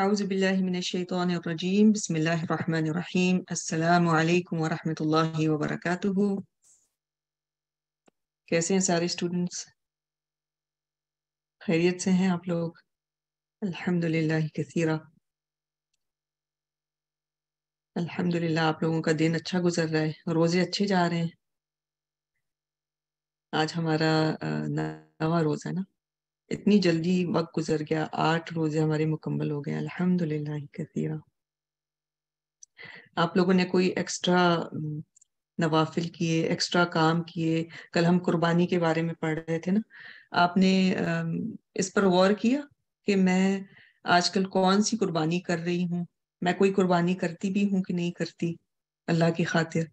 أعوذ بالله من الشيطان الرجيم بسم الله الرحمن الرحيم السلام عليكم ورحمة الله وبركاته كيف حالكم سارے students خيريت سے ہیں آپ لوگ الحمد لله كثيرا الحمد لله آپ لوگوں کا دن اچھا گزر رہا ہے روزے اچھے جا رہے ہیں آج ہمارا نوہ روز ہے نا इतनी जल्दी वक्त गुजर गया आठ रोजे हमारे मुकम्मल हो गए अल्हम्दुलिल्लाह कसीरा आप लोगों ने कोई एक्स्ट्रा नवाफिल किए एक्स्ट्रा काम किए कल हम कुर्बानी के बारे में पढ़ रहे थे ना आपने इस पर गौर किया कि मैं आजकल कौन सी कुर्बानी कर रही हूँ मैं कोई कुर्बानी करती भी हूँ कि नहीं करती अल्लाह की खातिर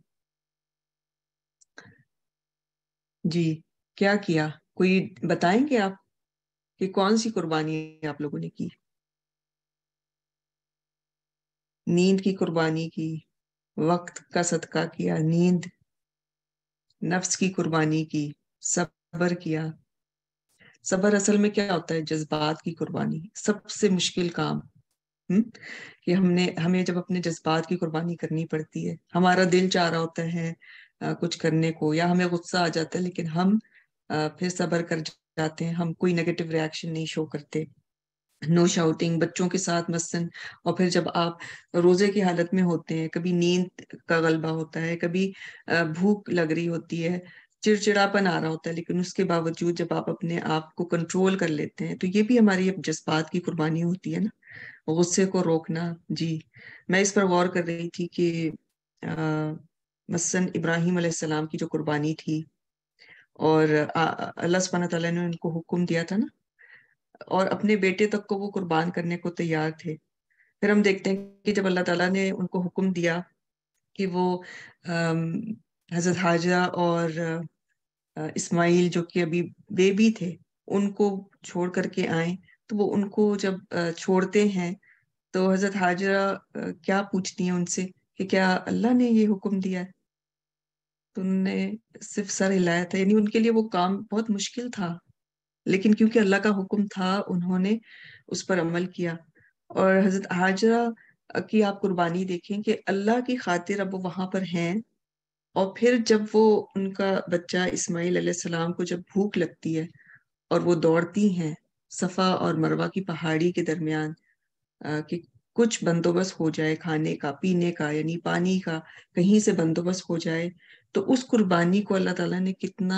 जी क्या किया कोई बताएंगे आप कि कौन सी कुर्बानी आप लोगों ने की नींद की कुर्बानी की वक्त का सदका किया नींद नफ्स की कुर्बानी की सब्र किया सब्र असल में क्या होता है जज्बात की कुर्बानी सबसे मुश्किल काम हम्म, कि हमने हमें जब अपने जज्बात की कुर्बानी करनी पड़ती है हमारा दिल चाह रहा होता है आ, कुछ करने को या हमें गुस्सा आ जाता है लेकिन हम आ, फिर सब्र कर जाते हैं हम कोई नेगेटिव रिएक्शन नहीं शो करते नो शाउटिंग बच्चों के साथ मसन और फिर जब आप रोजे की हालत में होते हैं कभी नींद का गलबा होता है कभी भूख लग रही होती है चिड़चिड़ापन आ रहा होता है लेकिन उसके बावजूद जब आप अपने आप को कंट्रोल कर लेते हैं तो ये भी हमारी जज्बात की कुर्बानी होती है ना गुस्से को रोकना जी मैं इस पर गौर कर रही थी कि आ, मसन इब्राहिम की जो कुर्बानी थी और अल्लाह सुबहाना तला ने उनको हुक्म दिया था ना और अपने बेटे तक को वो कुर्बान करने को तैयार थे फिर हम देखते हैं कि जब अल्लाह ताला ने उनको हुक्म दिया कि वो हजरत हाजरा और इस्माइल जो कि अभी बेबी थे उनको छोड़ करके आए तो वो उनको जब छोड़ते हैं तो हजरत हाजरा क्या पूछती हैं उनसे कि क्या अल्लाह ने ये हुक्म दिया है तुमने सिर्फ सर हिलाया था यानी उनके लिए वो काम बहुत मुश्किल था लेकिन क्योंकि अल्लाह का हुक्म था उन्होंने उस पर अमल किया और हजरत हाजरा की आप कुर्बानी देखें कि अल्लाह की खातिर अब वो वहां पर हैं और फिर जब वो उनका बच्चा इस्माईल सलाम को जब भूख लगती है और वो दौड़ती हैं सफ़ा और मरवा की पहाड़ी के दरमियान कि कुछ बंदोबस्त हो जाए खाने का पीने का यानी पानी का कहीं से बंदोबस्त हो जाए तो उस कुर्बानी को अल्लाह ताला ने कितना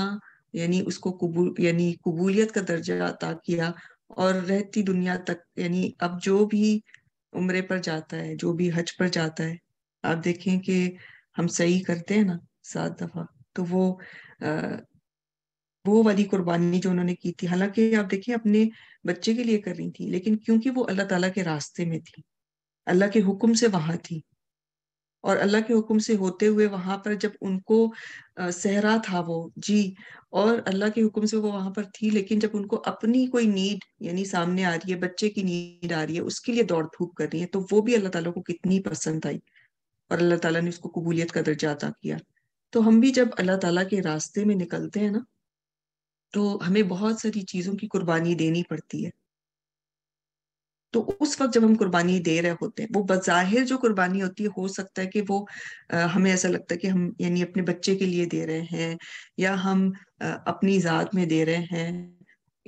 यानी उसको कुबूल यानी कबूलियत का दर्जा अता किया और रहती दुनिया तक यानी अब जो भी उम्र पर जाता है जो भी हज पर जाता है आप देखें कि हम सही करते हैं ना सात दफा तो वो आ, वो वाली कुर्बानी जो उन्होंने की थी हालांकि आप देखें अपने बच्चे के लिए कर रही थी लेकिन क्योंकि वो अल्लाह ताला के रास्ते में थी अल्लाह के हुक्म से वहां थी और अल्लाह के हुक्म से होते हुए वहां पर जब उनको सहरा था वो जी और अल्लाह के हुक्म से वो वहां पर थी लेकिन जब उनको अपनी कोई नीड यानी सामने आ रही है बच्चे की नीड आ रही है उसके लिए दौड़ धूप कर रही है तो वो भी अल्लाह ताला को कितनी पसंद आई और अल्लाह ताला ने उसको कबूलियत का दर्जा अदा किया तो हम भी जब अल्लाह ताला के रास्ते में निकलते हैं ना तो हमें बहुत सारी चीज़ों की कुर्बानी देनी पड़ती है तो उस वक्त जब हम कुर्बानी दे रहे होते हैं वो बज़ाहिर जो कुर्बानी होती है हो सकता है कि वो आ, हमें ऐसा लगता है कि हम यानी अपने बच्चे के लिए दे रहे हैं या हम आ, अपनी ज़ात में दे रहे हैं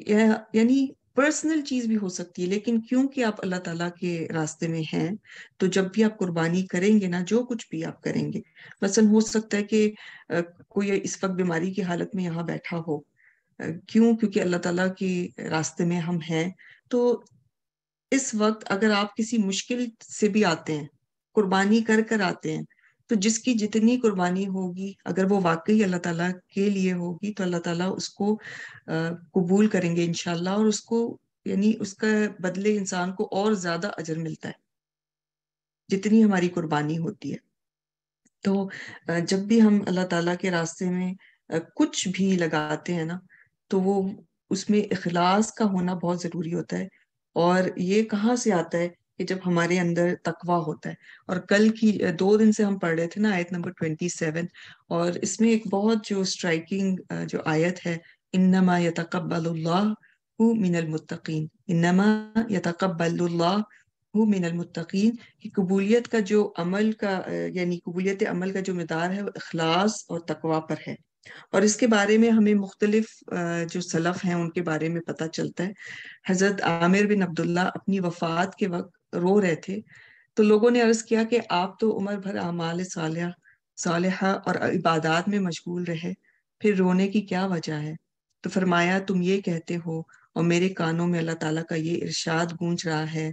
या यानी पर्सनल चीज भी हो सकती है लेकिन क्योंकि आप अल्लाह ताला के रास्ते में हैं तो जब भी आप कुर्बानी करेंगे ना जो कुछ भी आप करेंगे मसलन हो सकता है कि कोई इस वक्त बीमारी की हालत में यहाँ बैठा हो क्यों क्योंकि अल्लाह ताला के रास्ते में हम हैं तो इस वक्त अगर आप किसी मुश्किल से भी आते हैं कुर्बानी कर कर आते हैं तो जिसकी जितनी कुर्बानी होगी अगर वो वाकई अल्लाह ताला के लिए होगी तो अल्लाह ताला उसको कबूल करेंगे इनशाला और उसको यानी उसका बदले इंसान को और ज्यादा अजर मिलता है जितनी हमारी कुर्बानी होती है तो जब भी हम अल्लाह ताला के रास्ते में कुछ भी लगाते हैं ना तो वो उसमें इखलास का होना बहुत जरूरी होता है और ये कहाँ से आता है कि जब हमारे अंदर तकवा होता है और कल की दो दिन से हम पढ़ रहे थे ना आयत नंबर ट्वेंटी सेवन और इसमें एक बहुत जो स्ट्राइकिंग जो आयत है इन्नमा यतकबल्लाहु मिनल मुत्तकीन इन्नमा यतकबल्लाह मिनल मुत्तकीन कबूलियत का जो अमल का यानी कबूलियत अमल का जो मदार है वो अखलास और तकवा पर है और इसके बारे में हमें मुख्तलिफ जो सलफ हैं उनके बारे में पता चलता है हजरत आमिर बिन अब्दुल्ला अपनी वफात के वक्त रो रहे थे तो लोगों ने अर्ज किया कि आप तो उम्र भर आमाल साल और इबादत में मशगूल रहे फिर रोने की क्या वजह है तो फरमाया तुम ये कहते हो और मेरे कानों में अल्लाह ताला का ये इरशाद गूंज रहा है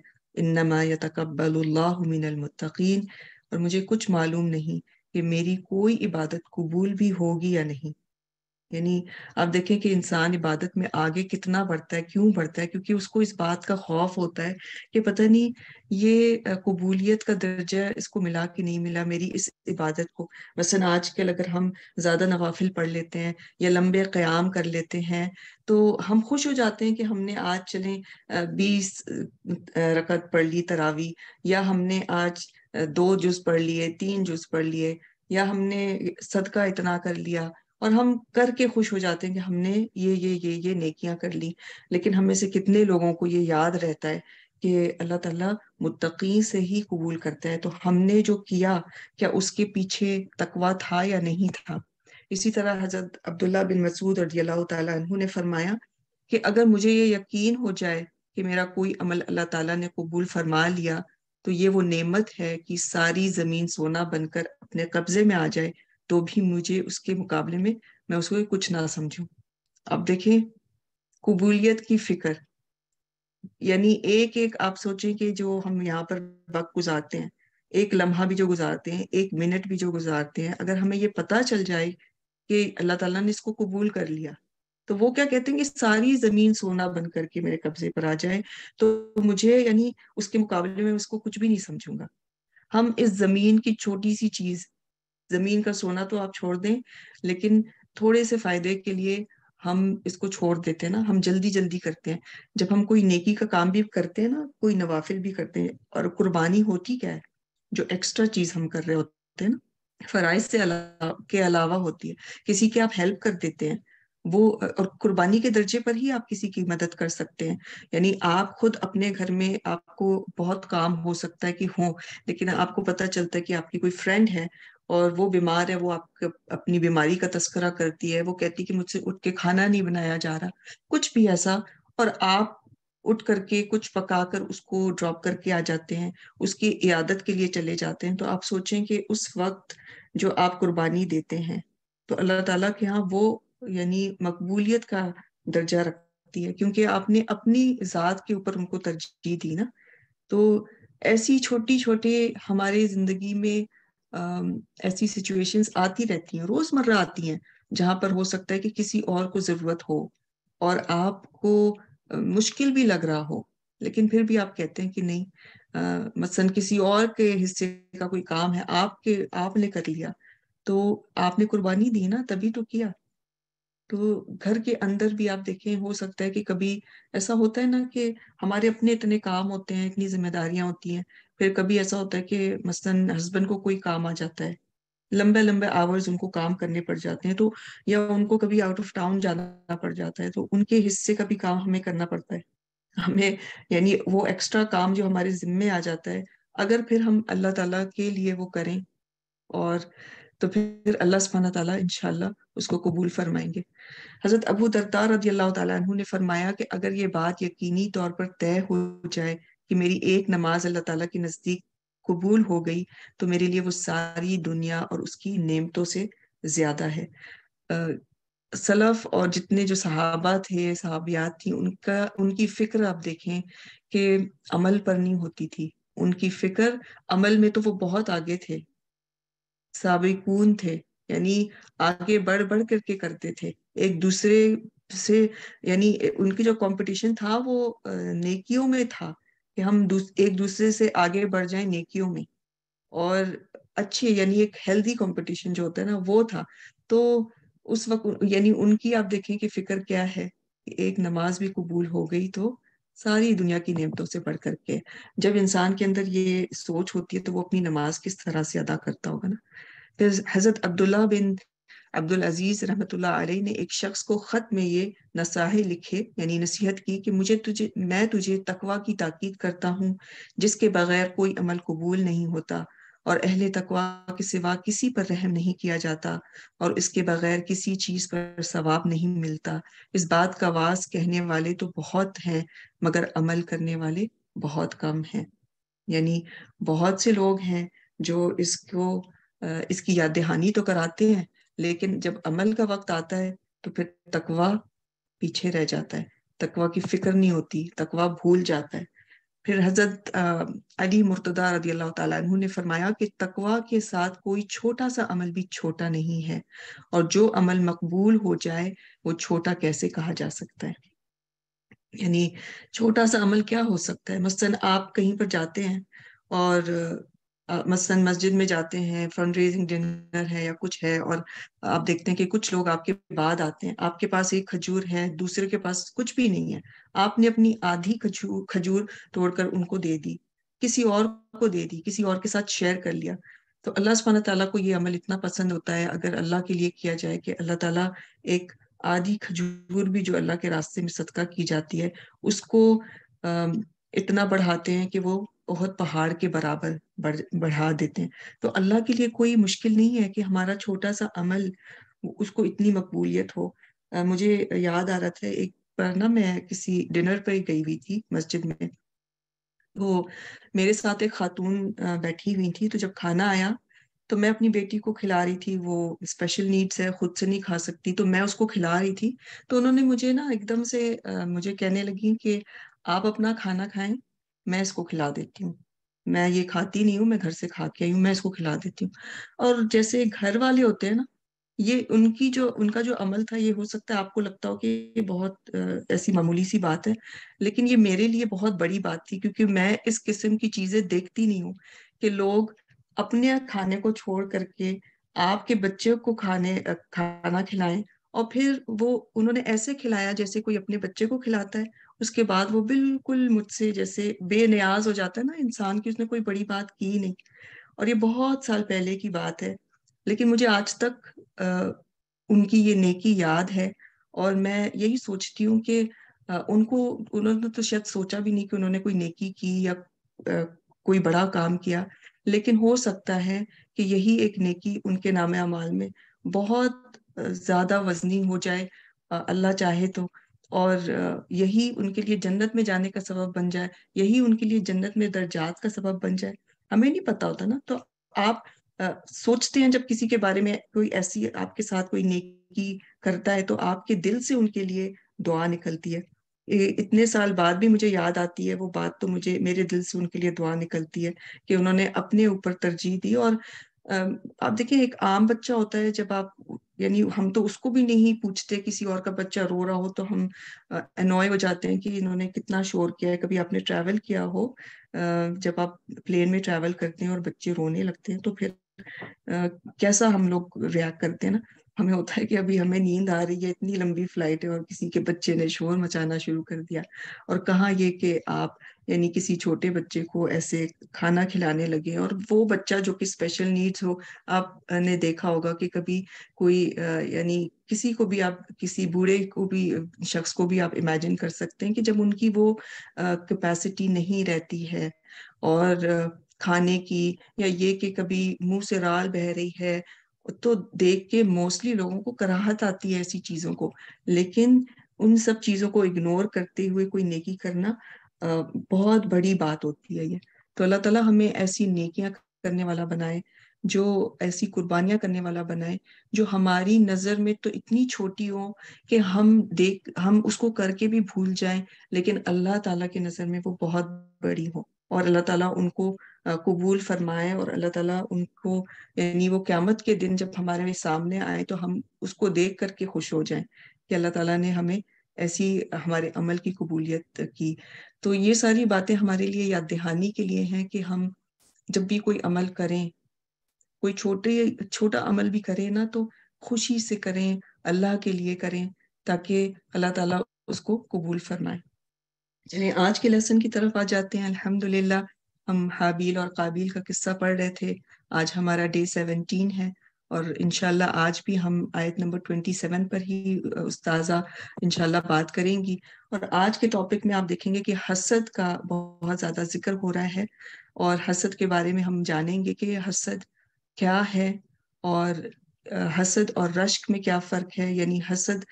इन्नमा यतकबलमिनमतकीन और मुझे कुछ मालूम नहीं कि मेरी कोई इबादत कबूल भी होगी या नहीं यानी आप देखें कि इंसान इबादत में आगे कितना बढ़ता है क्यों बढ़ता है क्योंकि उसको इस बात का खौफ होता है कि पता नहीं ये कबूलियत का दर्जा इसको मिला कि नहीं मिला मेरी इस इबादत को वसन आजकल अगर हम ज़्यादा नवाफिल पढ़ लेते हैं या लंबे क्याम कर लेते हैं तो हम खुश हो जाते हैं कि हमने आज चलें बीस रकत पढ़ ली तरावी या हमने आज दो जुज पढ़ लिए तीन जुज पढ़ लिए या हमने सदका इतना कर लिया और हम करके खुश हो जाते हैं कि हमने ये ये ये ये नेकियां कर ली लेकिन हमें से कितने लोगों को ये याद रहता है कि अल्लाह ताला मुत्तकी से ही कबूल करता है तो हमने जो किया क्या उसके पीछे तकवा था या नहीं था इसी तरह हजरत अब्दुल्ला बिन मसूद और तु ने फरमाया कि अगर मुझे ये यकीन हो जाए कि मेरा कोई अमल अल्लाह ताला ने कबूल फरमा लिया तो ये वो नेमत है कि सारी जमीन सोना बनकर अपने कब्जे में आ जाए तो भी मुझे उसके मुकाबले में मैं उसको कुछ ना समझू अब देखें कबूलियत की फिक्र यानी एक एक आप सोचें कि जो हम यहाँ पर वक्त गुजारते हैं एक लम्हा भी जो गुजारते हैं एक मिनट भी जो गुजारते हैं अगर हमें ये पता चल जाए कि अल्लाह ताला ने इसको कबूल कर लिया तो वो क्या कहते हैं कि सारी जमीन सोना बन करके मेरे कब्जे पर आ जाए तो मुझे यानी उसके मुकाबले में उसको कुछ भी नहीं समझूंगा हम इस जमीन की छोटी सी चीज जमीन का सोना तो आप छोड़ दें लेकिन थोड़े से फायदे के लिए हम इसको छोड़ देते हैं ना हम जल्दी जल्दी करते हैं जब हम कोई नेकी का काम भी करते हैं ना कोई नवाफिल भी करते हैं और कुर्बानी होती क्या है जो एक्स्ट्रा चीज हम कर रहे होते हैं ना फराइज से अला, के अलावा होती है किसी की आप हेल्प कर देते हैं वो और कुर्बानी के दर्जे पर ही आप किसी की मदद कर सकते हैं यानी आप खुद अपने घर में आपको बहुत काम हो सकता है कि हो लेकिन आपको पता चलता है कि आपकी कोई फ्रेंड है और वो बीमार है वो आप अपनी बीमारी का तस्करा करती है वो कहती है कि मुझसे उठ के खाना नहीं बनाया जा रहा कुछ भी ऐसा और आप उठ करके कुछ पका कर उसको ड्रॉप करके आ जाते हैं उसकी इयादत के लिए चले जाते हैं तो आप सोचें कि उस वक्त जो आप कुर्बानी देते हैं तो अल्लाह ताला के यहाँ वो यानी मकबूलियत का दर्जा रखती है क्योंकि आपने अपनी ज़ात के ऊपर उनको तरजीह दी ना तो ऐसी छोटी छोटे हमारे ज़िंदगी में ऐसी सिचुएशंस आती रहती हैं रोज़मर्रा आती हैं जहां पर हो सकता है कि किसी और को ज़रूरत हो और आपको मुश्किल भी लग रहा हो लेकिन फिर भी आप कहते हैं कि नहीं मसलन किसी और के हिस्से का कोई काम है आपके आपने कर लिया तो आपने कुर्बानी दी ना तभी तो किया तो घर के अंदर भी आप देखें हो सकता है कि कभी ऐसा होता है ना कि हमारे अपने इतने काम होते हैं इतनी जिम्मेदारियां होती हैं फिर कभी ऐसा होता है कि मसलन हस्बैंड को कोई काम आ जाता है लंबे लंबे आवर्स उनको काम करने पड़ जाते हैं तो या उनको कभी आउट ऑफ टाउन जाना पड़ जाता है तो उनके हिस्से का भी काम हमें करना पड़ता है हमें यानी वो एक्स्ट्रा काम जो हमारे जिम्मे आ जाता है अगर फिर हम अल्लाह ताला के लिए वो करें और तो फिर अल्लाह सुबहाना तला इनशाला उसको कबूल फरमाएंगे हजरत अबू दरदार रदी अल्लाह ने फरमाया कि अगर ये बात यकीनी तौर पर तय हो जाए कि मेरी एक नमाज अल्लाह ताला के नज़दीक कबूल हो गई तो मेरे लिए वो सारी दुनिया और उसकी नेमतों से ज्यादा है आ, सलफ और जितने जो सहाबा थे सहाबियात थी उनका उनकी फिक्र आप देखें कि अमल पर नहीं होती थी उनकी फिक्र अमल में तो वो बहुत आगे थे साबिकून थे यानी आगे बढ़ बढ़ करके करते थे एक दूसरे से यानी उनकी जो कंपटीशन था वो नेकियों में था कि हम दूस, एक दूसरे से आगे बढ़ जाएं नेकियों में और अच्छे यानी एक हेल्दी कंपटीशन जो होता है ना वो था तो उस वक्त यानी उनकी आप देखें कि फिक्र क्या है एक नमाज भी कबूल हो गई तो सारी दुनिया की नियमतों से बढ़ करके जब इंसान के अंदर ये सोच होती है तो वो अपनी नमाज किस तरह से अदा करता होगा ना फिर हजरत अब्दुल्ला बिन अब्दुल अजीज रहमत आलही ने एक शख्स को खत में ये नसाहे लिखे यानी नसीहत की कि मुझे तुझे मैं तुझे तकवा की ताकीद करता हूँ जिसके बगैर कोई अमल कबूल नहीं होता और अहले तकवा के सिवा किसी पर रहम नहीं किया जाता और इसके बगैर किसी चीज़ पर सवाब नहीं मिलता इस बात का वास कहने वाले तो बहुत हैं मगर अमल करने वाले बहुत कम हैं यानी बहुत से लोग हैं जो इसको इसकी याद दहानी तो कराते हैं लेकिन जब अमल का वक्त आता है तो फिर तकवा पीछे रह जाता है तकवा की फिक्र नहीं होती तकवा भूल जाता है फिर हजरत अली मुर्तदा रदी अल्लाह ने फरमाया कि तकवा के साथ कोई छोटा सा अमल भी छोटा नहीं है और जो अमल मकबूल हो जाए वो छोटा कैसे कहा जा सकता है यानी छोटा सा अमल क्या हो सकता है मसलन आप कहीं पर जाते हैं और मसलन मस्जिद में जाते हैं फंड रेजिंग डिनर है या कुछ है और आप देखते हैं कि कुछ लोग आपके बाद आते हैं आपके पास एक खजूर है दूसरे के पास कुछ भी नहीं है आपने अपनी आधी खजूर खजूर तोड़कर उनको दे दी किसी और को दे दी किसी और के साथ शेयर कर लिया तो अल्लाह सुबहाना तला को ये अमल इतना पसंद होता है अगर अल्लाह के लिए किया जाए कि अल्लाह ताला एक आधी खजूर भी जो अल्लाह के रास्ते में सदका की जाती है उसको इतना बढ़ाते हैं कि वो बहुत पहाड़ के बराबर बढ़ा देते हैं तो अल्लाह के लिए कोई मुश्किल नहीं है कि हमारा छोटा सा अमल उसको इतनी मकबूलियत हो आ, मुझे याद आ रहा था एक बार ना मैं किसी डिनर पर गई हुई थी मस्जिद में तो मेरे साथ एक खातून बैठी हुई थी तो जब खाना आया तो मैं अपनी बेटी को खिला रही थी वो स्पेशल नीड्स है खुद से नहीं खा सकती तो मैं उसको खिला रही थी तो उन्होंने मुझे ना एकदम से मुझे कहने लगी कि आप अपना खाना खाएं मैं इसको खिला देती हूँ मैं ये खाती नहीं हूँ मैं घर से खा के आई हूँ मैं इसको खिला देती हूँ और जैसे घर वाले होते हैं ना ये उनकी जो उनका जो अमल था ये हो सकता है आपको लगता हो कि ये बहुत ऐसी मामूली सी बात है लेकिन ये मेरे लिए बहुत बड़ी बात थी क्योंकि मैं इस किस्म की चीजें देखती नहीं हूँ कि लोग अपने खाने को छोड़ करके आपके बच्चे को खाने खाना खिलाएं और फिर वो उन्होंने ऐसे खिलाया जैसे कोई अपने बच्चे को खिलाता है उसके बाद वो बिल्कुल मुझसे जैसे बेनियाज हो जाता है ना इंसान की उसने कोई बड़ी बात की नहीं और ये बहुत साल पहले की बात है लेकिन मुझे आज तक आ, उनकी ये नेकी याद है और मैं यही सोचती हूँ कि उनको उन्होंने तो शायद सोचा भी नहीं कि उन्होंने कोई नेकी की या आ, कोई बड़ा काम किया लेकिन हो सकता है कि यही एक नेकी उनके नाम अमाल में बहुत ज्यादा वजनी हो जाए अल्लाह चाहे तो और यही उनके लिए जन्नत में जाने का सबब बन जाए यही उनके लिए जन्नत में दर्जात का सबब बन जाए हमें नहीं पता होता ना तो आप आ, सोचते हैं जब किसी के बारे में कोई ऐसी आपके साथ कोई नेकी करता है तो आपके दिल से उनके लिए दुआ निकलती है इतने साल बाद भी मुझे याद आती है वो बात तो मुझे मेरे दिल से उनके लिए दुआ निकलती है कि उन्होंने अपने ऊपर तरजीह दी और आप देखिए एक आम बच्चा होता है जब आप यानी हम तो उसको भी नहीं पूछते किसी और का बच्चा रो रहा हो तो हम अनॉय हो जाते हैं कि इन्होंने कितना शोर किया है कभी आपने ट्रैवल किया हो जब आप प्लेन में ट्रैवल करते हैं और बच्चे रोने लगते हैं तो फिर कैसा हम लोग रिएक्ट करते हैं ना हमें होता है कि अभी हमें नींद आ रही है इतनी लंबी फ्लाइट है और किसी के बच्चे ने शोर मचाना शुरू कर दिया और कहा ये कि आप यानी किसी छोटे बच्चे को ऐसे खाना खिलाने लगे और वो बच्चा जो कि स्पेशल नीड्स हो आपने देखा होगा कि कभी कोई यानी किसी को भी आप किसी बूढ़े को भी शख्स को भी आप इमेजिन कर सकते हैं कि जब उनकी वो कैपेसिटी नहीं रहती है और खाने की या ये कि कभी मुंह से राल बह रही है तो देख के मोस्टली लोगों को कराहत आती है ऐसी चीजों को लेकिन उन सब चीजों को इग्नोर करते हुए कोई नेकी करना बहुत बड़ी बात होती है ये तो अल्लाह ताला हमें ऐसी नेकियां करने वाला बनाए जो ऐसी कुर्बानियां करने वाला बनाए जो हमारी नज़र में तो इतनी छोटी हो कि हम देख हम उसको करके भी भूल जाए लेकिन अल्लाह ताला की नज़र में वो बहुत बड़ी हो और अल्लाह ताला उनको कबूल फरमाए और अल्लाह ताला उनको यानी वो क्यामत के दिन जब हमारे सामने आए तो हम उसको देख करके खुश हो जाए कि अल्लाह ताला ने हमें ऐसी हमारे अमल की कबूलियत की तो ये सारी बातें हमारे लिए याद दहानी के लिए हैं कि हम जब भी कोई अमल करें कोई छोटे छोटा अमल भी करें ना तो खुशी से करें अल्लाह के लिए करें ताकि अल्लाह ताला उसको कबूल फरमाए चलिए आज के लेसन की तरफ आ जाते हैं अल्हम्दुलिल्लाह हम हाबील और काबिल का किस्सा पढ़ रहे थे आज हमारा डे सेवनटीन है और इनशाला आज भी हम आयत नंबर ट्वेंटी सेवन पर ही उस्ताजा इनशाला बात करेंगी और आज के टॉपिक में आप देखेंगे कि हसद का बहुत ज़्यादा जिक्र हो रहा है और हसद के बारे में हम जानेंगे कि हसद क्या है और हसद और रश्क में क्या फ़र्क है यानी हसद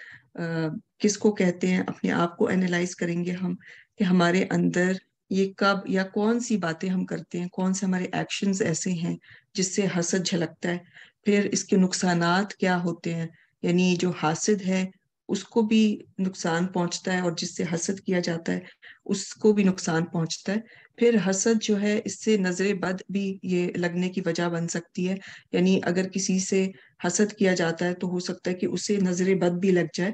किसको कहते हैं अपने आप को एनालाइज करेंगे हम कि हमारे अंदर ये कब या कौन सी बातें हम करते हैं कौन से हमारे एक्शंस ऐसे हैं जिससे हसद झलकता है फिर इसके नुकसान क्या होते हैं यानी जो हासिद है उसको भी नुकसान पहुंचता है और जिससे हसद किया जाता है उसको भी नुकसान पहुंचता है फिर हसद जो है इससे नजर बद भी ये लगने की वजह बन सकती है यानी अगर किसी से हसद किया जाता है तो हो सकता है कि उसे नजर बद भी लग जाए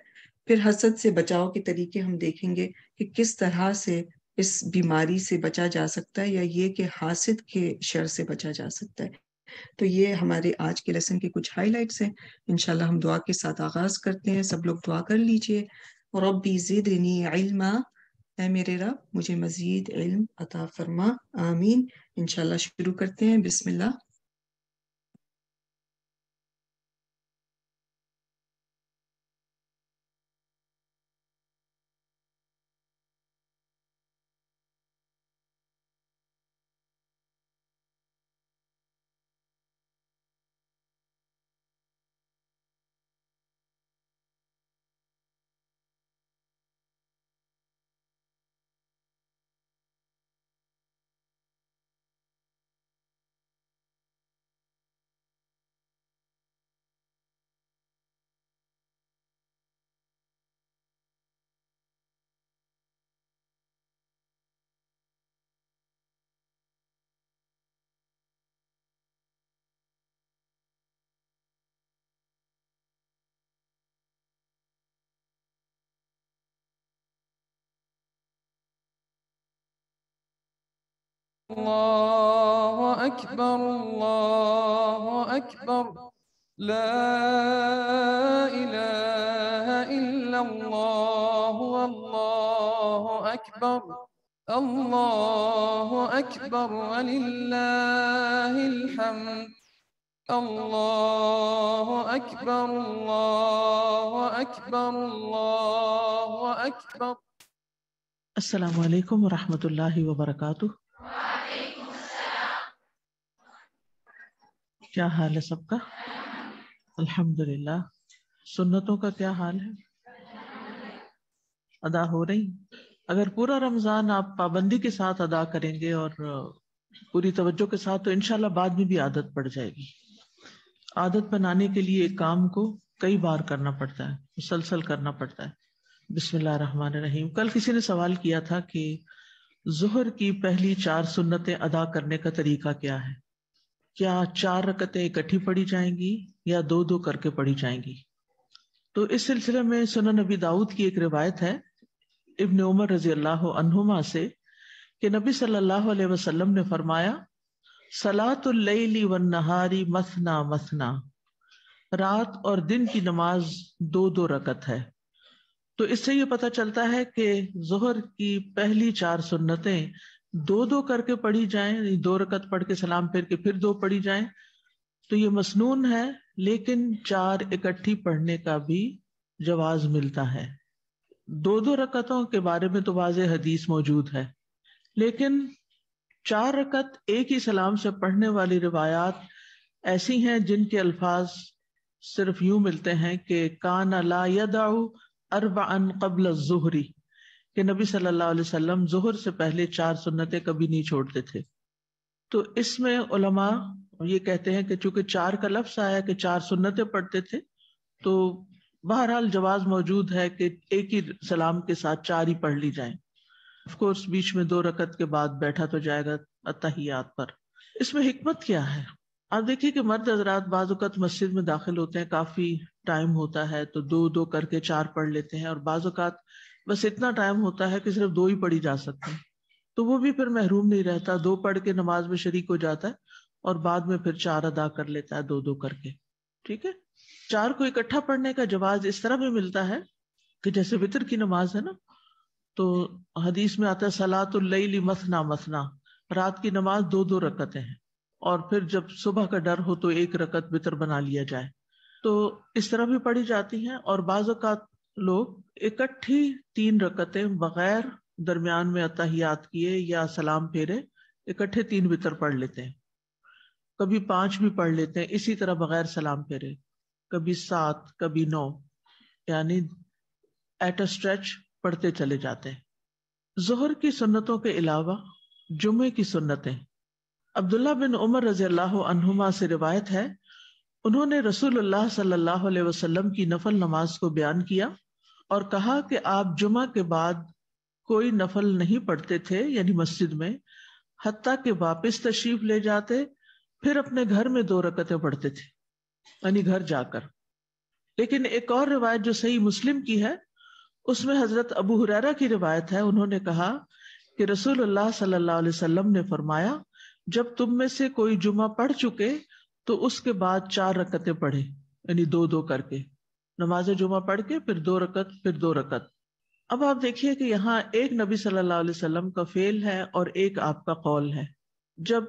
फिर हसद से बचाव के तरीके हम देखेंगे कि किस तरह से इस बीमारी से बचा जा सकता है या ये कि हासिद के शर से बचा जा सकता है तो ये हमारे आज के लेसन के कुछ हाईलाइट्स हैं इनशाला हम दुआ के साथ आगाज करते हैं सब लोग दुआ कर लीजिए और अब भी जिदनी इल्मा मेरे रब मुझे मजीद इल्म अता फरमा आमीन इनशाला शुरू करते हैं बिस्मिल्लाह الله أكبر الله أكبر لا إله إلا الله والله أكبر الله أكبر ولله الحمد الله أكبر الله أكبر الله أكبر السلام عليكم ورحمة الله وبركاته क्या हाल है सबका अल्हम्दुलिल्लाह सुन्नतों का क्या हाल है अदा हो रही अगर पूरा रमज़ान आप पाबंदी के साथ अदा करेंगे और पूरी तवज्जो के साथ तो इनशाला बाद में भी आदत पड़ जाएगी आदत बनाने के लिए एक काम को कई बार करना पड़ता है मुसलसल करना पड़ता है बिस्मिल्लाह रहीम कल किसी ने सवाल किया था कि जहर की पहली चार सुन्नतें अदा करने का तरीका क्या है क्या चार रकतें इकट्ठी पढ़ी जाएंगी या दो दो करके पढ़ी जाएंगी तो इस सिलसिले में सुन नबी दाऊद की एक रिवायत है इब्न उमर रजी अल्लाह अनहुमा से कि नबी सल्लल्लाहु अलैहि वसल्लम ने फरमाया सलातुल्लैली वन नहारी मसना मसना रात और दिन की नमाज दो दो रकत है तो इससे ये पता चलता है कि जोहर की पहली चार सुन्नतें दो दो करके पढ़ी जाए दो रकत पढ़ के सलाम फेर के फिर दो पढ़ी जाए तो ये मसनून है लेकिन चार इकट्ठी पढ़ने का भी जवाज मिलता है दो दो रकतों के बारे में तो वाज हदीस मौजूद है लेकिन चार रकत एक ही सलाम से पढ़ने वाली रिवायात ऐसी हैं जिनके अल्फाज सिर्फ यूं मिलते हैं कि कान ला यदाऊ अरबा अन कबल जहरी कि नबी सल्लल्लाहु अलैहि वसल्लम जोहर से पहले चार सुन्नतें कभी नहीं छोड़ते थे तो इसमें उलमा ये कहते हैं कि चूंकि चार का लफ्स आया कि चार सुन्नतें पढ़ते थे तो बहरहाल जवाब मौजूद है कि एक ही सलाम के साथ चार ही पढ़ ली जाए ऑफकोर्स बीच में दो रकत के बाद बैठा तो जाएगा अतहियात पर इसमें हिकमत क्या है आप देखिए कि मर्द हजरात बाज़त मस्जिद में दाखिल होते हैं काफ़ी टाइम होता है तो दो दो करके चार पढ़ लेते हैं और बाजत बस इतना टाइम होता है कि सिर्फ दो ही पढ़ी जा सकते हैं तो वो भी फिर महरूम नहीं रहता दो पढ़ के नमाज में शरीक हो जाता है और बाद में फिर चार अदा कर लेता है दो दो करके ठीक है चार को इकट्ठा पढ़ने का जवाब इस तरह भी मिलता है कि जैसे वितर की नमाज है ना तो हदीस में आता है सलातुल्लैली मसना मसना रात की नमाज दो दो रकतें हैं और फिर जब सुबह का डर हो तो एक रकत वितर बना लिया जाए तो इस तरह भी पढ़ी जाती हैं और बाज़ लोग इकट्ठी तीन रकते बगैर दरमियान में अतहियात किए या सलाम फेरे इकट्ठे तीन बितर पढ़ लेते हैं कभी पांच भी पढ़ लेते हैं इसी तरह बगैर सलाम फेरे कभी सात कभी नौ यानी एट अ स्ट्रेच पढ़ते चले जाते हैं जहर की सुन्नतों के अलावा जुमे की सुन्नतें अब्दुल्ला बिन उमर रजी से रिवायत है उन्होंने रसूलुल्लाह सल्लल्लाहु की नफल नमाज को बयान किया और कहा कि आप जुमा के बाद कोई नफल नहीं पढ़ते थे यानी मस्जिद में हती के वापस तशरीफ ले जाते फिर अपने घर में दो रकतें पढ़ते थे यानी घर जाकर लेकिन एक और रिवायत जो सही मुस्लिम की है उसमें हजरत अबू हुरैरा की रिवायत है उन्होंने कहा कि रसूल सल्लल्लाहु अलैहि वसल्लम ने फरमाया जब तुम में से कोई जुमा पढ़ चुके तो उसके बाद चार रकतें पढ़े यानी दो दो करके नमाज जुमा पढ़ के फिर दो रकत फिर दो रकत अब आप देखिए कि यहाँ एक नबी सल्लल्लाहु अलैहि वसल्लम का फेल है और एक आपका कौल है जब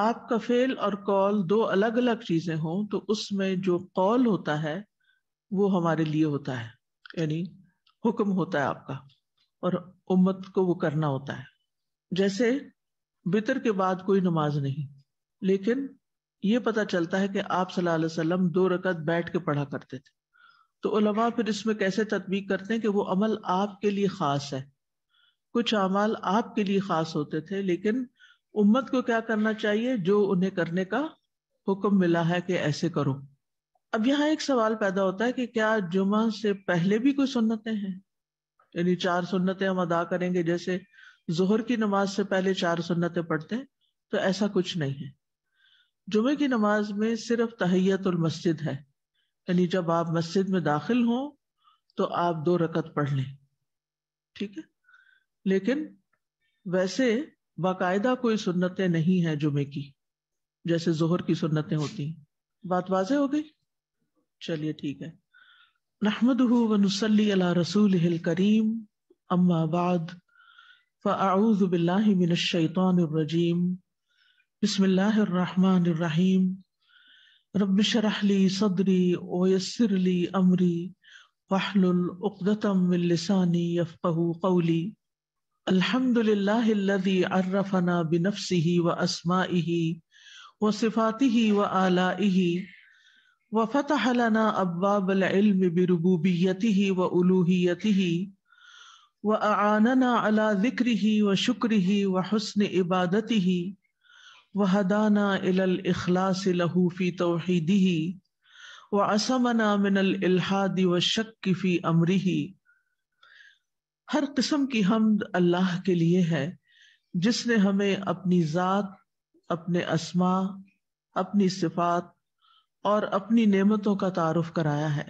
आपका फेल और कौल दो अलग अलग चीजें हों तो उसमें जो कौल होता है वो हमारे लिए होता है यानी हुक्म होता है आपका और उम्मत को वो करना होता है जैसे बितर के बाद कोई नमाज नहीं लेकिन ये पता चलता है कि आप सल्लल्लाहु अलैहि वसल्लम दो रकत बैठ के पढ़ा करते थे तो उलमा फिर इसमें कैसे तदबीक करते हैं कि वो अमल आपके लिए ख़ास है कुछ अमाल आपके लिए ख़ास होते थे लेकिन उम्मत को क्या करना चाहिए जो उन्हें करने का हुक्म मिला है कि ऐसे करो अब यहाँ एक सवाल पैदा होता है कि क्या जुमा से पहले भी कोई सुन्नतें हैं यानी चार सुन्नतें हम अदा करेंगे जैसे जोहर की नमाज से पहले चार सुन्नतें पढ़ते हैं तो ऐसा कुछ नहीं है जुमे की नमाज में सिर्फ तहैयतुल मस्जिद है यानी जब आप मस्जिद में दाखिल हो तो आप दो रकत पढ़ लें ठीक है लेकिन वैसे बाकायदा कोई सुन्नतें नहीं है जुमे की जैसे जोहर की सुन्नतें होती बात वाजे हो गई चलिए ठीक है नहमद वनसली अला रसूल करीम अम्माबाद फ़ाऊज़बिल्लिमिनशैतरजीम बसमिल्लर رب اشرح لي صدري ويسر لي أمري واحلل عقدة من لساني يفقه قولي الحمد لله الذي عرفنا بنفسه وأسمائه وصفاته وآلائه وفتح لنا أبواب العلم بربوبيته وألوهيته وأعاننا على ذكره وشكره وحسن عبادته वहदाना इलल इखलास लहू फी तोहीदी के लिए है जिसने हमें अपनी ज़ात अपने असमा अपनी सिफात और अपनी नेमतों का तारफ कराया है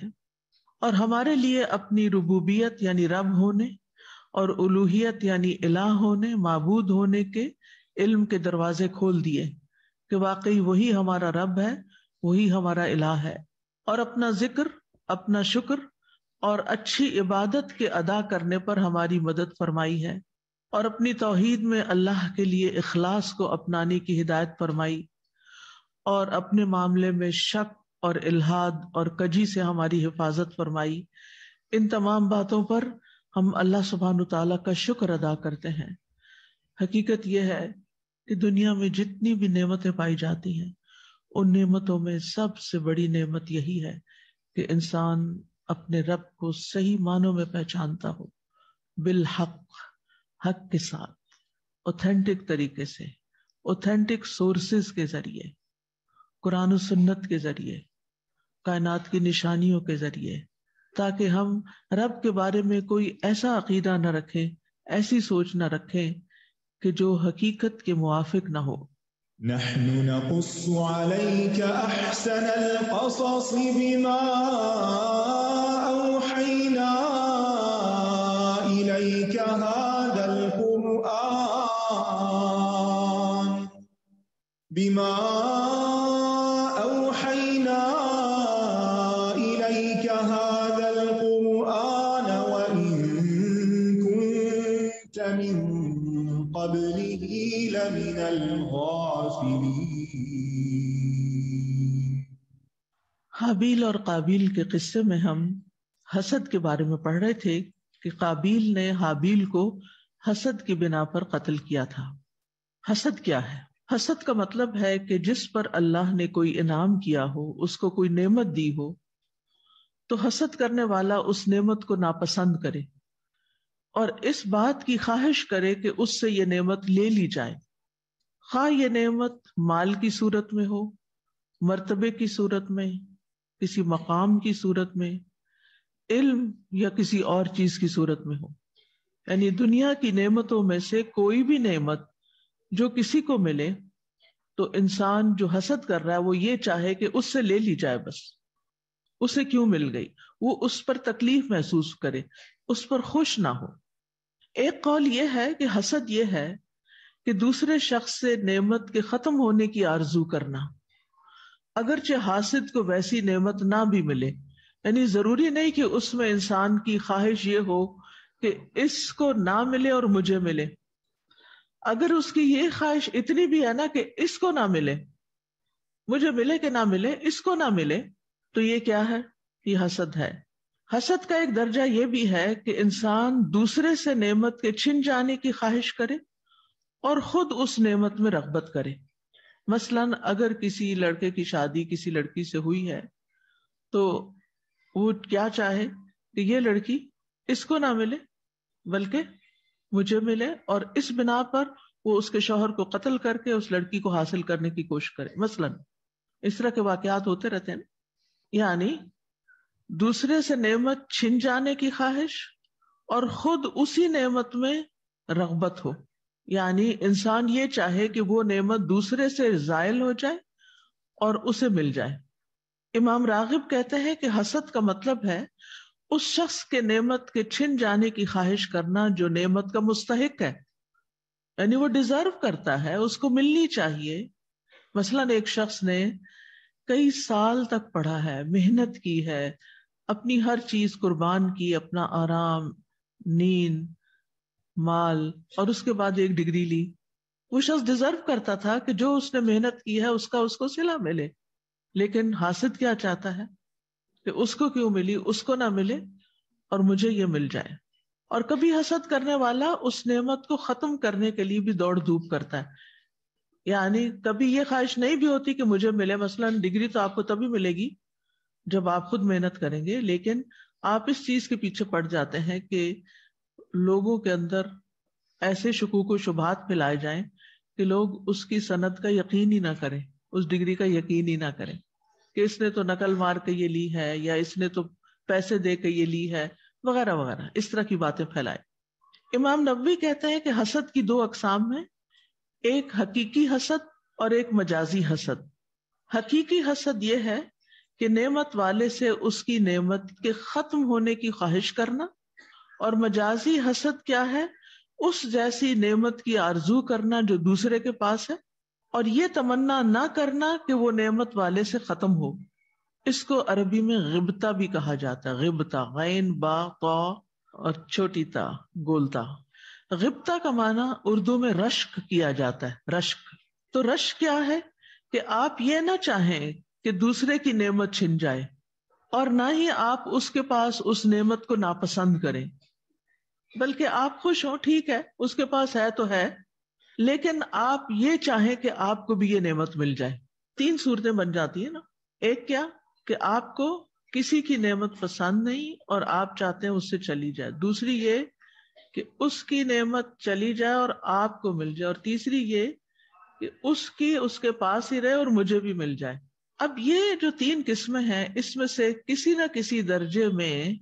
और हमारे लिए अपनी रबूबियत यानी रब होने और उलूहियत यानी इलाह होने मबूद होने के इल्म के दरवाजे खोल दिए कि वाकई वही हमारा रब है वही हमारा इलाह है और अपना जिक्र अपना शुक्र और अच्छी इबादत के अदा करने पर हमारी मदद फरमाई है और अपनी तोहीद में अल्लाह के लिए इखलास को अपनाने की हिदायत फरमाई और अपने मामले में शक और इलाहाद और कजी से हमारी हिफाजत फरमाई इन तमाम बातों पर हम अल्लाह सुबहान तला का शुक्र अदा करते हैं हकीकत यह है कि दुनिया में जितनी भी नेमतें पाई जाती हैं उन नेमतों में सबसे बड़ी नेमत यही है कि इंसान अपने रब को सही मानों में पहचानता हो बिलहक हक के साथ ऑथेंटिक तरीके से ऑथेंटिक सोर्सेस के जरिए कुरान सुन्नत के जरिए कायनात की निशानियों के जरिए ताकि हम रब के बारे में कोई ऐसा अकीदा न रखें ऐसी सोच न रखें کہ جو حقیقت کے موافق نہ ہو نحن نقص عليك أحسن القصص بما أوحينا إليك هذا القرآن بما हाबील और काबिल के किस्से में हम हसद के बारे में पढ़ रहे थे कि काबिल ने हाबील को हसद की बिना पर कत्ल किया था हसद क्या है हसद का मतलब है कि जिस पर अल्लाह ने कोई इनाम किया हो उसको कोई नेमत दी हो तो हसद करने वाला उस नेमत को नापसंद करे और इस बात की ख्वाहिश करे कि उससे ये नेमत ले ली जाए खा हाँ, ये नेमत माल की सूरत में हो मर्तबे की सूरत में किसी मकाम की सूरत में इल्म या किसी और चीज की सूरत में हो यानी दुनिया की नेमतों में से कोई भी नेमत जो किसी को मिले तो इंसान जो हसद कर रहा है वो ये चाहे कि उससे ले ली जाए बस उसे क्यों मिल गई वो उस पर तकलीफ महसूस करे उस पर खुश ना हो एक कौल यह है कि हसद यह है कि दूसरे शख्स से नेमत के खत्म होने की आरजू करना अगरचे हासिद को वैसी नेमत ना भी मिले यानी जरूरी नहीं कि उसमें इंसान की ख्वाहिश ये हो कि इसको ना मिले और मुझे मिले अगर उसकी ये ख्वाहिश इतनी भी है ना कि इसको ना मिले मुझे मिले कि ना मिले इसको ना मिले तो ये क्या है ये हसद है हसद का एक दर्जा ये भी है कि इंसान दूसरे से नेमत के छिन जाने की ख्वाहिश करे और खुद उस नेमत में रगबत करे मसलन अगर किसी लड़के की शादी किसी लड़की से हुई है तो वो क्या चाहे कि ये लड़की इसको ना मिले बल्कि मुझे मिले और इस बिना पर वो उसके शोहर को कत्ल करके उस लड़की को हासिल करने की कोशिश करे मसलन इस तरह के वाकयात होते रहते हैं यानी दूसरे से नेमत छिन जाने की ख्वाहिश और खुद उसी नेमत में रगबत हो यानी इंसान ये चाहे कि वो नेमत दूसरे से जायल हो जाए और उसे मिल जाए इमाम रागिब कहते हैं कि हसद का मतलब है उस शख्स के नेमत के छिन जाने की ख्वाहिश करना जो नेमत का मुस्तक है यानी वो डिजर्व करता है उसको मिलनी चाहिए मसलन एक शख्स ने कई साल तक पढ़ा है मेहनत की है अपनी हर चीज कुर्बान की अपना आराम नींद माल और उसके बाद एक डिग्री ली वो शख्स डिजर्व करता था कि जो उसने मेहनत की है उसका उसको सिला मिले लेकिन हासिद क्या चाहता है कि उसको क्यों मिली उसको ना मिले और मुझे ये मिल जाए और कभी हसद करने वाला उस नेमत को खत्म करने के लिए भी दौड़ धूप करता है यानी कभी ये ख्वाहिश नहीं भी होती कि मुझे मिले मसलन डिग्री तो आपको तभी मिलेगी जब आप खुद मेहनत करेंगे लेकिन आप इस चीज के पीछे पड़ जाते हैं कि लोगों के अंदर ऐसे शकूक शुभात फैलाए जाएं कि लोग उसकी सनत का यकीन ही ना करें उस डिग्री का यकीन ही ना करें कि इसने तो नकल मार के ये ली है या इसने तो पैसे दे के ये ली है वगैरह वगैरह इस तरह की बातें फैलाए इमाम नबी कहते हैं कि हसद की दो अकसाम है एक हकीकी हसद और एक मजाजी हसद हकीकी हसद यह है कि नेमत वाले से उसकी नेमत के खत्म होने की ख्वाहिश करना और मजाजी हसद क्या है उस जैसी नेमत की आरजू करना जो दूसरे के पास है और ये तमन्ना ना करना कि वो नेमत वाले से खत्म हो इसको अरबी में गिबता भी कहा जाता है गिबता गैन बा तो और छोटी ता गोलता गिबता का माना उर्दू में रश्क किया जाता है रश्क तो रश क्या है कि आप ये ना चाहें कि दूसरे की नेमत छिन जाए और ना ही आप उसके पास उस नेमत को नापसंद करें बल्कि आप खुश हो ठीक है उसके पास है तो है लेकिन आप ये चाहें कि आपको भी ये नेमत मिल जाए तीन सूरतें बन जाती है ना एक क्या कि आपको किसी की नेमत पसंद नहीं और आप चाहते हैं उससे चली जाए दूसरी ये कि उसकी नेमत चली जाए और आपको मिल जाए और तीसरी ये कि उसकी उसके पास ही रहे और मुझे भी मिल जाए अब ये जो तीन किस्में हैं इसमें से किसी ना किसी दर्जे में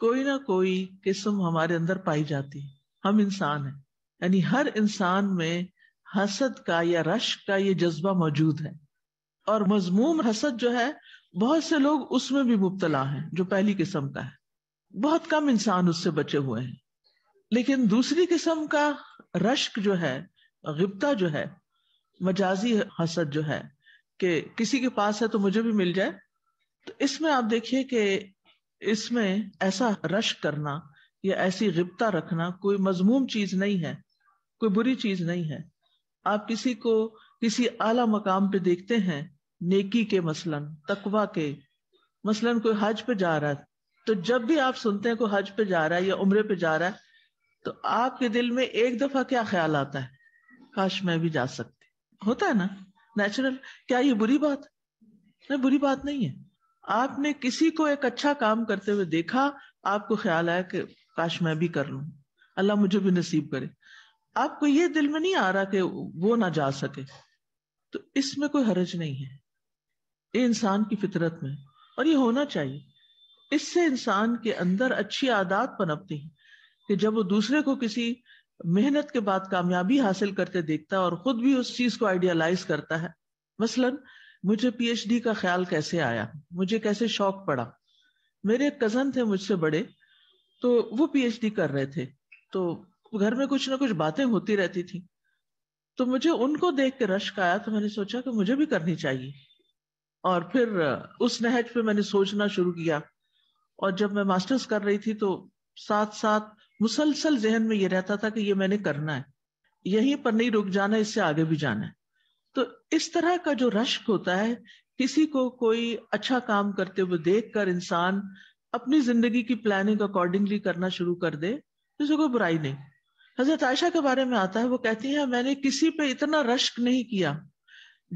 कोई ना कोई किस्म हमारे अंदर पाई जाती है हम इंसान हैं यानी हर इंसान में हसद का या रश का ये जज्बा मौजूद है और मजमूम हसद जो है बहुत से लोग उसमें भी मुबतला हैं जो पहली किस्म का है बहुत कम इंसान उससे बचे हुए हैं लेकिन दूसरी किस्म का रश्क जो है गिप्ता जो है मजाजी हसद जो है कि किसी के पास है तो मुझे भी मिल जाए तो इसमें आप देखिए कि इसमें ऐसा रश करना या ऐसी गिप्ता रखना कोई मजमूम चीज नहीं है कोई बुरी चीज नहीं है आप किसी को किसी आला मकाम पे देखते हैं नेकी के मसलन तकवा के मसलन कोई हज पे जा रहा है तो जब भी आप सुनते हैं कोई हज पे जा रहा है या उम्र पे जा रहा है तो आपके दिल में एक दफा क्या ख्याल आता है काश मैं भी जा सकती होता है ना नेचुरल क्या ये बुरी बात नहीं बुरी बात नहीं है आपने किसी को एक अच्छा काम करते हुए देखा आपको ख्याल आया कि काश मैं भी कर लू अल्लाह मुझे भी नसीब करे आपको ये दिल में नहीं आ रहा कि वो ना जा सके तो इसमें कोई हरज नहीं है ये इंसान की फितरत में और ये होना चाहिए इससे इंसान के अंदर अच्छी आदत पनपती है कि जब वो दूसरे को किसी मेहनत के बाद कामयाबी हासिल करते देखता है और खुद भी उस चीज को आइडियालाइज करता है मसलन मुझे पीएचडी का ख्याल कैसे आया मुझे कैसे शौक पड़ा मेरे एक कजन थे मुझसे बड़े तो वो पीएचडी कर रहे थे तो घर में कुछ ना कुछ बातें होती रहती थी तो मुझे उनको देख के रश्क आया तो मैंने सोचा कि मुझे भी करनी चाहिए और फिर उस नहज पे मैंने सोचना शुरू किया और जब मैं मास्टर्स कर रही थी तो साथ साथ मुसलसल जहन में ये रहता था कि ये मैंने करना है यहीं पर नहीं रुक जाना इससे आगे भी जाना है तो इस तरह का जो रश्क होता है किसी को कोई अच्छा काम करते हुए देखकर इंसान अपनी जिंदगी की प्लानिंग अकॉर्डिंगली करना शुरू कर दे इसे तो कोई बुराई नहीं हजरत आयशा के बारे में आता है वो कहती है मैंने किसी पे इतना रश्क नहीं किया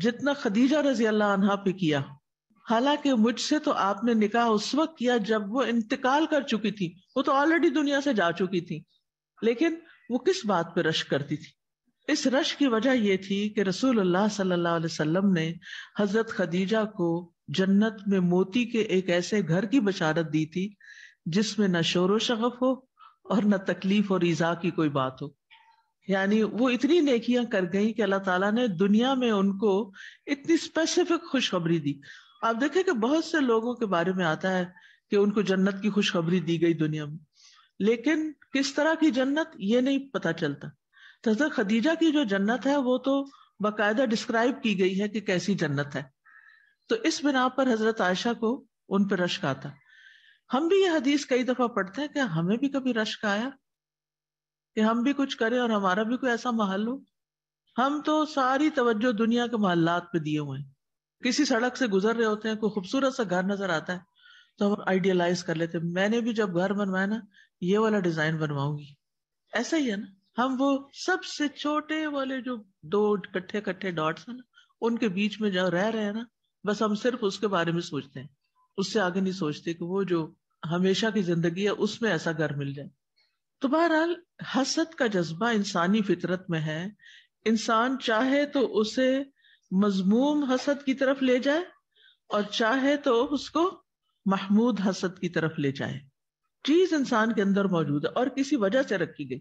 जितना खदीजा रजी अल्लाह अनहा पे किया हालांकि मुझसे तो आपने निकाह उस वक्त किया जब वो इंतकाल कर चुकी थी वो तो ऑलरेडी दुनिया से जा चुकी थी लेकिन वो किस बात पे रश करती थी इस रश की वजह यह थी कि रसूल सल्लल्लाहु अलैहि वसल्लम ने हजरत खदीजा को जन्नत में मोती के एक ऐसे घर की बशारत दी थी जिसमें न शोर शगफ हो और न तकलीफ और ईजा की कोई बात हो यानी वो इतनी नेकियां कर गई कि अल्लाह ताला ने दुनिया में उनको इतनी स्पेसिफिक खुशखबरी दी आप देखें कि बहुत से लोगों के बारे में आता है कि उनको जन्नत की खुशखबरी दी गई दुनिया में लेकिन किस तरह की जन्नत ये नहीं पता चलता हजरत खदीजा की जो जन्नत है वो तो बाकायदा डिस्क्राइब की गई है कि कैसी जन्नत है तो इस बिना पर हजरत आयशा को उन पर रश्क आता हम भी ये हदीस कई दफा पढ़ते हैं कि हमें भी कभी रश्क आया कि हम भी कुछ करें और हमारा भी कोई ऐसा महल हो हम तो सारी तवज्जो दुनिया के महल्लात पे दिए हुए हैं किसी सड़क से गुजर रहे होते हैं कोई खूबसूरत सा घर नजर आता है तो हम आइडियलाइज कर लेते हैं मैंने भी जब घर बनवाया ना ये वाला डिजाइन बनवाऊंगी ऐसा ही है ना हम वो सबसे छोटे वाले जो दो कट्ठे कट्ठे डॉट्स हैं ना उनके बीच में जहाँ रह रहे हैं ना बस हम सिर्फ उसके बारे में सोचते हैं उससे आगे नहीं सोचते कि वो जो हमेशा की जिंदगी है उसमें ऐसा घर मिल जाए तो बहरहाल हसद का जज्बा इंसानी फितरत में है इंसान चाहे तो उसे मजमूम हसद की तरफ ले जाए और चाहे तो उसको महमूद हसद की तरफ ले जाए चीज इंसान के अंदर मौजूद है और किसी वजह से रखी गई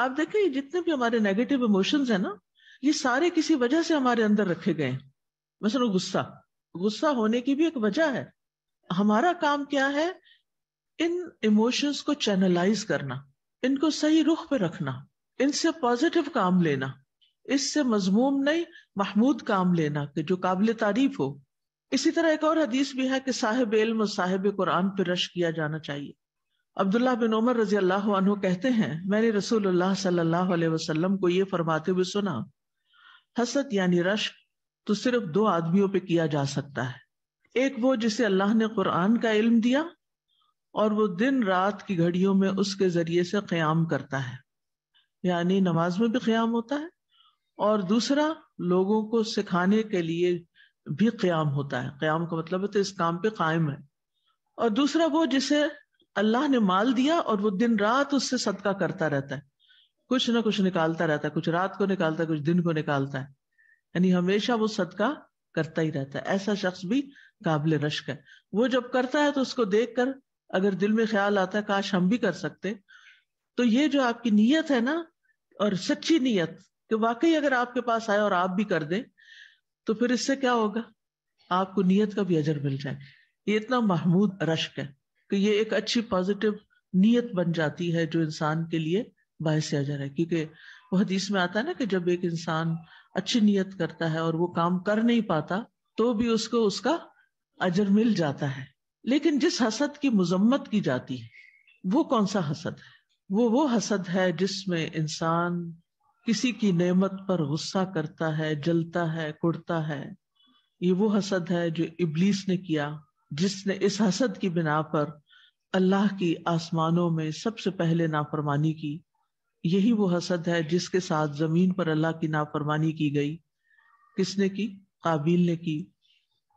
आप देखें ये जितने भी हमारे नेगेटिव इमोशंस है ना ये सारे किसी वजह से हमारे अंदर रखे गए हैं मसलन तो गुस्सा गुस्सा होने की भी एक वजह है हमारा काम क्या है इन इमोशंस को चैनलाइज करना इनको सही रुख पे रखना इनसे पॉजिटिव काम लेना इससे मजमूम नहीं महमूद काम लेना कि जो काबिल तारीफ हो इसी तरह एक और हदीस भी है कि साहिब इल्म और साहिब कुरान पर रश किया जाना चाहिए अब्दुल्ला बिन उमर रजी अल्लाह कहते हैं मैंने रसूल सल्लल्लाहु को ये फरमाते हुए सुना हसरत यानी रश तो सिर्फ दो आदमियों पे किया जा सकता है एक वो जिसे अल्लाह ने कुरान का इल्म दिया और वो दिन रात की घड़ियों में उसके जरिए से क्याम करता है यानी नमाज में भी क्याम होता है और दूसरा लोगों को सिखाने के लिए भी क्याम होता है क्याम का मतलब है तो इस काम पे कायम है और दूसरा वो जिसे अल्लाह ने माल दिया और वो दिन रात उससे सदका करता रहता है कुछ ना कुछ निकालता रहता है कुछ रात को निकालता है कुछ दिन को निकालता है यानी हमेशा वो सदका करता ही रहता है ऐसा शख्स भी काबिल रश्क है वो जब करता है तो उसको देख कर अगर दिल में ख्याल आता है काश हम भी कर सकते तो ये जो आपकी नीयत है ना और सच्ची नीयत कि वाकई अगर आपके पास आए और आप भी कर दें तो फिर इससे क्या होगा आपको नीयत का भी अजर मिल जाए ये इतना महमूद रश्क है कि ये एक अच्छी पॉजिटिव नीयत बन जाती है जो इंसान के लिए बायस आ जा रहा है क्योंकि वह हदीस में आता है ना कि जब एक इंसान अच्छी नीयत करता है और वो काम कर नहीं पाता तो भी उसको उसका अजर मिल जाता है लेकिन जिस हसद की मजम्मत की जाती है वो कौन सा हसद है वो वो हसद है जिसमें इंसान किसी की नेमत पर गुस्सा करता है जलता है कुड़ता है ये वो हसद है जो इबलीस ने किया जिसने इस हसद की बिना पर अल्लाह की आसमानों में सबसे पहले नाफरमानी की यही वो हसद है जिसके साथ जमीन पर अल्लाह की नाफरमानी की गई किसने की काबिल ने की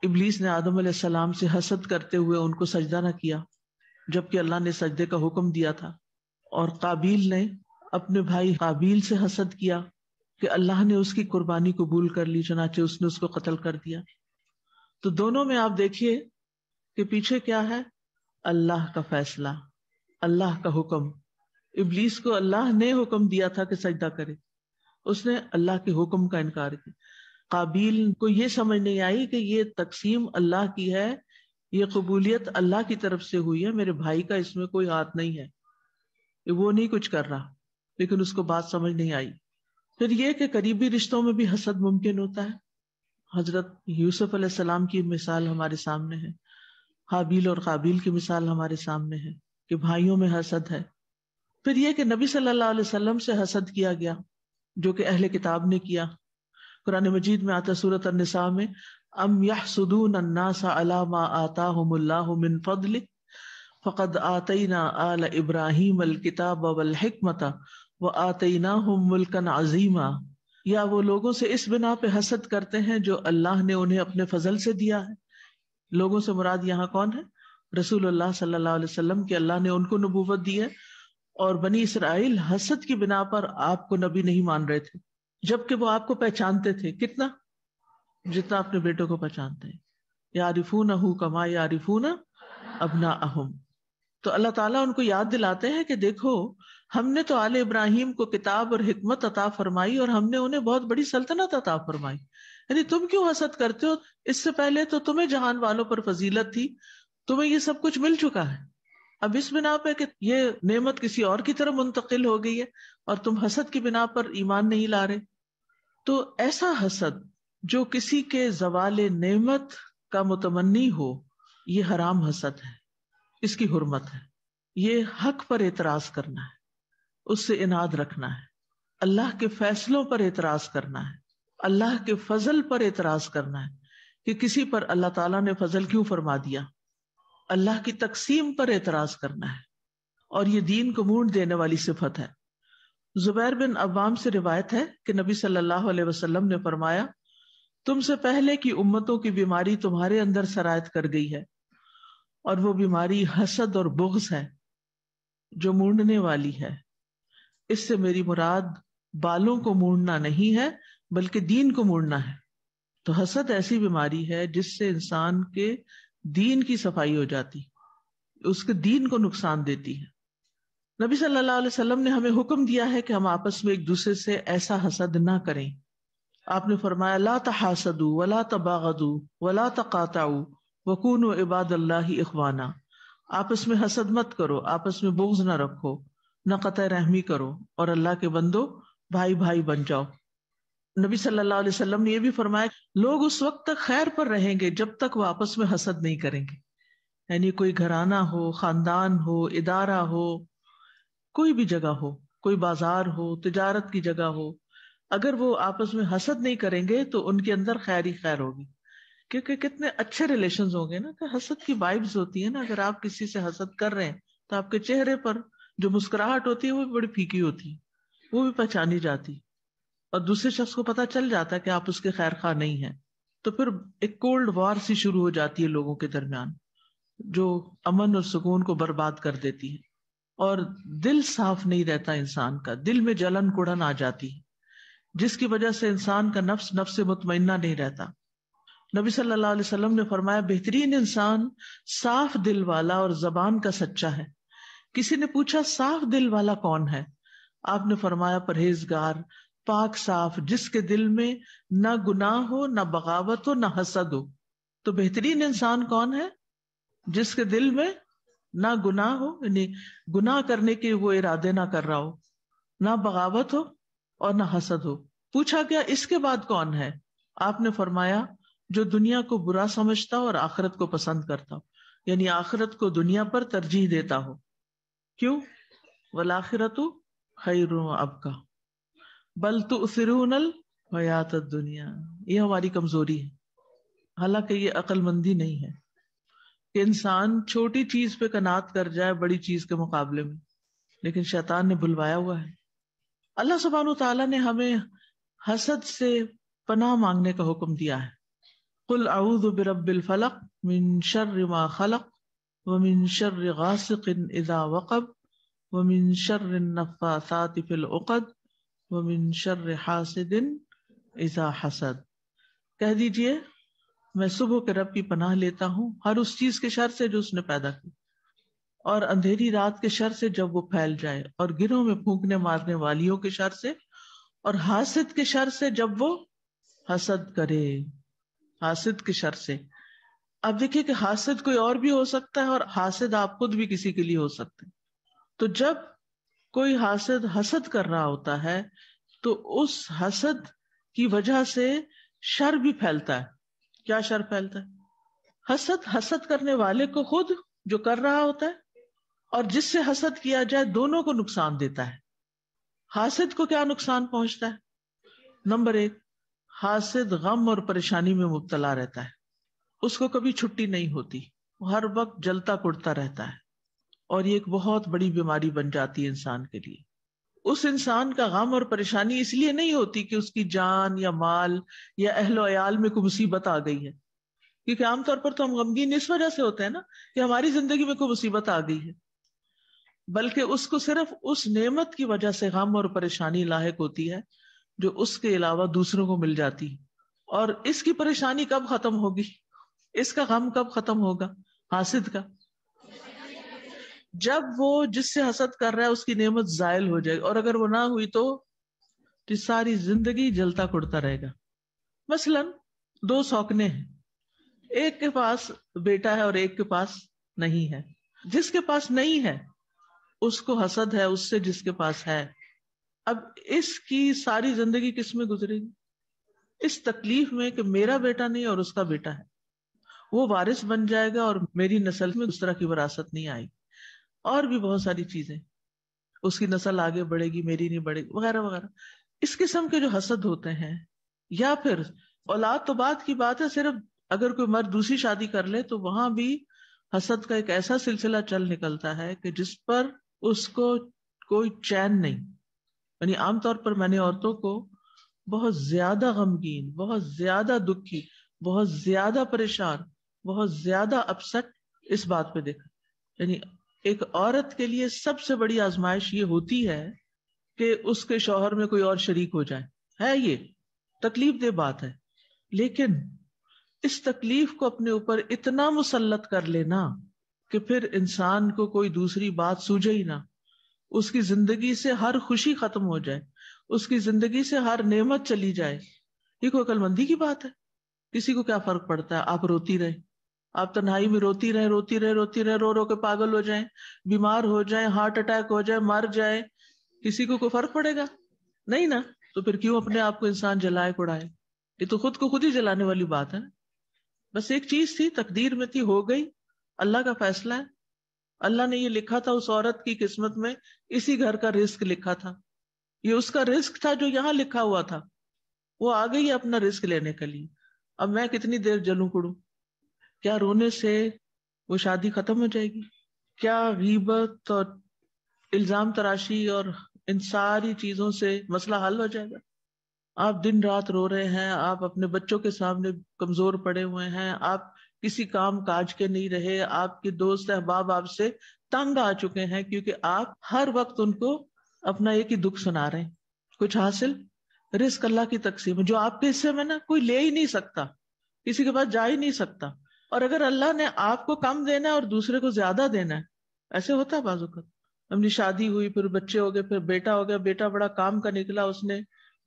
इबलीस ने आदम सलाम से हसद करते हुए उनको सजदा ना किया जबकि अल्लाह ने सजदे का हुक्म दिया था और काबिल ने अपने भाई काबिल से हसद किया कि अल्लाह ने उसकी कुर्बानी कबूल कर ली चनाचे उसने उसको कत्ल कर दिया तो दोनों में आप देखिए कि पीछे क्या है अल्लाह का फैसला अल्लाह का हुक्म इबलीस को अल्लाह ने हुक्म दिया था कि सजदा करे उसने अल्लाह के हुक्म का इनकार किया काबिल को ये समझ नहीं आई कि ये तकसीम अल्लाह की है ये कबूलियत अल्लाह की तरफ से हुई है मेरे भाई का इसमें कोई हाथ नहीं है वो नहीं कुछ कर रहा लेकिन उसको बात समझ नहीं आई फिर यह कि करीबी रिश्तों में भी हसद मुमकिन होता है हजरत यूसुफ अलैहिस्सलाम की मिसाल हमारे सामने है हाबील और काबिल की मिसाल हमारे सामने है कि भाइयों में हसद है फिर यह कि नबी सल्लल्लाहु अलैहि वसल्लम से हसद किया गया जो कि अहले किताब ने किया कुरान मजीद में आता सूरत अनसा में अम यहसुदून अन्नासा अला मा आताहुमुल्लाहु मिन फदलि फकद आतना आल इब्राहिम अल किताब वल हिकमता व आतना हम मुल्कन अजीमा या वो लोगों से इस बिना पे हसद करते हैं जो अल्लाह ने उन्हें अपने फजल से दिया है लोगों से मुराद यहाँ कौन है रसूल सल्लल्लाहु अलैहि वसल्लम के अल्लाह ने उनको नबूवत दी है और बनी इसराइल हसद की बिना पर आपको नबी नहीं मान रहे थे जबकि वो आपको पहचानते थे कितना जितना अपने बेटों को पहचानते हैं यारिफून अहू कमा यारिफून अबना अहम तो अल्लाह ताला उनको याद दिलाते हैं कि देखो हमने तो आले इब्राहिम को किताब और हिकमत अता फरमाई और हमने उन्हें बहुत बड़ी सल्तनत अता फरमाई यानी तुम क्यों हसद करते हो इससे पहले तो तुम्हें जहान वालों पर फजीलत थी तुम्हें ये सब कुछ मिल चुका है अब इस बिना पर कि ये नेमत किसी और की तरफ मुंतकिल हो गई है और तुम हसद की बिना पर ईमान नहीं ला रहे तो ऐसा हसद जो किसी के जवाल नेमत का मुतमनी हो ये हराम हसद है इसकी हुरमत है ये हक पर एतराज करना है उससे इनाद रखना है अल्लाह के फैसलों पर एतराज करना है अल्लाह के फजल पर एतराज करना है कि किसी पर अल्लाह ताला ने फजल क्यों फरमा दिया अल्लाह की तकसीम पर एतराज करना है और ये दीन को मूड देने वाली सिफत है जुबैर बिन अवाम से रिवायत है कि नबी सल्लल्लाहु अलैहि वसल्लम ने फरमाया तुमसे पहले की उम्मतों की बीमारी तुम्हारे अंदर शरायत कर गई है और वो बीमारी हसद और बुग्स है जो मूडने वाली है इससे मेरी मुराद बालों को मूडना नहीं है बल्कि दीन को मोड़ना है तो हसद ऐसी बीमारी है जिससे इंसान के दीन की सफाई हो जाती उसके दीन को नुकसान देती है नबी सल्लल्लाहु अलैहि वसल्लम ने हमें हुक्म दिया है कि हम आपस में एक दूसरे से ऐसा हसद ना करें आपने फरमाया ला तहासदू वला तबागदू वला तकाताऊ वकून इबाद अल्लाह इखवाना आपस में हसद मत करो आपस में बोझ ना रखो न कत रहमी करो और अल्लाह के बंदो भाई भाई बन जाओ नबी सल्लल्लाहु अलैहि वसल्लम ने यह भी फरमाया लोग उस वक्त तक खैर पर रहेंगे जब तक वो आपस में हसद नहीं करेंगे यानी कोई घराना हो खानदान हो इदारा हो कोई भी जगह हो कोई बाजार हो तिजारत की जगह हो अगर वो आपस में हसद नहीं करेंगे तो उनके अंदर खैर ही खैर होगी क्योंकि कितने अच्छे रिलेशन होंगे ना कि हसद की वाइब्स होती है ना अगर आप किसी से हसद कर रहे हैं तो आपके चेहरे पर जो मुस्कुराहट होती है वो बड़ी फीकी होती है वो भी पहचानी जाती है और दूसरे शख्स को पता चल जाता है कि आप उसके खैर खा नहीं हैं तो फिर एक कोल्ड वार सी शुरू हो जाती है लोगों के दरमियान जो अमन और सुकून को बर्बाद कर देती है और दिल साफ नहीं रहता इंसान का दिल में जलन कुड़न आ जाती है जिसकी वजह से इंसान का नफ्स नफ्स से मुतमना नहीं रहता नबी सल्लल्लाहु अलैहि वसल्लम ने फरमाया बेहतरीन इंसान साफ दिल वाला और जबान का सच्चा है किसी ने पूछा साफ दिल वाला कौन है आपने फरमाया परहेजगार पाक साफ जिसके दिल में ना गुनाह हो ना बगावत हो ना हसद हो तो बेहतरीन इंसान कौन है जिसके दिल में ना गुनाह हो यानी गुनाह करने के वो इरादे ना कर रहा हो ना बगावत हो और ना हसद हो पूछा गया इसके बाद कौन है आपने फरमाया जो दुनिया को बुरा समझता हो और आखिरत को पसंद करता हो यानी आखिरत को दुनिया पर तरजीह देता हो क्यों वलाखिरत खैर अब का बल तो फिरूनल हयात दुनिया ये हमारी कमजोरी है हालांकि ये अक्लमंदी नहीं है कि इंसान छोटी चीज पे कनात कर जाए बड़ी चीज के मुकाबले में लेकिन शैतान ने भुलवाया हुआ है अल्लाह सुबहान तला ने हमें हसद से पनाह मांगने का हुक्म दिया है कुल आऊदबिल फलक मिन शर मा खलक व मिन शर गासिक इदा वक़ब व मिन शर नफ़ासात फिल उक़द वमिन शर्र हासिदिन इजा हसद कह दीजिए मैं सुबह के रब की पनाह लेता हूँ हर उस चीज के शर से जो उसने पैदा की और अंधेरी रात के शर से जब वो फैल जाए और गिरोह में फूकने मारने वालियों के शर से और हासिद के शर से जब वो हसद करे हासिद के शर से अब देखिए कि हासिद कोई और भी हो सकता है और हासिद आप खुद भी किसी के लिए हो सकते हैं तो जब कोई हासद हसद कर रहा होता है तो उस हसद की वजह से शर भी फैलता है क्या शर फैलता है हसद हसद करने वाले को खुद जो कर रहा होता है और जिससे हसद किया जाए दोनों को नुकसान देता है हासिद को क्या नुकसान पहुंचता है नंबर एक हासिद गम और परेशानी में मुबतला रहता है उसको कभी छुट्टी नहीं होती हर वक्त जलता कुड़ता रहता है और ये एक बहुत बड़ी बीमारी बन जाती है इंसान के लिए उस इंसान का गम और परेशानी इसलिए नहीं होती कि उसकी जान या माल या अहलो अयाल में कोई मुसीबत आ गई है क्योंकि आमतौर पर तो हम गमगीन इस वजह से होते हैं ना कि हमारी जिंदगी में कोई मुसीबत आ गई है बल्कि उसको सिर्फ उस नेमत की वजह से गम और परेशानी लाक होती है जो उसके अलावा दूसरों को मिल जाती है और इसकी परेशानी कब खत्म होगी इसका गम कब खत्म होगा हासिद का जब वो जिससे हसद कर रहा है उसकी नेमत जायल हो जाएगी और अगर वो ना हुई तो, तो सारी जिंदगी जलता कुड़ता रहेगा मसलन दो सौकने हैं एक के पास बेटा है और एक के पास नहीं है जिसके पास नहीं है उसको हसद है उससे जिसके पास है अब इसकी सारी जिंदगी किस में गुजरेगी इस तकलीफ में कि मेरा बेटा नहीं और उसका बेटा है वो वारिस बन जाएगा और मेरी नस्ल में उस तरह की विरासत नहीं आएगी और भी बहुत सारी चीजें उसकी नस्ल आगे बढ़ेगी मेरी नहीं बढ़ेगी वगैरह वगैरह इस किस्म के जो हसद होते हैं या फिर औलाद तो बात की बात है सिर्फ अगर कोई मर्द दूसरी शादी कर ले तो वहां भी हसद का एक ऐसा सिलसिला चल निकलता है कि जिस पर उसको कोई चैन नहीं यानी आमतौर पर मैंने औरतों को बहुत ज्यादा गमगीन बहुत ज्यादा दुखी बहुत ज्यादा परेशान बहुत ज्यादा अपसेट इस बात पे देखा यानी एक औरत के लिए सबसे बड़ी आजमाइश ये होती है कि उसके शौहर में कोई और शरीक हो जाए है ये तकलीफ दे बात है लेकिन इस तकलीफ को अपने ऊपर इतना मुसलत कर लेना कि फिर इंसान को कोई दूसरी बात सूझे ही ना उसकी जिंदगी से हर खुशी खत्म हो जाए उसकी जिंदगी से हर नेमत चली जाए ये कोई अकलमंदी की बात है किसी को क्या फर्क पड़ता है आप रोती रहे आप तन्हाई में रोती रहे रोती रहे रोती रहे रो रो के पागल हो जाए बीमार हो जाए हार्ट अटैक हो जाए मर जाए किसी को कोई फर्क पड़ेगा नहीं ना तो फिर क्यों अपने आप को इंसान जलाए कुड़ाए ये तो खुद को खुद ही जलाने वाली बात है बस एक चीज थी तकदीर में थी हो गई अल्लाह का फैसला है अल्लाह ने ये लिखा था उस औरत की किस्मत में इसी घर का रिस्क लिखा था ये उसका रिस्क था जो यहाँ लिखा हुआ था वो आ गई अपना रिस्क लेने के लिए अब मैं कितनी देर जलू कुड़ू क्या रोने से वो शादी खत्म हो जाएगी क्या गीबत और इल्जाम तराशी और इन सारी चीजों से मसला हल हो जाएगा आप दिन रात रो रहे हैं आप अपने बच्चों के सामने कमजोर पड़े हुए हैं आप किसी काम काज के नहीं रहे आपके दोस्त अहबाब आपसे तंग आ चुके हैं क्योंकि आप हर वक्त उनको अपना एक ही दुख सुना रहे हैं कुछ हासिल रिस्क अल्लाह की तकसीम जो आपके हिस्से में ना कोई ले ही नहीं सकता किसी के पास जा ही नहीं सकता और अगर अल्लाह ने आपको कम देना है और दूसरे को ज्यादा देना है ऐसे होता है बाजू का हमने शादी हुई फिर बच्चे हो गए फिर बेटा हो गया बेटा बड़ा काम का निकला उसने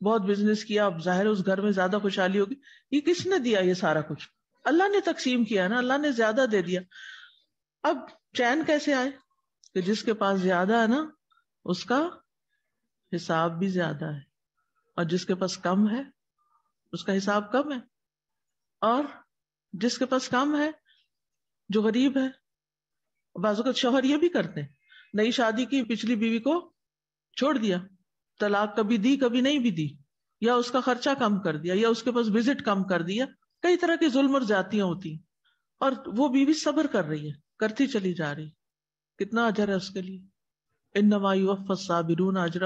बहुत बिजनेस किया अब जाहिर उस घर में ज्यादा खुशहाली होगी ये किसने दिया ये सारा कुछ अल्लाह ने तकसीम किया ना अल्लाह ने ज्यादा दे दिया अब चैन कैसे आए कि जिसके पास ज्यादा है ना उसका हिसाब भी ज्यादा है और जिसके पास कम है उसका हिसाब कम है और जिसके पास कम है जो गरीब है बाजू का शोहर ये भी करते हैं नई शादी की पिछली बीवी को छोड़ दिया तलाक कभी दी कभी नहीं भी दी या उसका खर्चा कम कर दिया या उसके पास विजिट कम कर दिया कई तरह के जुल्म और जातियां होती और वो बीवी सब्र कर रही है करती चली जा रही कितना अजर है उसके लिए इन नमायू साबिरून अजर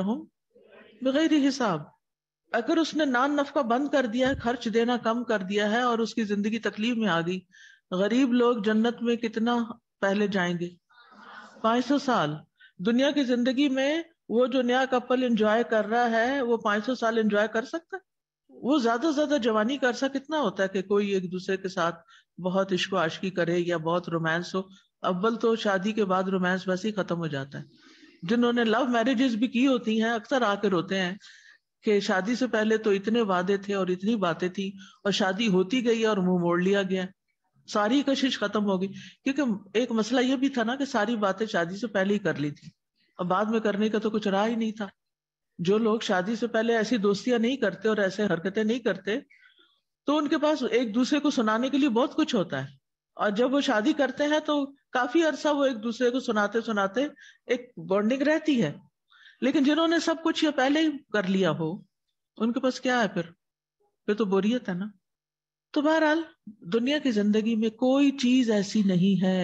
बगैर हिसाब अगर उसने नान नफका बंद कर दिया है खर्च देना कम कर दिया है और उसकी जिंदगी तकलीफ में आ गई गरीब लोग जन्नत में कितना पहले जाएंगे 500 साल दुनिया की जिंदगी में वो जो नया कपल एंजॉय कर रहा है वो 500 साल एंजॉय कर सकता है वो ज्यादा से ज्यादा जवानी का अरसा कितना होता है कि कोई एक दूसरे के साथ बहुत इश्क आशकी करे या बहुत रोमांस हो अव्वल तो शादी के बाद रोमांस वैसे ही खत्म हो जाता है जिन्होंने लव मैरिजेस भी की होती हैं अक्सर आके रोते हैं कि शादी से पहले तो इतने वादे थे और इतनी बातें थी और शादी होती गई और मुंह मोड़ लिया गया सारी कशिश खत्म हो गई क्योंकि एक मसला यह भी था ना कि सारी बातें शादी से पहले ही कर ली थी और बाद में करने का तो कुछ रहा ही नहीं था जो लोग शादी से पहले ऐसी दोस्तियां नहीं करते और ऐसे हरकतें नहीं करते तो उनके पास एक दूसरे को सुनाने के लिए बहुत कुछ होता है और जब वो शादी करते हैं तो काफी अरसा वो एक दूसरे को सुनाते सुनाते एक बॉन्डिंग रहती है लेकिन जिन्होंने सब कुछ ये पहले ही कर लिया हो उनके पास क्या है फिर फिर तो बोरियत है ना तो बहरहाल दुनिया की जिंदगी में कोई चीज ऐसी नहीं है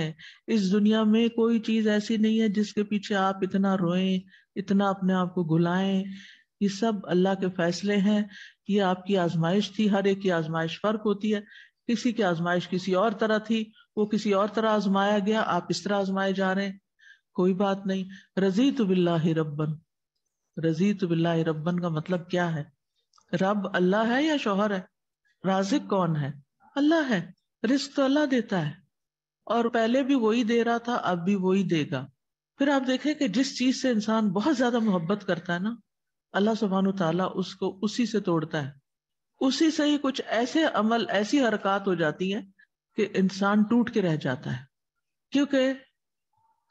इस दुनिया में कोई चीज ऐसी नहीं है जिसके पीछे आप इतना रोएं इतना अपने आप को घुलाएं ये सब अल्लाह के फैसले हैं ये आपकी आजमाइश थी हर एक की आजमाइश फर्क होती है किसी की आजमाइश किसी और तरह थी वो किसी और तरह आजमाया गया आप इस तरह आजमाए जा रहे हैं कोई बात नहीं रजी तो बिल्ला रबन रजीत बिल्ला रबन का मतलब क्या है रब अल्लाह है या शोहर है राजिक कौन है अल्लाह है रिस्क तो अल्लाह देता है और पहले भी वही दे रहा था अब भी वही देगा फिर आप देखें कि जिस चीज से इंसान बहुत ज्यादा मोहब्बत करता है ना अल्लाह सुबहान तला उसको उसी से तोड़ता है उसी से ही कुछ ऐसे अमल ऐसी हरकत हो जाती है कि इंसान टूट के रह जाता है क्योंकि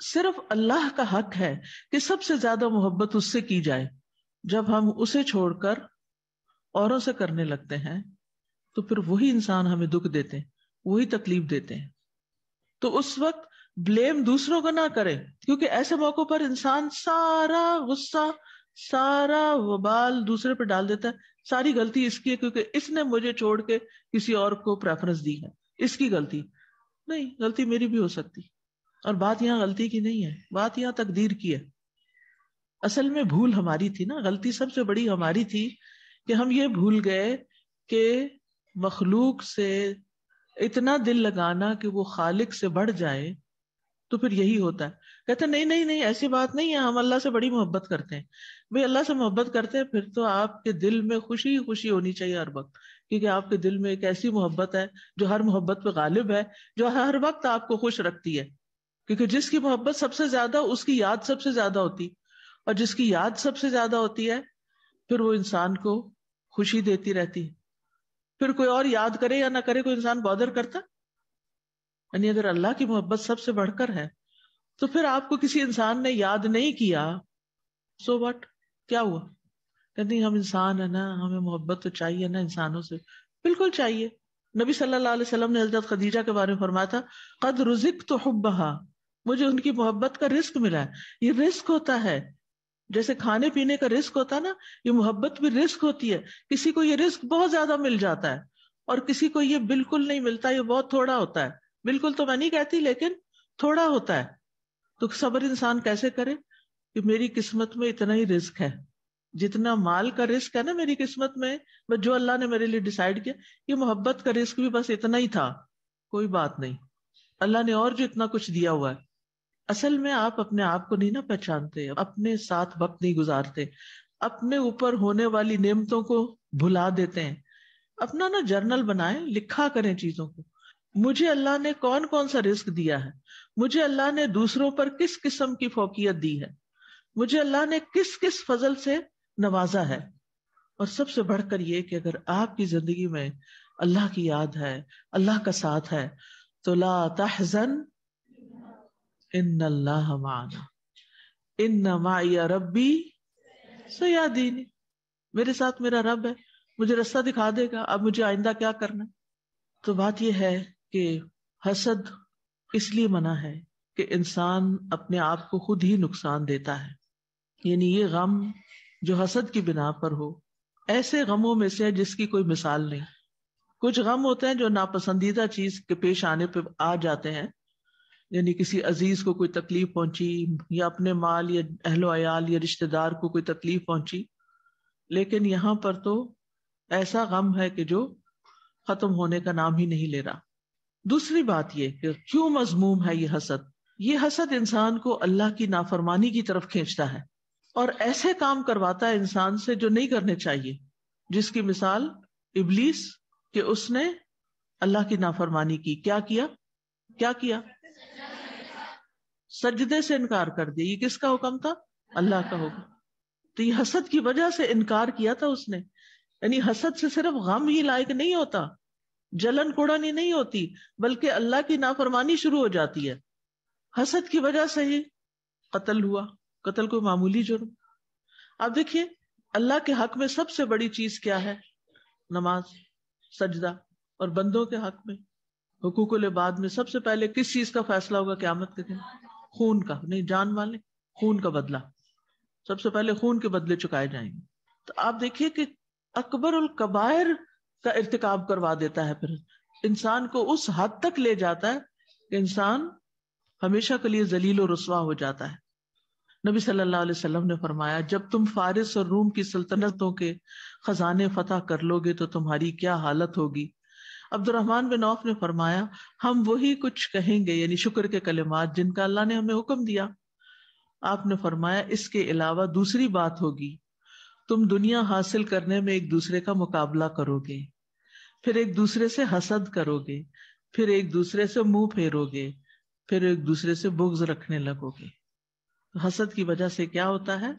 सिर्फ अल्लाह का हक है कि सबसे ज्यादा मोहब्बत उससे की जाए जब हम उसे छोड़कर औरों से करने लगते हैं तो फिर वही इंसान हमें दुख देते हैं वही तकलीफ देते हैं तो उस वक्त ब्लेम दूसरों को ना करें क्योंकि ऐसे मौकों पर इंसान सारा गुस्सा सारा वबाल दूसरे पर डाल देता है सारी गलती इसकी है क्योंकि इसने मुझे छोड़ के किसी और को प्रेफरेंस दी है इसकी गलती नहीं गलती मेरी भी हो सकती और बात यहाँ गलती की नहीं है बात यहाँ तकदीर की है असल में भूल हमारी थी ना गलती सबसे बड़ी हमारी थी कि हम ये भूल गए कि मखलूक से इतना दिल लगाना कि वो खालिक से बढ़ जाए तो फिर यही होता है कहते नहीं नहीं नहीं ऐसी बात नहीं है हम अल्लाह से बड़ी मोहब्बत करते हैं भाई अल्लाह से मोहब्बत करते हैं फिर तो आपके दिल में खुशी ही खुशी होनी चाहिए हर वक्त क्योंकि आपके दिल में एक ऐसी मोहब्बत है जो हर मोहब्बत पे गालिब है जो हर वक्त आपको खुश रखती है क्योंकि जिसकी मोहब्बत सबसे ज्यादा उसकी याद सबसे ज्यादा होती और जिसकी याद सबसे ज्यादा होती है फिर वो इंसान को खुशी देती रहती है फिर कोई और याद करे या ना करे कोई इंसान बॉदर करता यानी अगर अल्लाह की मोहब्बत सबसे बढ़कर है तो फिर आपको किसी इंसान ने याद नहीं किया सो so वट क्या हुआ कहते हम इंसान है ना हमें मोहब्बत तो चाहिए ना इंसानों से बिल्कुल चाहिए नबी सल्लल्लाहु अलैहि वसल्लम ने हजरत खदीजा के बारे में फरमाया था कद रुजिक तो हब्बहा मुझे उनकी मोहब्बत का रिस्क मिला है ये रिस्क होता है जैसे खाने पीने का रिस्क होता है ना ये मोहब्बत भी रिस्क होती है किसी को ये रिस्क बहुत ज्यादा मिल जाता है और किसी को ये बिल्कुल नहीं मिलता ये बहुत थोड़ा होता है बिल्कुल तो मैं नहीं कहती लेकिन थोड़ा होता है तो सबर इंसान कैसे करे कि मेरी किस्मत में इतना ही रिस्क है जितना माल का रिस्क है ना मेरी किस्मत में बस जो अल्लाह ने मेरे लिए डिसाइड किया ये मोहब्बत का रिस्क भी बस इतना ही था कोई बात नहीं अल्लाह ने और जो इतना कुछ दिया हुआ है असल में आप अपने आप को नहीं ना पहचानते अपने साथ वक्त नहीं गुजारते अपने ऊपर होने वाली नियमतों को भुला देते हैं अपना ना जर्नल बनाए लिखा करें चीजों को मुझे अल्लाह ने कौन कौन सा रिस्क दिया है मुझे अल्लाह ने दूसरों पर किस किस्म की फोकियत दी है मुझे अल्लाह ने किस किस फजल से नवाजा है और सबसे बढ़कर ये कि अगर आपकी जिंदगी में अल्लाह की याद है अल्लाह का साथ है तो ला तहजन रबी सयादीनी मेरे साथ मेरा रब है मुझे रास्ता दिखा देगा अब मुझे आइंदा क्या करना तो बात यह है कि हसद इसलिए मना है कि इंसान अपने आप को खुद ही नुकसान देता है यानी ये गम जो हसद की बिना पर हो ऐसे गमों में से है जिसकी कोई मिसाल नहीं कुछ गम होते हैं जो नापसंदीदा चीज के पेश आने पर आ जाते हैं यानी किसी अजीज को कोई तकलीफ पहुंची या अपने माल या अहलो आयाल या रिश्तेदार को कोई तकलीफ पहुंची लेकिन यहाँ पर तो ऐसा गम है कि जो खत्म होने का नाम ही नहीं ले रहा दूसरी बात यह कि क्यों मजमूम है ये हसद ये हसद इंसान को अल्लाह की नाफरमानी की तरफ खींचता है और ऐसे काम करवाता है इंसान से जो नहीं करने चाहिए जिसकी मिसाल इबलीस कि उसने अल्लाह की नाफरमानी की क्या किया क्या किया सजदे से इनकार कर दिया ये किसका हुक्म था अल्लाह का हुक्म तो ये हसद की वजह से इनकार किया था उसने यानी हसद से सिर्फ गम ही लायक नहीं होता जलन कुड़ानी नहीं होती बल्कि अल्लाह की नाफरमानी शुरू हो जाती है हसद की वजह से ही कत्ल हुआ कत्ल कोई मामूली जुर्म अब देखिए अल्लाह के हक में सबसे बड़ी चीज क्या है नमाज सजदा और बंदों के हक में हकूक बाद में सबसे पहले किस चीज का फैसला होगा क्यामत के दिन खून का नहीं जान वाले खून का बदला सबसे पहले खून के बदले चुकाए जाएंगे तो आप देखिए कि अकबर उल कबायर का इरतकब करवा देता है फिर इंसान को उस हद तक ले जाता है कि इंसान हमेशा के लिए जलील और रसवा हो जाता है नबी सल्लल्लाहु अलैहि वसल्लम ने फरमाया जब तुम फारिस और रूम की सल्तनतों के खजाने फतह कर लोगे तो तुम्हारी क्या हालत होगी अब्दुलरहमान बिन औफ ने फरमाया हम वही कुछ कहेंगे यानी शुक्र के कलिमात जिनका अल्लाह ने हमें हुक्म दिया आपने फरमाया इसके अलावा दूसरी बात होगी तुम दुनिया हासिल करने में एक दूसरे का मुकाबला करोगे फिर एक दूसरे से हसद करोगे फिर एक दूसरे से मुंह फेरोगे फिर एक दूसरे से बुग्ज रखने लगोगे हसद की वजह से क्या होता है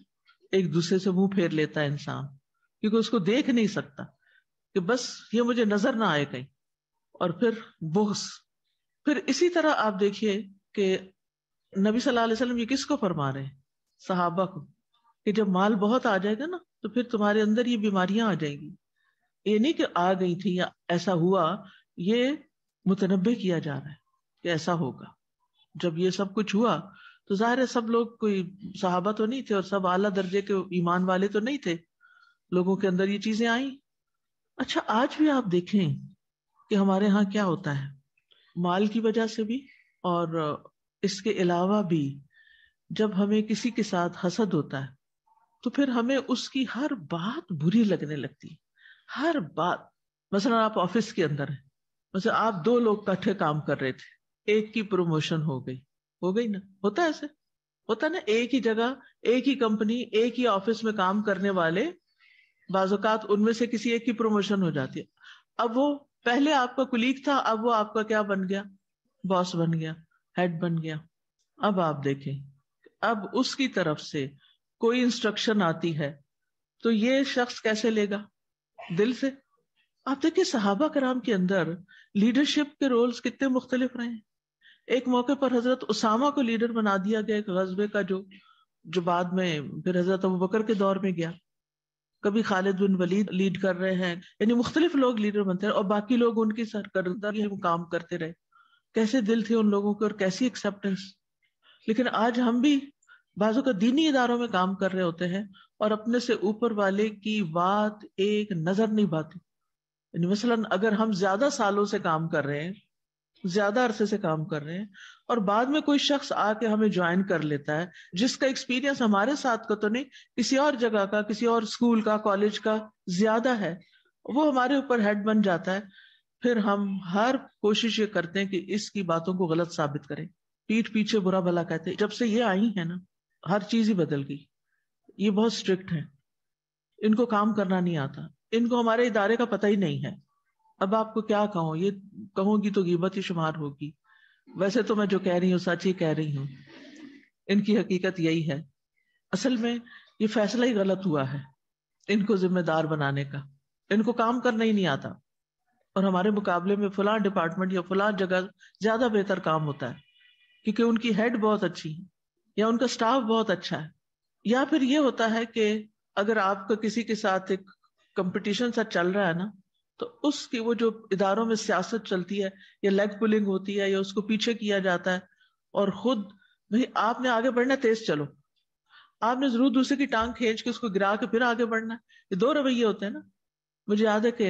एक दूसरे से मुंह फेर लेता है इंसान क्योंकि उसको देख नहीं सकता कि बस ये मुझे नजर ना आए कहीं और फिर बोस फिर इसी तरह आप देखिए कि नबी सल्लल्लाहु अलैहि वसल्लम ये किसको फरमा रहे हैं सहाबा को कि जब माल बहुत आ जाएगा ना तो फिर तुम्हारे अंदर ये बीमारियां आ जाएंगी ये नहीं कि आ गई थी या ऐसा हुआ ये मुतनबे किया जा रहा है कि ऐसा होगा जब ये सब कुछ हुआ तो जाहिर है सब लोग कोई सहाबा तो नहीं थे और सब आला दर्जे के ईमान वाले तो नहीं थे लोगों के अंदर ये चीजें आई अच्छा आज भी आप देखें कि हमारे यहाँ क्या होता है माल की वजह से भी और इसके अलावा भी जब हमें किसी के साथ हसद होता है तो फिर हमें उसकी हर बात बुरी लगने लगती है हर बात मसलन आप ऑफिस के अंदर हैं मतलब आप दो लोग इकट्ठे काम कर रहे थे एक की प्रमोशन हो गई हो गई ना होता है ऐसे होता ना एक ही जगह एक ही कंपनी एक ही ऑफिस में काम करने वाले बाजुकात उनमें से किसी एक की प्रमोशन हो जाती है अब वो पहले आपका कुलीग था अब वो आपका क्या बन गया बॉस बन गया हेड बन गया अब आप देखें अब उसकी तरफ से कोई इंस्ट्रक्शन आती है तो ये शख्स कैसे लेगा दिल से आप देखिए सहाबा कराम के अंदर लीडरशिप के रोल्स कितने मुख्तलिफ रहे हैं एक मौके पर हजरत उसामा को लीडर बना दिया गया एक गजबे का जो जो बाद में फिर हजरत अबू बकर के दौर में गया कभी खालिद बिन वलीद लीड कर रहे हैं यानी मुख्तलिफ लोग लीडर बनते रहे और बाकी लोग उनकी सरकर्दा हम काम करते रहे कैसे दिल थे उन लोगों के और कैसी एक्सेप्टेंस लेकिन आज हम भी बाजों का दीनी इदारों में काम कर रहे होते हैं और अपने से ऊपर वाले की बात एक नजर नहीं पाती मसलन अगर हम ज्यादा सालों से काम कर रहे हैं ज्यादा अरसे से काम कर रहे हैं और बाद में कोई शख्स आके हमें ज्वाइन कर लेता है जिसका एक्सपीरियंस हमारे साथ का तो नहीं किसी और जगह का किसी और स्कूल का कॉलेज का ज्यादा है वो हमारे ऊपर हेड बन जाता है फिर हम हर कोशिश ये करते हैं कि इसकी बातों को गलत साबित करें पीठ पीछे बुरा भला कहते जब से ये आई है ना हर चीज ही बदल गई ये बहुत स्ट्रिक्ट है इनको काम करना नहीं आता इनको हमारे इदारे का पता ही नहीं है अब आपको क्या कहूँ ये कहूंगी तो गिबत ही शुमार होगी वैसे तो मैं जो कह रही हूँ सच ही कह रही हूँ इनकी हकीकत यही है असल में ये फैसला ही गलत हुआ है इनको जिम्मेदार बनाने का इनको काम करना ही नहीं आता और हमारे मुकाबले में फलां डिपार्टमेंट या फला जगह ज्यादा बेहतर काम होता है क्योंकि उनकी हेड बहुत अच्छी है या उनका स्टाफ बहुत अच्छा है या फिर ये होता है कि अगर आपका किसी के साथ एक कंपटीशन सा चल रहा है ना तो उसकी वो जो इदारों में सियासत चलती है या लेग पुलिंग होती है या उसको पीछे किया जाता है और खुद भाई आपने आगे बढ़ना तेज चलो आपने जरूर दूसरे की टांग खींच के उसको गिरा के फिर आगे बढ़ना ये दो रवैये होते हैं ना मुझे याद है कि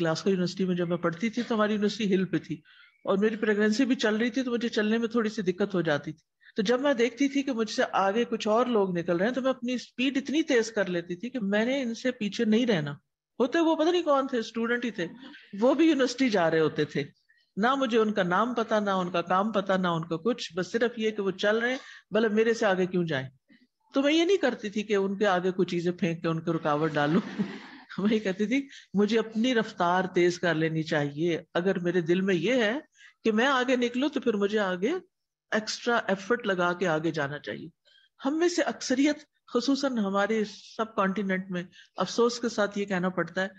ग्लासगो यूनिवर्सिटी में जब मैं पढ़ती थी तो हमारी यूनिवर्सिटी हिल पे थी और मेरी प्रेगनेंसी भी चल रही थी तो मुझे चलने में थोड़ी सी दिक्कत हो जाती थी तो जब मैं देखती थी कि मुझसे आगे कुछ और लोग निकल रहे हैं तो मैं अपनी स्पीड इतनी तेज कर लेती थी कि मैंने इनसे पीछे नहीं रहना होते वो पता नहीं कौन थे स्टूडेंट ही थे वो भी यूनिवर्सिटी जा रहे होते थे ना मुझे उनका नाम पता ना उनका काम पता ना उनका कुछ बस सिर्फ ये कि वो चल रहे हैं भले मेरे से आगे क्यों जाए तो मैं ये नहीं करती थी कि उनके आगे कुछ चीजें फेंक के उनके रुकावट डालू मैं कहती थी मुझे अपनी रफ्तार तेज कर लेनी चाहिए अगर मेरे दिल में ये है कि मैं आगे निकलू तो फिर मुझे आगे एक्स्ट्रा एफर्ट लगा के आगे जाना चाहिए हम में से अक्सरियत खूस हमारे सब कॉन्टिनेंट में अफसोस के साथ ये कहना पड़ता है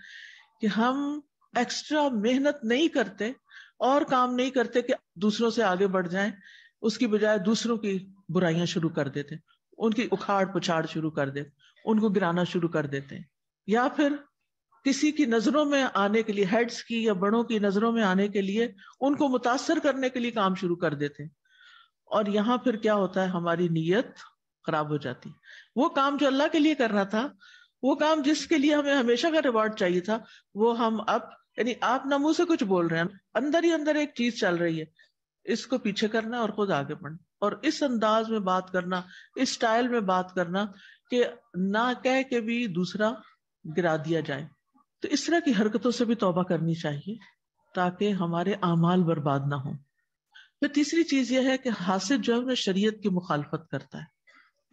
कि हम एक्स्ट्रा मेहनत नहीं करते और काम नहीं करते कि दूसरों से आगे बढ़ जाए उसकी बजाय दूसरों की बुराइयां शुरू कर देते उनकी उखाड़ पुछाड़ शुरू कर दे उनको गिराना शुरू कर देते हैं या फिर किसी की नजरों में आने के लिए हेड्स की या बड़ों की नजरों में आने के लिए उनको मुतासर करने के लिए काम शुरू कर देते हैं और यहाँ फिर क्या होता है हमारी नीयत खराब हो जाती वो काम जो अल्लाह के लिए करना था वो काम जिसके लिए हमें हमेशा का रिवॉर्ड चाहिए था वो हम अब यानी आप ना मुंह से कुछ बोल रहे हैं अंदर ही अंदर एक चीज चल रही है इसको पीछे करना और खुद आगे बढ़ना और इस अंदाज में बात करना इस स्टाइल में बात करना कि ना कह के भी दूसरा गिरा दिया जाए तो इस तरह की हरकतों से भी तोबा करनी चाहिए ताकि हमारे अमाल बर्बाद ना हो फिर तीसरी चीज यह है कि हासिल जो है वह शरीयत की मुखालफत करता है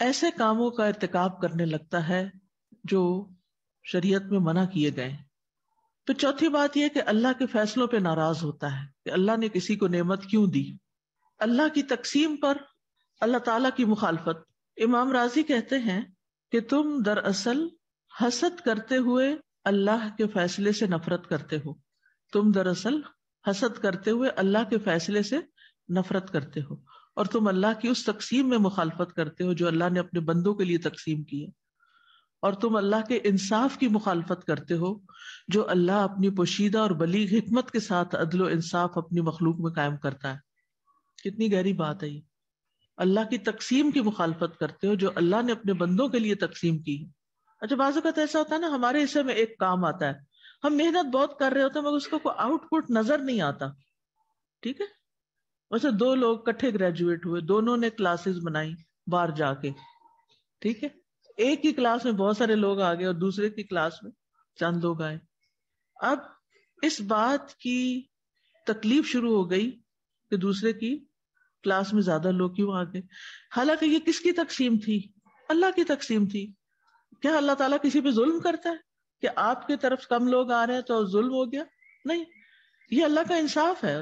ऐसे कामों का इरतकाब करने लगता है जो शरीयत में मना किए गए तो चौथी बात यह कि अल्लाह के फैसलों पे नाराज होता है कि अल्लाह ने किसी को नेमत क्यों दी अल्लाह की तकसीम पर अल्लाह ताला की मुखालफत इमाम राजी कहते हैं कि तुम दरअसल हसद करते हुए अल्लाह के फैसले से नफरत करते हो तुम दरअसल हसद करते हुए अल्लाह के फैसले से नफरत करते हो और तुम अल्लाह की उस तकसीम में मुखालफत करते हो जो अल्लाह ने अपने बंदों के लिए तकसीम की है और तुम अल्लाह के इंसाफ की मुखालफत करते हो जो अल्लाह अपनी पोशीदा और बलीग हमत के साथ अदल इंसाफ अपनी मखलूक में कायम करता है कितनी गहरी बात है ये अल्लाह की तकसीम की मुखालफत करते हो जो अल्लाह ने अपने बंदों के लिए तकसीम की है अच्छा बाज़त ऐसा होता है ना हमारे हिस्से में एक काम आता है हम मेहनत बहुत कर रहे होते हैं मगर उसका कोई आउटपुट नजर नहीं आता ठीक है अच्छा दो लोग इकट्ठे ग्रेजुएट हुए दोनों ने क्लासेस बनाई बाहर जाके ठीक है एक ही क्लास में बहुत सारे लोग आ गए और दूसरे की क्लास में चंद लोग आए अब इस बात की तकलीफ शुरू हो गई कि दूसरे की क्लास में ज्यादा लोग क्यों आ गए हालांकि ये किसकी तकसीम थी अल्लाह की तकसीम थी क्या अल्लाह ताला किसी पे जुल्म करता है कि आपके तरफ कम लोग आ रहे हैं तो जुल्म हो गया नहीं ये अल्लाह का इंसाफ है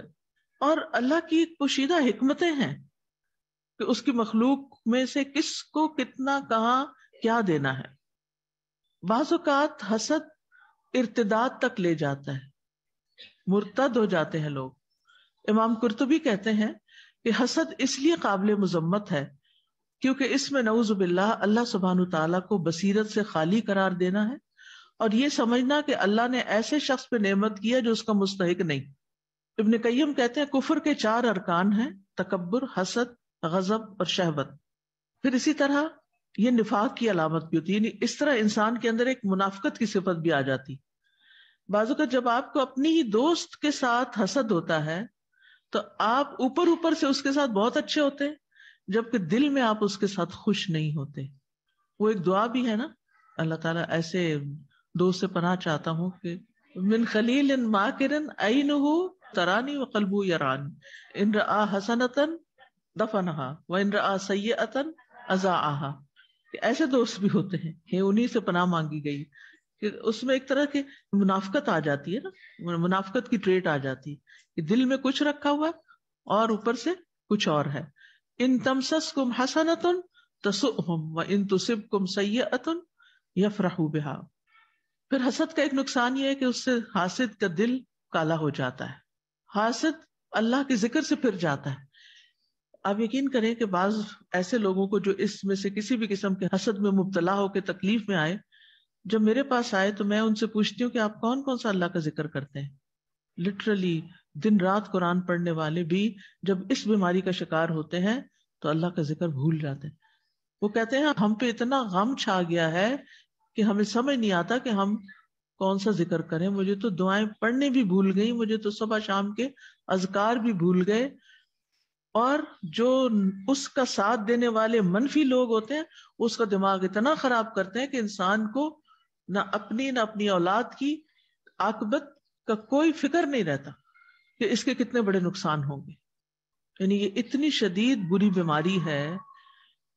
और अल्लाह की एक पोशीदा हमतें हैं कि उसकी मखलूक में से किस को कितना कहाँ क्या देना है बाज़ात हसद इर्तदाद तक ले जाता है मुर्तद हो जाते हैं लोग इमाम कुरतुबी कहते हैं कि हसद इसलिए काबिल मजम्मत है क्योंकि इसमें नवजुबिल्ला अल्लाह सुबहान तला को बसीरत से खाली करार देना है और ये समझना कि अल्लाह ने ऐसे शख्स पे नेमत किया जो उसका मुस्तक नहीं इबन कईम कहते हैं कुफर के चार अरकान हैं तकबर हसद गजब और शहबत फिर इसी तरह ये निफाक की अलामत भी होती है इस तरह इंसान के अंदर एक मुनाफ्त की सिफत भी आ जाती बाजू का जब आपको अपनी ही दोस्त के साथ हसद होता है तो आप ऊपर ऊपर से उसके साथ बहुत अच्छे होते हैं जबकि दिल में आप उसके साथ खुश नहीं होते वो एक दुआ भी है ना अल्लाह ताला ऐसे दोस्त से पना चाहता हूँ कि मिन खलील इन माकिरन आई न तरानी व कलबू यरान इन रहा हसनतन दफनहा व इन रहा सैतन अजा आहा ऐसे दोस्त भी होते हैं है उन्हीं से पनाह मांगी गई कि उसमें एक तरह की मुनाफकत आ जाती है ना मुनाफकत की ट्रेट आ जाती है कि दिल में कुछ रखा हुआ और ऊपर से कुछ और है इन तमसस कुम हसनतुन तसुहम व इन तुसिब कुम सैतुन यफराहू बिहा फिर हसद का एक नुकसान यह है कि उससे हासिद का दिल काला हो जाता है हासद अल्लाह के जिक्र से फिर जाता है आप यकीन करें कि बाज ऐसे लोगों को जो इसमें से किसी भी किस्म के हसद में मुबतला होकर तकलीफ में आए जब मेरे पास आए तो मैं उनसे पूछती हूँ कि आप कौन कौन सा अल्लाह का जिक्र करते हैं लिटरली दिन रात कुरान पढ़ने वाले भी जब इस बीमारी का शिकार होते हैं तो अल्लाह का जिक्र भूल जाते हैं वो कहते हैं हम पे इतना गम छा गया है कि हमें समझ नहीं आता कि हम कौन सा जिक्र करें मुझे तो दुआएं पढ़ने भी भूल गई मुझे तो सुबह शाम के अजकार भी भूल गए और जो उसका साथ देने वाले मनफी लोग होते हैं उसका दिमाग इतना खराब करते हैं कि इंसान को ना अपनी ना अपनी औलाद की आकबत का कोई फिक्र नहीं रहता कि इसके कितने बड़े नुकसान होंगे यानी ये इतनी शदीद बुरी बीमारी है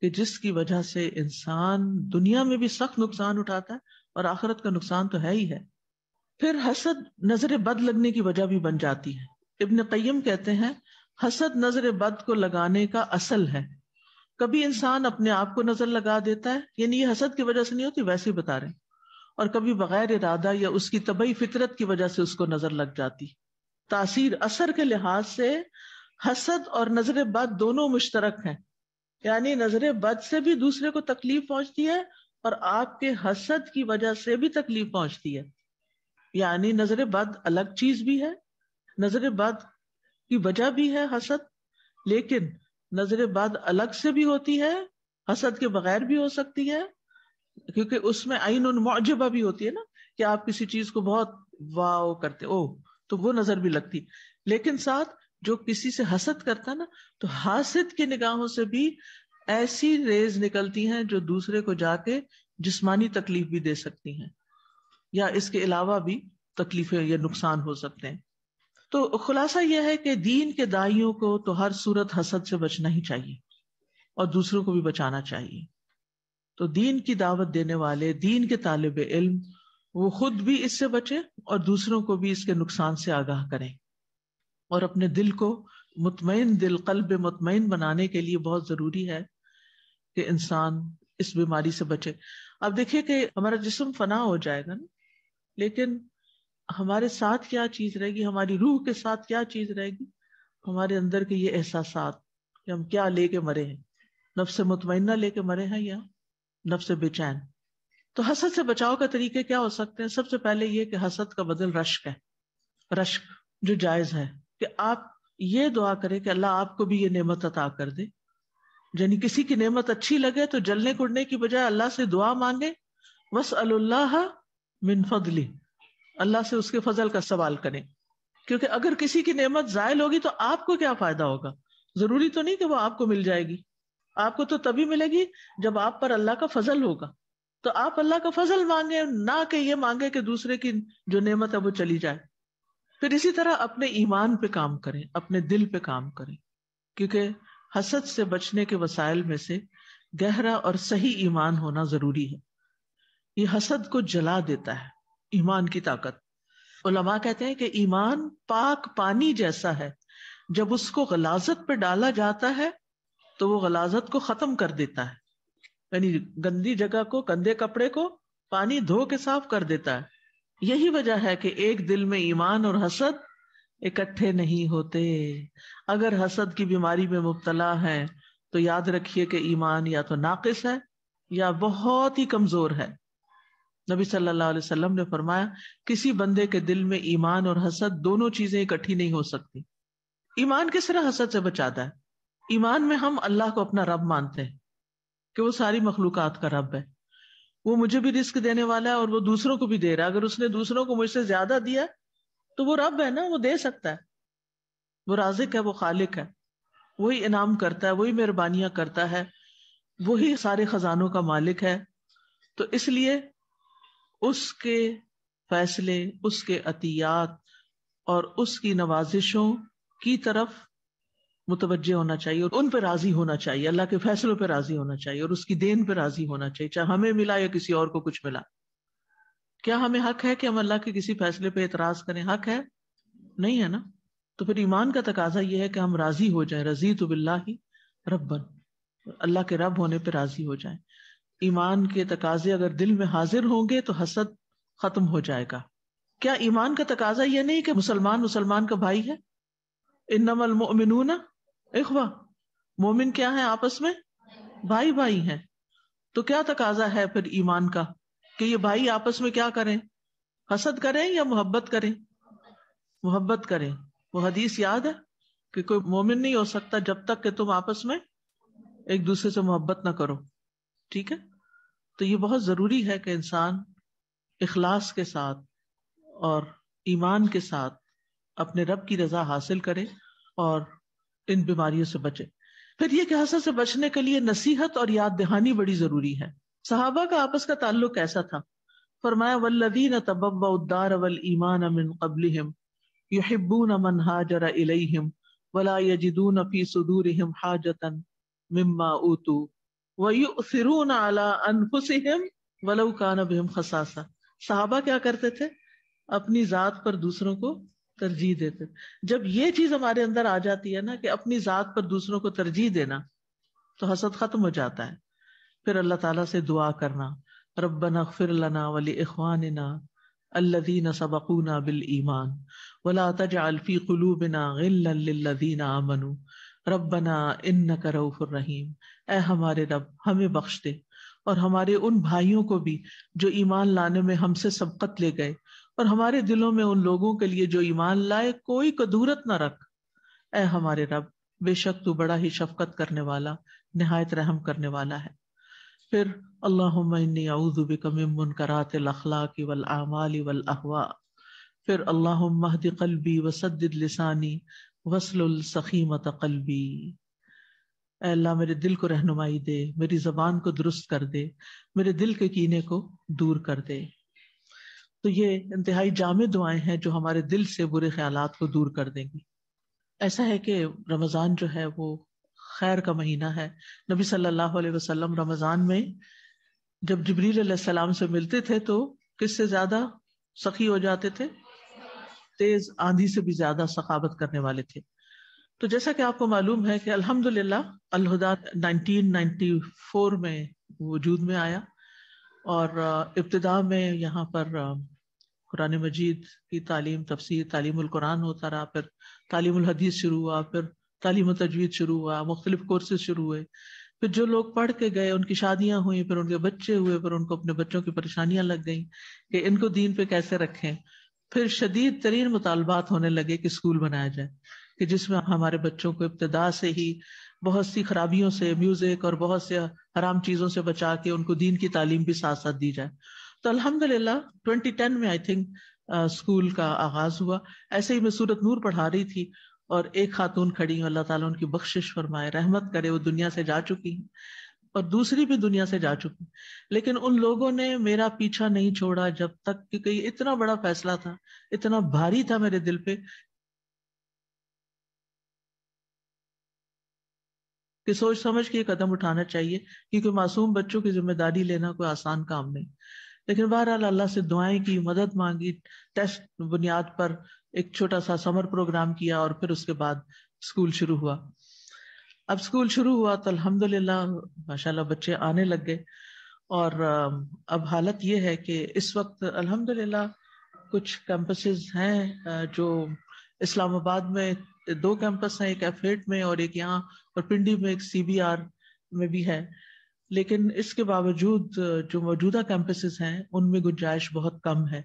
कि जिसकी वजह से इंसान दुनिया में भी सख्त नुकसान उठाता है और आखरत का नुकसान तो है ही है फिर हसद नजर बद लगने की वजह भी बन जाती है इब्न कईम कहते हैं हसद नजर बद को लगाने का असल है कभी इंसान अपने आप को नजर लगा देता है यानी ये हसद की वजह से नहीं होती वैसे ही बता रहे और कभी बगैर इरादा या उसकी तबई फितरत की वजह से उसको नजर लग जाती तासीर असर के लिहाज से हसद और नजर बद दोनों मुश्तरक हैं यानी नजर बद से भी दूसरे को तकलीफ पहुंचती है और आपके हसद की वजह से भी तकलीफ पहुंचती है यानी नजर बद अलग चीज भी है नजर बद की वजह भी है हसद लेकिन नजर बद अलग से भी होती है हसद के बगैर भी हो सकती है क्योंकि उसमें आइन मुआजबा भी होती है ना कि आप किसी चीज को बहुत वाह करते ओ तो वो नजर भी लगती लेकिन साथ जो किसी से हसद करता ना तो हासिद की निगाहों से भी ऐसी रेज निकलती हैं जो दूसरे को जाके जिस्मानी तकलीफ भी दे सकती हैं या इसके अलावा भी तकलीफें या नुकसान हो सकते हैं तो खुलासा यह है कि दीन के दाइयों को तो हर सूरत हसद से बचना ही चाहिए और दूसरों को भी बचाना चाहिए तो दीन की दावत देने वाले दीन के तालब इल्म वो खुद भी इससे बचे और दूसरों को भी इसके नुकसान से आगाह करें और अपने दिल को मुतमिन दिल कल्ब मुतमिन बनाने के लिए बहुत ज़रूरी है कि इंसान इस बीमारी से बचे अब देखिए कि हमारा जिसम फना हो जाएगा ना लेकिन हमारे साथ क्या चीज रहेगी हमारी रूह के साथ क्या चीज रहेगी हमारे अंदर के ये एहसास कि हम क्या लेके मरे हैं नफ से मुतमना लेके मरे हैं या से बेचैन तो हसद से बचाव का तरीके क्या हो सकते हैं सबसे पहले ये कि हसद का बदल रश्क है रश्क जो जायज है कि आप ये दुआ करें कि अल्लाह आपको भी ये नमत अता कर दे यानी किसी की नेमत अच्छी लगे तो जलने कुड़ने की बजाय अल्लाह से दुआ मांगे बस अल्लाह मिन अल्लाह से उसके फजल का सवाल करें क्योंकि अगर किसी की नेमत जायल होगी तो आपको क्या फायदा होगा जरूरी तो नहीं कि वो आपको मिल जाएगी आपको तो तभी मिलेगी जब आप पर अल्लाह का फजल होगा तो आप अल्लाह का फजल मांगे ना कि ये मांगे कि दूसरे की जो नेमत है वो चली जाए फिर इसी तरह अपने ईमान पे काम करें अपने दिल पे काम करें क्योंकि हसद से बचने के वसाइल में से गहरा और सही ईमान होना जरूरी है ये हसद को जला देता है ईमान की ताकत उलमा कहते हैं कि ईमान पाक पानी जैसा है जब उसको गलाजत पर डाला जाता है तो वो गलाजत को खत्म कर देता है यानी गंदी जगह को गंदे कपड़े को पानी धो के साफ कर देता है यही वजह है कि एक दिल में ईमान और हसद इकट्ठे नहीं होते अगर हसद की बीमारी में मुबतला है तो याद रखिए कि ईमान या तो नाकिस है या बहुत ही कमजोर है नबी सल्लल्लाहु अलैहि वसल्लम ने फरमाया किसी बंदे के दिल में ईमान और हसद दोनों चीजें इकट्ठी नहीं हो सकती ईमान किस तरह हसद से बचाता है ईमान में हम अल्लाह को अपना रब मानते हैं कि वो सारी मखलूकत का रब है वो मुझे भी रिस्क देने वाला है और वो दूसरों को भी दे रहा है अगर उसने दूसरों को मुझसे ज्यादा दिया तो वो रब है ना वो दे सकता है वो राजिक है वो खालिक है वही इनाम करता है वही मेहरबानियां करता है वही सारे खजानों का मालिक है तो इसलिए उसके फैसले उसके अतियात और उसकी नवाजिशों की तरफ मुतवजे होना चाहिए और उन पर राजी होना चाहिए अल्लाह के फैसलों पर राजी होना चाहिए और उसकी देन पर राजी होना चाहिए चाहे हमें मिला या किसी और को कुछ मिला क्या हमें हक है कि हम अल्लाह के किसी फैसले पे एतराज करें हक है नहीं है ना तो फिर ईमान का तकाजा यह है कि हम राजी हो जाए रजी तो बिल्ला ही रबन अल्लाह के रब होने पर राजी हो जाए ईमान के तकाजे अगर दिल में हाजिर होंगे तो हसद खत्म हो जाएगा क्या ईमान का तकाजा यह नहीं कि मुसलमान मुसलमान का भाई है इन नमलमिन इखवा मोमिन क्या है आपस में भाई भाई हैं तो क्या तकाजा है फिर ईमान का कि ये भाई आपस में क्या करें हसद करें या मोहब्बत करें मोहब्बत करें वो हदीस याद है कि कोई मोमिन नहीं हो सकता जब तक कि तुम आपस में एक दूसरे से मोहब्बत ना करो ठीक है तो ये बहुत जरूरी है कि इंसान इखलास के साथ और ईमान के साथ अपने रब की रजा हासिल करे और इन बीमारियों से बचे फिर ये कि हसद से बचने के लिए नसीहत और याद दहानी बड़ी जरूरी है सहाबा का आपस का ताल्लुक कैसा था फरमाया वल्लदीन तबब्बाउद्दार वल ईमान मिन कबलिहिम युहिब्बून मन हाजर इलैहिम वला यजिदून फी सुदूरिहिम हाजतन मिम्मा ऊतू व युसिरून अला अनफुसिहिम वलौ कान बिहिम खसासा सहाबा क्या करते थे अपनी जात पर दूसरों को तरजीह देते जब ये चीज हमारे अंदर आ जाती है ना कि अपनी जात पर दूसरों को तरजीह देना तो हसद खत्म हो जाता है फिर अल्लाह ताला से दुआ करना रबना फिर लना वली इखवानना अल्लदीन सबकूना बिल ईमान वला तज अलफ़ी कलूबिना गिल्लदीन आमनु रबना इन रहीम ए हमारे रब हमें बख्श दे और हमारे उन भाइयों को भी जो ईमान लाने में हमसे सबकत ले गए और हमारे दिलों में उन लोगों के लिए जो ईमान लाए कोई कदूरत ना रख ए हमारे रब बेशक तू बड़ा ही शफकत करने वाला नहायत रहम करने वाला है फिर फिर कलबी अल्लाह मेरे दिल को रहनुमाई दे मेरी जबान को दुरुस्त कर दे मेरे दिल के कीने को दूर कर दे तो ये इंतहाई जाम दुआएं हैं जो हमारे दिल से बुरे ख्याल को दूर कर देंगी ऐसा है कि रमज़ान जो है वो खैर का महीना है नबी सल्लल्लाहु अलैहि वसल्लम रमज़ान में जब जबरील सलाम से मिलते थे तो किससे ज़्यादा सखी हो जाते थे तेज़ आंधी से भी ज़्यादा सखावत करने वाले थे तो जैसा कि आपको मालूम है कि अल्हम्दुलिल्लाह अलहुदा फोर में वजूद में आया और इब्तदा में यहाँ पर कुरान मजीद की तालीम तफसीर तालीम कुरान होता रहा फिर तालीम हदीस शुरू हुआ फिर तालीम तजवीज़ शुरू हुआ मुख्तलिफ कोर्सेज शुरू हुए फिर जो लोग पढ़ के गए उनकी शादियां हुई फिर उनके बच्चे हुए फिर उनको अपने बच्चों की परेशानियां लग गई कि इनको दीन पे कैसे रखें फिर शदीद तरीन मुतालबात होने लगे कि स्कूल बनाया जाए कि जिसमें हमारे बच्चों को इब्तदा से ही बहुत सी खराबियों से म्यूजिक और बहुत से हराम चीज़ों से बचा के उनको दीन की तालीम भी साथ साथ दी जाए तो अल्हम्दुलिल्लाह 2010 में आई थिंक स्कूल का आगाज हुआ ऐसे ही मैं सूरत नूर पढ़ा रही थी और एक खातून खड़ी हैं अल्लाह ताला उनकी बख्शिश फरमाए रहमत करे वो दुनिया से जा चुकी हैं और दूसरी भी दुनिया से जा चुकी लेकिन उन लोगों ने मेरा पीछा नहीं छोड़ा जब तक क्योंकि इतना बड़ा फैसला था इतना भारी था मेरे दिल पे कि सोच समझ के कदम उठाना चाहिए क्योंकि मासूम बच्चों की जिम्मेदारी लेना कोई आसान काम नहीं लेकिन बहरहाल अल्लाह से दुआएं की मदद मांगी टेस्ट बुनियाद पर एक छोटा सा समर प्रोग्राम किया और फिर उसके बाद स्कूल शुरू हुआ अब स्कूल शुरू हुआ तो अल्हम्दुलिल्लाह माशाल्लाह बच्चे आने लग गए और अब हालत ये है कि इस वक्त अल्हम्दुलिल्लाह कुछ कैंपसेस हैं जो इस्लामाबाद में दो कैंपस हैं एक एफेट में और एक यहाँ और पिंडी में एक सी में भी है लेकिन इसके बावजूद जो मौजूदा कैंपसेस हैं उनमें गुंजाइश बहुत कम है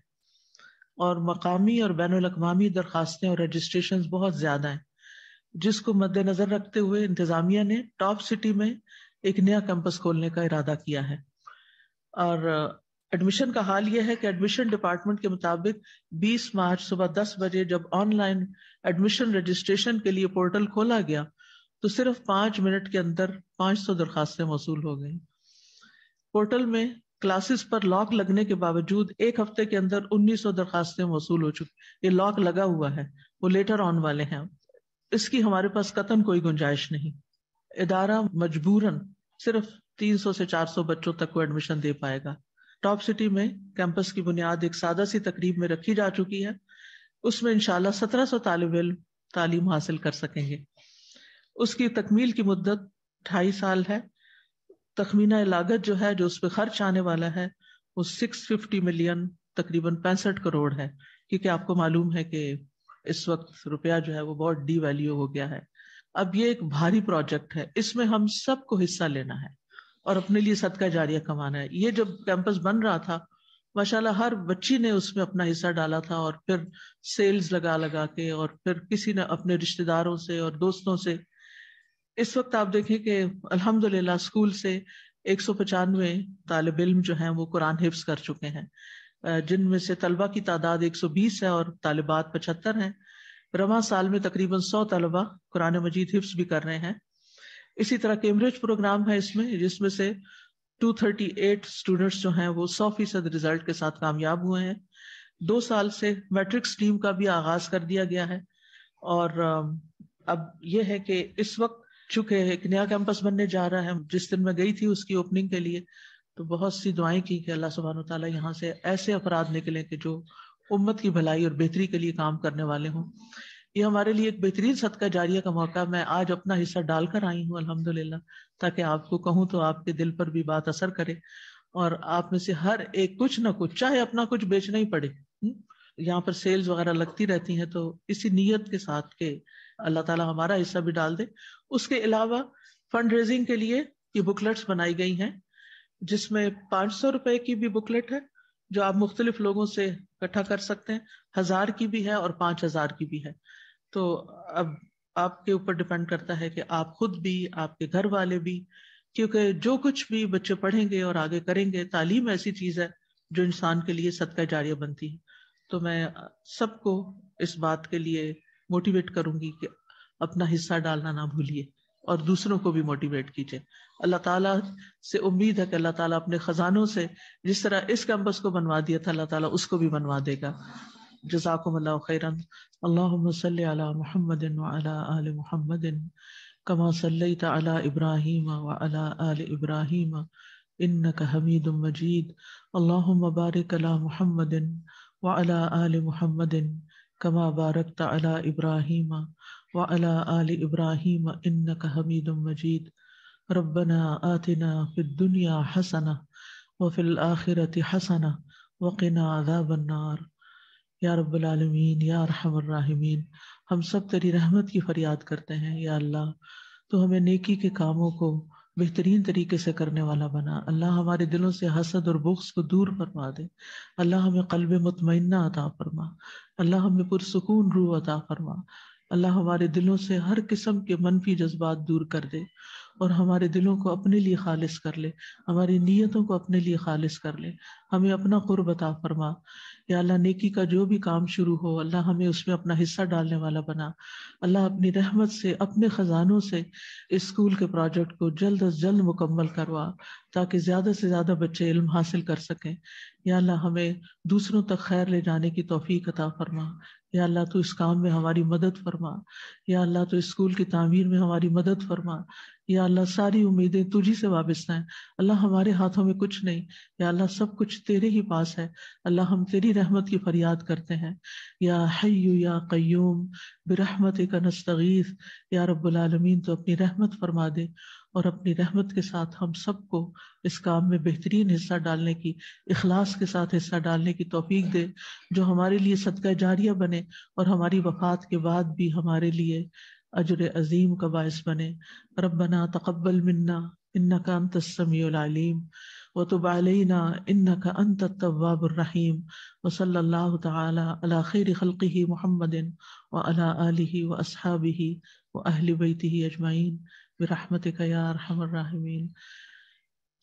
और मकामी और बैन अवी दरख्वास्तें और रजिस्ट्रेशन बहुत ज़्यादा हैं जिसको मद्देनज़र रखते हुए इंतज़ामिया ने टॉप सिटी में एक नया कैंपस खोलने का इरादा किया है और एडमिशन का हाल यह है कि एडमिशन डिपार्टमेंट के मुताबिक 20 मार्च सुबह 10 बजे जब ऑनलाइन एडमिशन रजिस्ट्रेशन के लिए पोर्टल खोला गया तो सिर्फ पांच मिनट के अंदर पांच सौ दरखास्तें मौसू हो गई पोर्टल में क्लासेस पर लॉक लगने के बावजूद एक हफ्ते के अंदर उन्नीस सौ दरखास्तें मौसू हो चुकी ये लॉक लगा हुआ है वो लेटर ऑन वाले हैं इसकी हमारे पास कतन कोई गुंजाइश नहीं इदारा मजबूरन सिर्फ 300 से 400 बच्चों तक को एडमिशन दे पाएगा टॉप सिटी में कैंपस की बुनियाद एक सादा सी तकरीब में रखी जा चुकी है उसमें इनशाला सत्रह सौ तालब इल तालीम हासिल कर सकेंगे उसकी तकमील की मुद्दत ढाई साल है तखमीना लागत जो है जो उस पर खर्च आने वाला है वो सिक्स फिफ्टी मिलियन तकरीबन पैंसठ करोड़ है क्योंकि आपको मालूम है कि इस वक्त रुपया जो है वो बहुत डी वैल्यू हो गया है अब ये एक भारी प्रोजेक्ट है इसमें हम सबको हिस्सा लेना है और अपने लिए सदका जारिया कमाना है ये जब कैंपस बन रहा था माशाला हर बच्ची ने उसमें अपना हिस्सा डाला था और फिर सेल्स लगा लगा के और फिर किसी ने अपने रिश्तेदारों से और दोस्तों से इस वक्त आप देखें कि अल्हम्दुलिल्लाह स्कूल से एक सौ पचानवे तालब इम जो हैं वो कुरान हिफ्स कर चुके हैं जिनमें से तलबा की तादाद एक सौ बीस है और तालिबात पचहत्तर हैं रवा साल में तकरीबन सौ तलबा कुरान मजीद हिफ्स भी कर रहे हैं इसी तरह कैम्ब्रिज प्रोग्राम है इसमें जिसमें से 238 स्टूडेंट्स जो हैं वो सौ फीसद रिजल्ट के साथ कामयाब हुए हैं दो साल से मैट्रिक स्टीम का भी आगाज कर दिया गया है और अब यह है कि इस वक्त चुके हैं एक नया कैंपस बनने जा रहा है जिस दिन मैं गई थी उसकी ओपनिंग के लिए तो बहुत सी दुआएं की कि अल्लाह सुबहान तला यहाँ से ऐसे अपराध निकले कि जो उम्मत की भलाई और बेहतरी के लिए काम करने वाले हों ये हमारे लिए एक बेहतरीन सदका जारिया का मौका मैं आज अपना हिस्सा डालकर आई हूँ अल्हम्दुलिल्लाह ताकि आपको कहूँ तो आपके दिल पर भी बात असर करे और आप में से हर एक कुछ ना कुछ चाहे अपना कुछ बेचना ही पड़े हम्म, यहाँ पर सेल्स वगैरह लगती रहती हैं तो इसी नीयत के साथ के अल्लाह ताला हमारा हिस्सा भी डाल दे उसके अलावा फंड रेजिंग के लिए ये बुकलेट्स बनाई गई हैं जिसमें पाँच सौ रुपए की भी बुकलेट है जो आप मुख्तलिफ लोगों से इकट्ठा कर सकते हैं हजार की भी है और पाँच हजार की भी है तो अब आपके ऊपर डिपेंड करता है कि आप खुद भी आपके घर वाले भी क्योंकि जो कुछ भी बच्चे पढ़ेंगे और आगे करेंगे तालीम ऐसी चीज़ है जो इंसान के लिए सदका जारिया बनती है तो मैं सबको इस बात के लिए मोटिवेट करूंगी कि अपना हिस्सा डालना ना भूलिए और दूसरों को भी मोटिवेट कीजिए अल्लाह ताला से उम्मीद है कि अल्लाह ताला अपने ख़जानों से जिस तरह इस कैंपस को बनवा दिया था अल्लाह ताला उसको भी बनवा देगा जजाकमल्ला खैरन सल अला मोहम्मद आल कमा सल्लैत अला इब्राहिम व अला आल इब्राहिम इन्नक हमीद मजीद अल्लाहुम्म बारिक अला मोहम्मद व अला आल मोहम्मद कमा बारक अला इब्राहिम व अला आल इब्राहिम इन्नक हमीद मजीद रब्बना आतिना फिद्दुनिया हसना व फिल आखिरत हसना वक़ना अदाबन्नार या रबालमीन या रहमीन हम सब तेरी रहमत की फरियाद करते हैं या अल्लाह तो हमें नेकी के कामों को बेहतरीन तरीके से करने वाला बना अल्लाह हमारे दिलों से हसद और बुख्स को दूर फरमा दे अल्लाह हमें कल्ब मतमना अता फरमा अल्लाह हमें पुरसकून रू अता फरमा अल्लाह हमारे दिलों से हर किस्म के मनफी जज्बात दूर कर दे और हमारे दिलों को अपने लिए खालिस कर ले हमारी नीयतों को अपने लिए खालिस कर ले हमें अपना कुर्ब अता फरमा या अल्लाह नेकी का जो भी काम शुरू हो अल्लाह हमें उसमें अपना हिस्सा डालने वाला बना अल्लाह अपनी रहमत से अपने ख़जानों से इस स्कूल के प्रोजेक्ट को जल्द अज जल्द मुकम्मल करवा ताकि ज़्यादा से ज़्यादा बच्चे इल्म हासिल कर सकें या अल्लाह हमें दूसरों तक खैर ले जाने की तोफ़ी अता फरमा या अल्लाह तो इस काम में हमारी मदद फरमा या अल्लाह तो इस स्कूल की तामीर में हमारी मदद फरमा या अल्लाह सारी उम्मीदें तुझी से वाबस्त हैं अल्लाह हमारे हाथों में कुछ नहीं या अल्लाह सब कुछ तेरे ही पास है अल्लाह हम तेरी रहमत की फरियाद करते हैं या हय्यु या कयूम बरहमत का नस्तगीस या रब्बुलमीन तो अपनी रहमत फरमा दे और अपनी रहमत के साथ हम सबको इस काम में बेहतरीन हिस्सा डालने की अखलास के साथ हिस्सा डालने की तोफीक दे जो हमारे लिए सदका जारिया बने और हमारी वफात के बाद भी हमारे लिए अजर अजीम का बायस बने रबना तकबल मन्ना इन्ना का अंत समीम वतुब अलैना इन्नका अंत तवाबुर्रहीम वसल्लल्लाहु तआला अला खैर खल्किही मुहम्मदिन व अला आलिही व अस्हाबिही व अहल बैतिही अजमाइन बिरहमतिक या अरहमर राहिमीन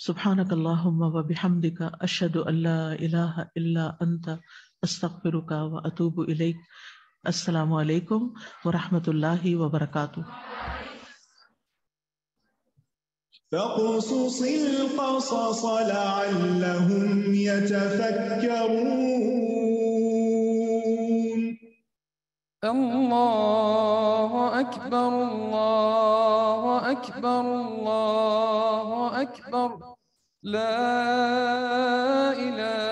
سبحانك اللهم وبحمدك أشهد أن لا إله إلا أنت أستغفرك وأتوب إليك السلام عليكم ورحمة الله وبركاته فاقصص القصص لعلهم يتفكرون الله أكبر الله أكبر الله أكبر لا إله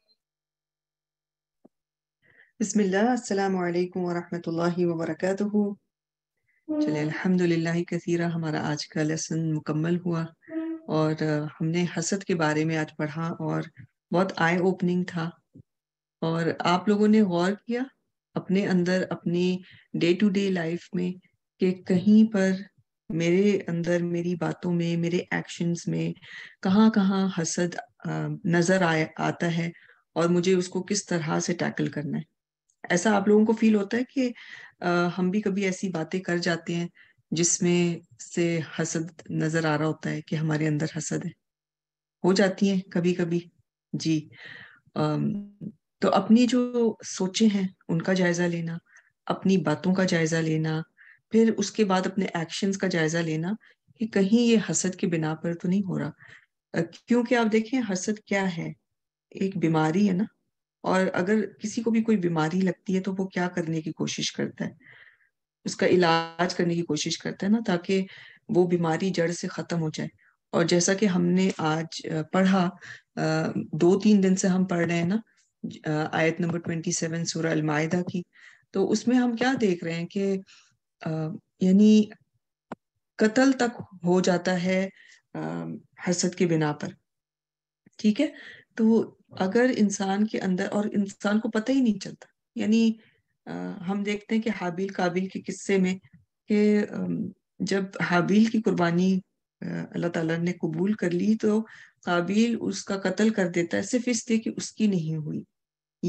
बिस्मिल्लाह अस्सलाम वालेकुम वरहमतुल्लाहि अल्हम्दुलिल्लाह कसीरा हमारा आज का लेसन मुकम्मल हुआ और हमने हसद के बारे में आज पढ़ा और बहुत आई ओपनिंग था और आप लोगों ने गौर किया अपने अंदर अपनी डे टू डे लाइफ में कि कहीं पर मेरे अंदर मेरी बातों में मेरे एक्शंस में कहाँ कहाँ हसद नज़र आया आता है और मुझे उसको किस तरह से टैकल करना है ऐसा आप लोगों को फील होता है कि आ, हम भी कभी ऐसी बातें कर जाते हैं जिसमें से हसद नजर आ रहा होता है कि हमारे अंदर हसद है हो जाती है कभी कभी जी आ, तो अपनी जो सोचे हैं उनका जायजा लेना अपनी बातों का जायजा लेना फिर उसके बाद अपने एक्शंस का जायजा लेना कि कहीं ये हसद के बिना पर तो नहीं हो रहा क्योंकि आप देखें हसद क्या है एक बीमारी है ना और अगर किसी को भी कोई बीमारी लगती है तो वो क्या करने की कोशिश करता है उसका इलाज करने की कोशिश करता है ना ताकि वो बीमारी जड़ से खत्म हो जाए और जैसा कि हमने आज पढ़ा दो तीन दिन से हम पढ़ रहे हैं ना आयत नंबर ट्वेंटी सेवन सूरह अलमायदा की तो उसमें हम क्या देख रहे हैं कि यानी कत्ल तक हो जाता है हसद के बिना पर ठीक है तो अगर इंसान के अंदर और इंसान को पता ही नहीं चलता यानी हम देखते हैं कि हाबिल काबिल के किस्से में कि जब हाबिल की कुर्बानी अल्लाह ताला ने कबूल कर ली तो काबिल उसका कत्ल कर देता है सिर्फ इसलिए कि उसकी नहीं हुई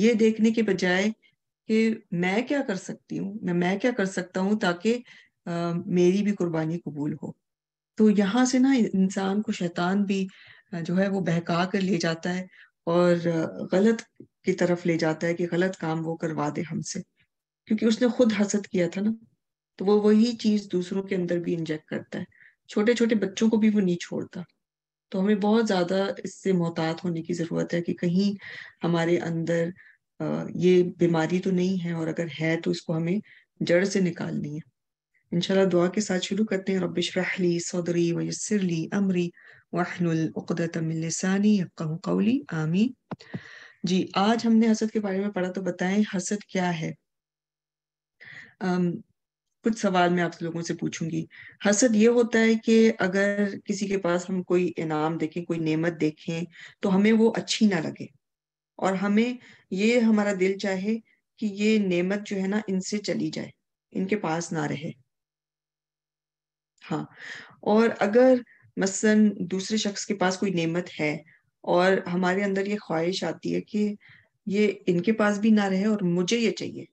ये देखने के बजाय कि मैं क्या कर सकती हूँ मैं मैं क्या कर सकता हूँ ताकि मेरी भी कुर्बानी कबूल हो तो यहाँ से ना इंसान को शैतान भी जो है वो बहका कर ले जाता है और गलत की तरफ ले जाता है कि गलत काम वो करवा दे हमसे क्योंकि उसने खुद हसद किया था ना तो वो वही चीज दूसरों के अंदर भी इंजेक्ट करता है छोटे छोटे बच्चों को भी वो नहीं छोड़ता तो हमें बहुत ज्यादा इससे मोहतात होने की जरूरत है कि कहीं हमारे अंदर ये बीमारी तो नहीं है और अगर है तो इसको हमें जड़ से निकालनी है इंशाल्लाह दुआ के साथ शुरू करते हैं रबिश रहली सौदरी वयसरली अमरी वाहनुल उकदत कौली आमीन जी आज हमने हसद के बारे में पढ़ा तो बताएं हसद क्या है um, कुछ सवाल मैं आप लोगों से पूछूंगी हसद ये होता है कि अगर किसी के पास हम कोई इनाम देखें कोई नेमत देखें तो हमें वो अच्छी ना लगे और हमें ये हमारा दिल चाहे कि ये नेमत जो है ना इनसे चली जाए इनके पास ना रहे हाँ और अगर मसलन दूसरे शख्स के पास कोई नेमत है और हमारे अंदर ये ख्वाहिश आती है कि ये इनके पास भी ना रहे और मुझे ये चाहिए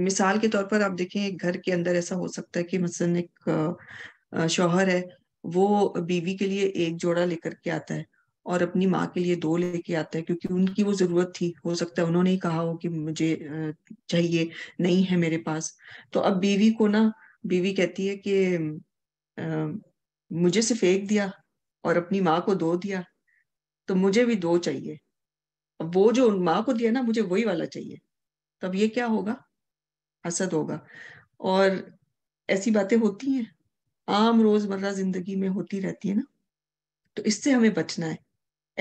मिसाल के तौर पर आप देखें एक घर के अंदर ऐसा हो सकता है कि मसलन एक शौहर है वो बीवी के लिए एक जोड़ा लेकर के आता है और अपनी माँ के लिए दो लेके आता है क्योंकि उनकी वो जरूरत थी हो सकता है उन्होंने ही कहा हो कि मुझे चाहिए नहीं है मेरे पास तो अब बीवी को ना बीवी कहती है कि मुझे सिर्फ एक दिया और अपनी माँ को दो दिया तो मुझे भी दो चाहिए अब वो जो उन माँ को दिया ना मुझे वही वाला चाहिए तब ये क्या होगा असद होगा और ऐसी बातें होती हैं आम रोजमर्रा जिंदगी में होती रहती है ना तो इससे हमें बचना है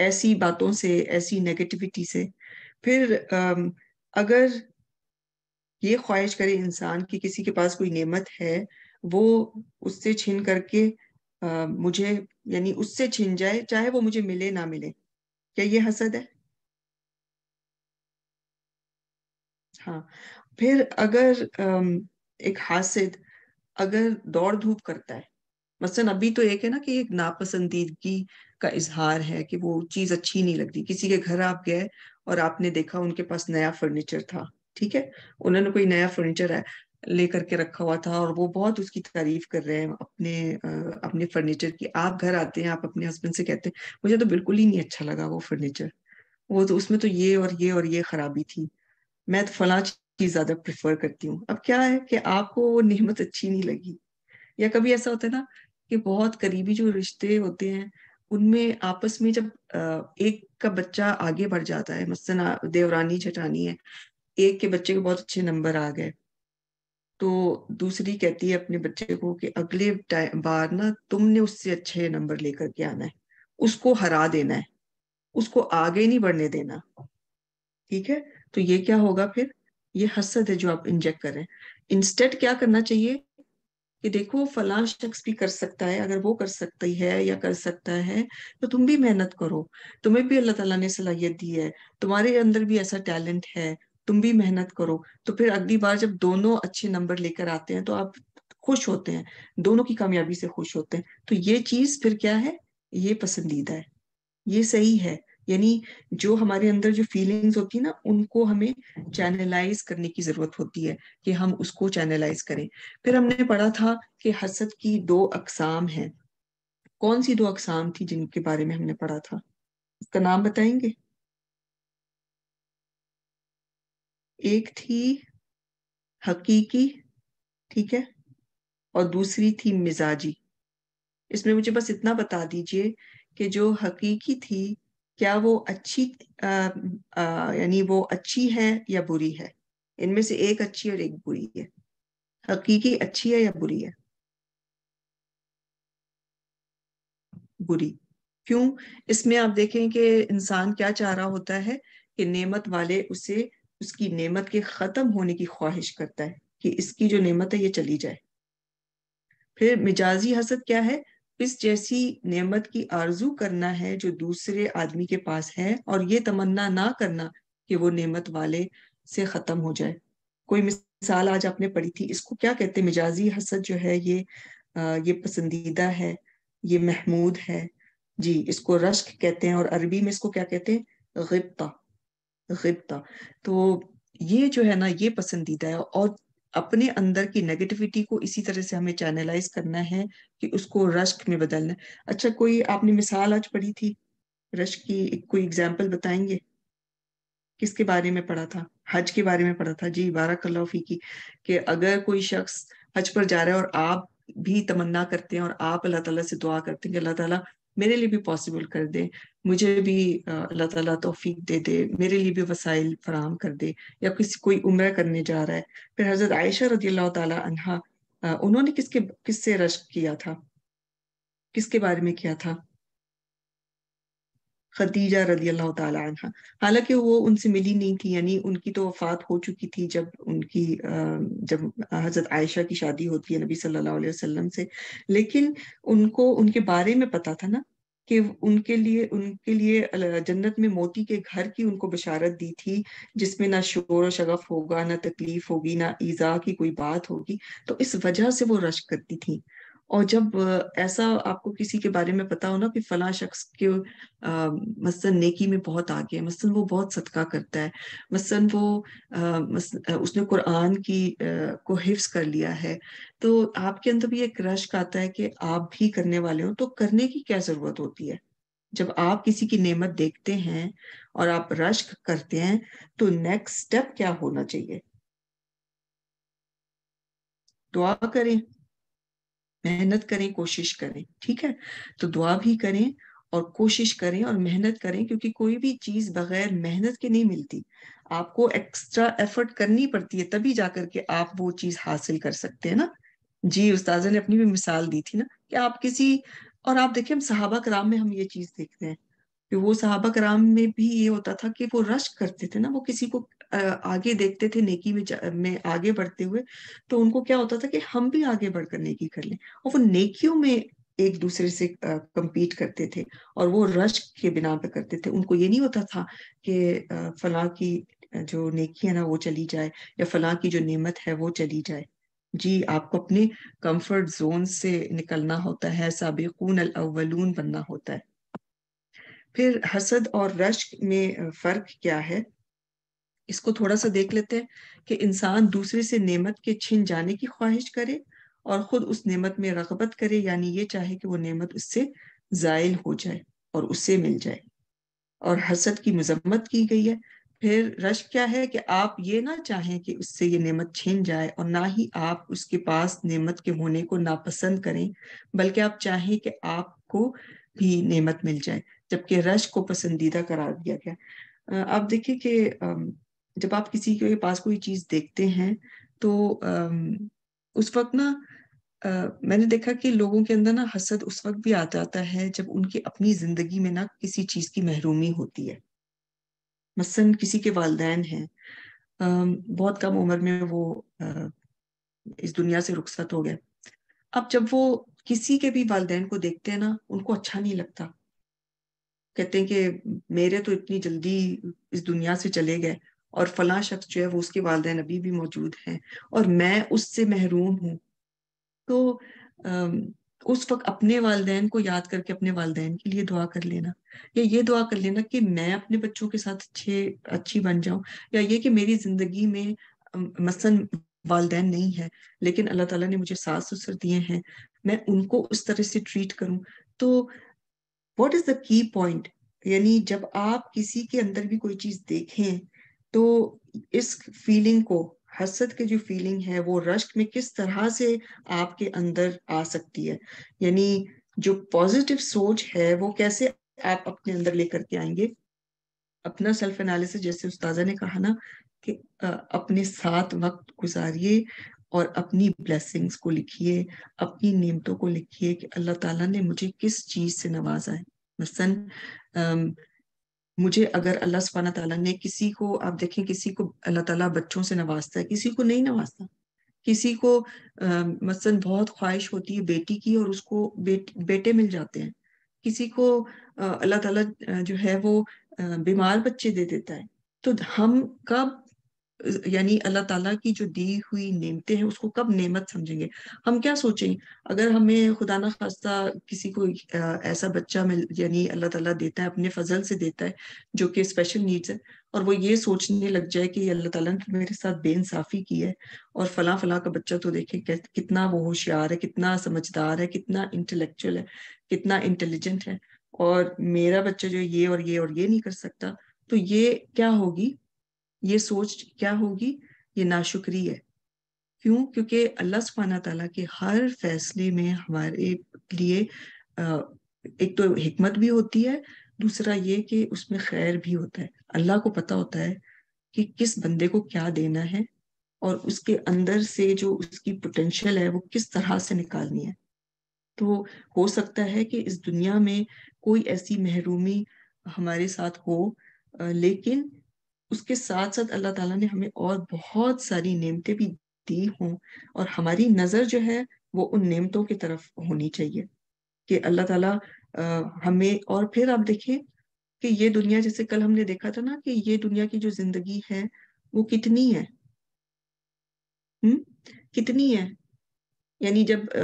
ऐसी बातों से ऐसी नेगेटिविटी से फिर अगर ये ख्वाहिश करे इंसान कि किसी के पास कोई नेमत है वो उससे छीन करके मुझे यानी उससे छिन जाए चाहे वो मुझे मिले ना मिले क्या ये हसद है हाँ फिर अगर एक हासिद अगर दौड़ धूप करता है मसलन अभी तो एक है ना कि एक नापसंदीदगी का इजहार है कि वो चीज अच्छी नहीं लगती किसी के घर आप गए और आपने देखा उनके पास नया फर्नीचर था ठीक है उन्होंने कोई नया फर्नीचर आया लेकर के रखा हुआ था और वो बहुत उसकी तारीफ कर रहे हैं अपने अपने फर्नीचर की आप घर आते हैं आप अपने हस्बैंड से कहते हैं मुझे तो बिल्कुल ही नहीं अच्छा लगा वो फर्नीचर वो तो उसमें तो ये और ये और ये खराबी थी मैं तो फला चीज ज्यादा प्रेफर करती हूँ अब क्या है कि आपको वो नहमत अच्छी नहीं लगी या कभी ऐसा होता है ना कि बहुत करीबी जो रिश्ते होते हैं उनमें आपस में जब एक का बच्चा आगे बढ़ जाता है मसलन देवरानी जटानी है एक के बच्चे के बहुत अच्छे नंबर आ गए तो दूसरी कहती है अपने बच्चे को कि अगले बार ना तुमने उससे अच्छे नंबर लेकर के आना है उसको हरा देना है उसको आगे नहीं बढ़ने देना ठीक है तो ये क्या होगा फिर ये हसद है जो आप इंजेक्ट कर रहे हैं इंस्टेट क्या करना चाहिए कि देखो फला शख्स भी कर सकता है अगर वो कर सकती है या कर सकता है तो तुम भी मेहनत करो तुम्हें भी अल्लाह ताला ने सलाहियत दी है तुम्हारे अंदर भी ऐसा टैलेंट है तुम भी मेहनत करो तो फिर अगली बार जब दोनों अच्छे नंबर लेकर आते हैं तो आप खुश होते हैं दोनों की कामयाबी से खुश होते हैं तो ये चीज फिर क्या है ये पसंदीदा है ये सही है यानी जो हमारे अंदर जो फीलिंग्स होती है ना उनको हमें चैनलाइज करने की जरूरत होती है कि हम उसको चैनलाइज करें फिर हमने पढ़ा था कि हसद की दो अकसाम है कौन सी दो अकसाम थी जिनके बारे में हमने पढ़ा था उसका नाम बताएंगे एक थी हकीकी ठीक है और दूसरी थी मिजाजी इसमें मुझे बस इतना बता दीजिए कि जो हकीकी थी क्या वो अच्छी यानी वो अच्छी है या बुरी है इनमें से एक अच्छी और एक बुरी है हकीकी अच्छी है या बुरी है बुरी क्यों इसमें आप देखें कि इंसान क्या चाह रहा होता है कि नेमत वाले उसे उसकी नेमत के ख़त्म होने की ख्वाहिश करता है कि इसकी जो नेमत है ये चली जाए फिर मिजाजी हसद क्या है इस जैसी नेमत की आरजू करना है जो दूसरे आदमी के पास है और ये तमन्ना ना करना कि वो नेमत वाले से ख़त्म हो जाए कोई मिसाल आज आपने पढ़ी थी इसको क्या कहते हैं मिजाजी हसद जो है ये अः ये पसंदीदा है ये महमूद है जी इसको रश्क कहते हैं और अरबी में इसको क्या कहते हैं गिप्ता गिबता तो ये जो है ना ये पसंदीदा है और अपने अंदर की नेगेटिविटी को इसी तरह से हमें चैनलाइज करना है कि उसको रश्क में बदलना है अच्छा कोई आपने मिसाल आज पढ़ी थी रश्क की कोई एग्जाम्पल बताएंगे किसके बारे में पढ़ा था हज के बारे में पढ़ा था जी बारा कल्लाफी की कि अगर कोई शख्स हज पर जा रहा है और आप भी तमन्ना करते हैं और आप अल्लाह ताला से दुआ करते हैं कि अल्लाह ताला मेरे लिए भी पॉसिबल कर दे मुझे भी अल्लाह ताला तोफीक दे दे मेरे लिए भी वसाइल फराम कर दे या किसी कोई उम्र करने जा रहा है फिर हज़रत आयशा रजी अल्लाह तहा उन्होंने किसके किससे रश्क किया था किसके बारे में किया था खदीजा रदी अल्लाह तह हालांकि वो उनसे मिली नहीं थी यानी उनकी तो वफात हो चुकी थी जब उनकी जब हज़रत आयशा की शादी होती है नबी सल्लल्लाहु अलैहि वसल्लम से लेकिन उनको उनके बारे में पता था ना कि उनके लिए उनके लिए जन्नत में मोती के घर की उनको बशारत दी थी जिसमें ना शोर शगफ होगा ना तकलीफ होगी ना ईजा की कोई बात होगी तो इस वजह से वो रश करती थी और जब ऐसा आपको किसी के बारे में पता हो ना कि फला शख्स के मसलन नेकी में बहुत आगे है मसलन वो बहुत सदका करता है मसलन वो आ, मस, उसने कुरान की को हिफ्स कर लिया है तो आपके अंदर भी एक रश्क आता है कि आप भी करने वाले हो तो करने की क्या जरूरत होती है जब आप किसी की नेमत देखते हैं और आप रश्क करते हैं तो नेक्स्ट स्टेप क्या होना चाहिए दुआ करें मेहनत करें कोशिश करें ठीक है तो दुआ भी करें और कोशिश करें और मेहनत करें क्योंकि कोई भी चीज बगैर मेहनत के नहीं मिलती आपको एक्स्ट्रा एफर्ट करनी पड़ती है तभी जाकर के आप वो चीज हासिल कर सकते हैं ना जी उस्ताजा ने अपनी भी मिसाल दी थी ना कि आप किसी और आप देखिए हम सहाबा कराम में हम ये चीज देखते हैं कि वो सहाबा कराम में भी ये होता था कि वो रश करते थे ना वो किसी को आगे देखते थे नेकी में, में आगे बढ़ते हुए तो उनको क्या होता था कि हम भी आगे बढ़कर नेकी कर लें और वो नेकियों में एक दूसरे से कम्पीट करते थे और वो रश के बिना पर करते थे उनको ये नहीं होता था कि फला की जो नेकी है ना वो चली जाए या फला की जो नेमत है वो चली जाए जी आपको अपने कंफर्ट जोन से निकलना होता है साबिकून अल अव्वलून बनना होता है फिर हसद और रश्क में फर्क क्या है इसको थोड़ा सा देख लेते हैं कि इंसान दूसरे से नेमत के छिन जाने की ख्वाहिश करे और खुद उस नेमत में रगबत करे यानी ये चाहे कि वो नेमत उससे जायल हो जाए और उससे मिल जाए और हसद की मजम्मत की गई है फिर रश क्या है कि आप ये ना चाहें कि उससे ये नेमत छीन जाए और ना ही आप उसके पास नेमत के होने को नापसंद करें बल्कि आप चाहें कि आपको भी नेमत मिल जाए जबकि रश को पसंदीदा करार दिया गया आप देखिए कि जब आप किसी के पास कोई चीज देखते हैं तो उस वक्त ना मैंने देखा कि लोगों के अंदर ना हसद उस वक्त भी आ जाता है जब उनकी अपनी जिंदगी में ना किसी चीज की महरूमी होती है मसन किसी के वालदेन हैं बहुत कम उम्र में वो इस दुनिया से रुखसत हो गए अब जब वो किसी के भी वालदेन को देखते हैं ना उनको अच्छा नहीं लगता कहते हैं कि मेरे तो इतनी जल्दी इस दुनिया से चले गए और फला शख्स जो है वो उसके वालदे नबी भी मौजूद हैं और मैं उससे महरूम हूँ तो उस वक्त अपने वालदेन को याद करके अपने वालदेन के लिए दुआ कर लेना या ये दुआ कर लेना कि मैं अपने बच्चों के साथ अच्छे अच्छी बन जाऊं या ये कि मेरी जिंदगी में मसन वालदेन नहीं है लेकिन अल्लाह ताला ने मुझे सास ससुर दिए हैं मैं उनको उस तरह से ट्रीट करूं तो what is the key point यानी जब आप किसी के अंदर भी कोई चीज देखें तो इस फीलिंग को हसद की जो फीलिंग है वो रश्क में किस तरह से आपके अंदर आ सकती है यानी जो पॉजिटिव सोच है वो कैसे आप अपने अंदर लेकर के आएंगे अपना सेल्फ एनालिसिस जैसे उस्ताजा ने कहा ना कि अपने साथ वक्त गुजारिए और अपनी ब्लेसिंग्स को लिखिए अपनी नियमतों को लिखिए कि अल्लाह ताला ने मुझे किस चीज से नवाजा है मसन मुझे अगर अल्लाह सुबहाना तला ने किसी को आप देखें किसी को अल्लाह तला बच्चों से नवाजता है किसी को नहीं नवाजता किसी को मसलन बहुत ख्वाहिश होती है बेटी की और उसको बेट, बेटे मिल जाते हैं किसी को अल्लाह ताला जो है वो बीमार बच्चे दे देता है तो हम कब यानी अल्लाह ताला की जो दी हुई नेमतें हैं उसको कब नेमत समझेंगे हम क्या सोचें अगर हमें खुदा ना खास्ता किसी को ऐसा बच्चा मिल यानी अल्लाह ताला देता है अपने फजल से देता है जो कि स्पेशल नीड्स है और वो ये सोचने लग जाए कि अल्लाह ताला ने मेरे साथ बेइंसाफी की है और फला फला का बच्चा तो देखे कितना वो होशियार है कितना समझदार है कितना इंटेलेक्चुअल है कितना इंटेलिजेंट है और मेरा बच्चा जो ये और ये और ये नहीं कर सकता तो ये क्या होगी ये सोच क्या होगी ये नाशुक्री है क्यों क्योंकि अल्लाह सुबहाना तला के हर फैसले में हमारे लिए एक तो हमत भी होती है दूसरा ये कि उसमें खैर भी होता है अल्लाह को पता होता है कि किस बंदे को क्या देना है और उसके अंदर से जो उसकी पोटेंशियल है वो किस तरह से निकालनी है तो हो सकता है कि इस दुनिया में कोई ऐसी महरूमी हमारे साथ हो लेकिन उसके साथ साथ अल्लाह ताला ने हमें और बहुत सारी नेमतें भी दी हों और हमारी नज़र जो है वो उन नेमतों की तरफ होनी चाहिए कि अल्लाह ताला आ, हमें और फिर आप देखें कि ये दुनिया जैसे कल हमने देखा था ना कि ये दुनिया की जो जिंदगी है वो कितनी है हम्म कितनी है यानी जब आ,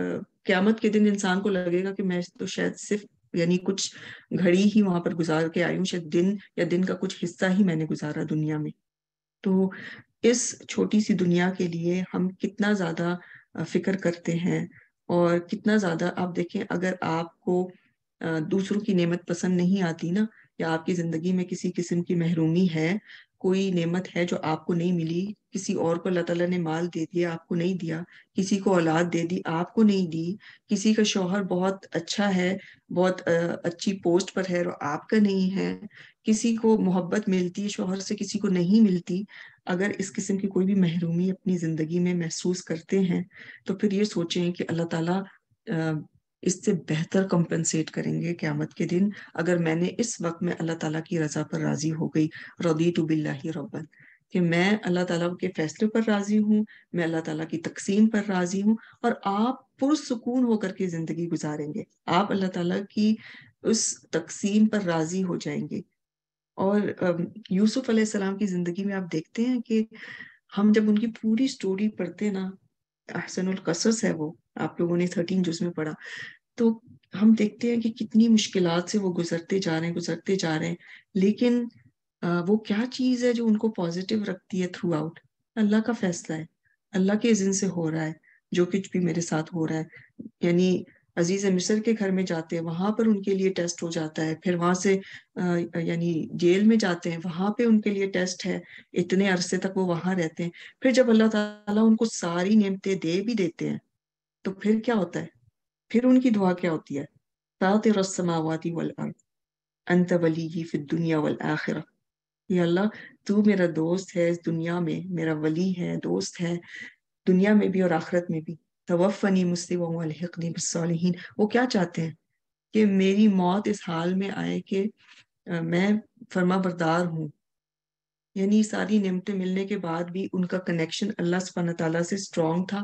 आ, क्यामत के दिन इंसान को लगेगा कि मैं तो शायद सिर्फ यानी कुछ घड़ी ही वहां पर गुजार के आई हूँ शायद दिन या दिन का कुछ हिस्सा ही मैंने गुजारा दुनिया में तो इस छोटी सी दुनिया के लिए हम कितना ज्यादा फिक्र करते हैं और कितना ज्यादा आप देखें अगर आपको दूसरों की नेमत पसंद नहीं आती ना या आपकी जिंदगी में किसी किस्म की महरूमी है कोई नेमत है जो आपको नहीं मिली किसी और को अल्लाह ताला ने माल दे दिया आपको नहीं दिया किसी को औलाद दे दी आपको नहीं दी किसी का शोहर बहुत अच्छा है बहुत अच्छी पोस्ट पर है और आपका नहीं है किसी को मोहब्बत मिलती है शोहर से किसी को नहीं मिलती अगर इस किस्म की कोई भी महरूमी अपनी जिंदगी में महसूस करते हैं तो फिर ये सोचें कि अल्लाह ताला इससे बेहतर कंपनसेट करेंगे क्यामत के दिन अगर मैंने इस वक्त में अल्लाह ताला की रजा पर राजी हो गई रदी तो बिल्लाही रबन कि मैं अल्लाह ताला के फैसले पर राजी हूँ मैं अल्लाह ताला की तकसीम पर राजी हूँ और आप पुरसकून होकर के जिंदगी गुजारेंगे आप अल्लाह ताला की उस तकसीम पर राजी हो जाएंगे और यूसुफ अलैहिस्सलाम की जिंदगी में आप देखते हैं कि हम जब उनकी पूरी स्टोरी पढ़ते ना अहसनुल कसस है वो आप लोगों ने थर्टीन जूस में पढ़ा तो हम देखते हैं कि कितनी मुश्किल से वो गुजरते जा रहे हैं गुजरते जा रहे हैं लेकिन वो क्या चीज़ है जो उनको पॉजिटिव रखती है थ्रू आउट अल्लाह का फैसला है अल्लाह के इज़न से हो रहा है जो कुछ भी मेरे साथ हो रहा है यानी अजीज मिसर के घर में जाते हैं वहां पर उनके लिए टेस्ट हो जाता है फिर वहां से यानी जेल में जाते हैं वहां पे उनके लिए टेस्ट है इतने अरसे तक वो वहां रहते हैं फिर जब अल्लाह ताला उनको सारी नियमतें दे भी देते हैं तो फिर क्या होता है फिर उनकी दुआ क्या होती है तातरसमावाती वल अर्द अंत वली ही फिर दुनिया वल आखिर ये अल्लाह तू मेरा दोस्त है इस दुनिया में मेरा वली है दोस्त है दुनिया में भी और आखिरत में भी तवफ़नी मुझसे वहनी वो क्या चाहते हैं कि मेरी मौत इस हाल में आए कि मैं फर्मा बरदार हूँ यानी सारी नियमतें मिलने के बाद भी उनका कनेक्शन अल्लाह सुबहान तला से स्ट्रांग था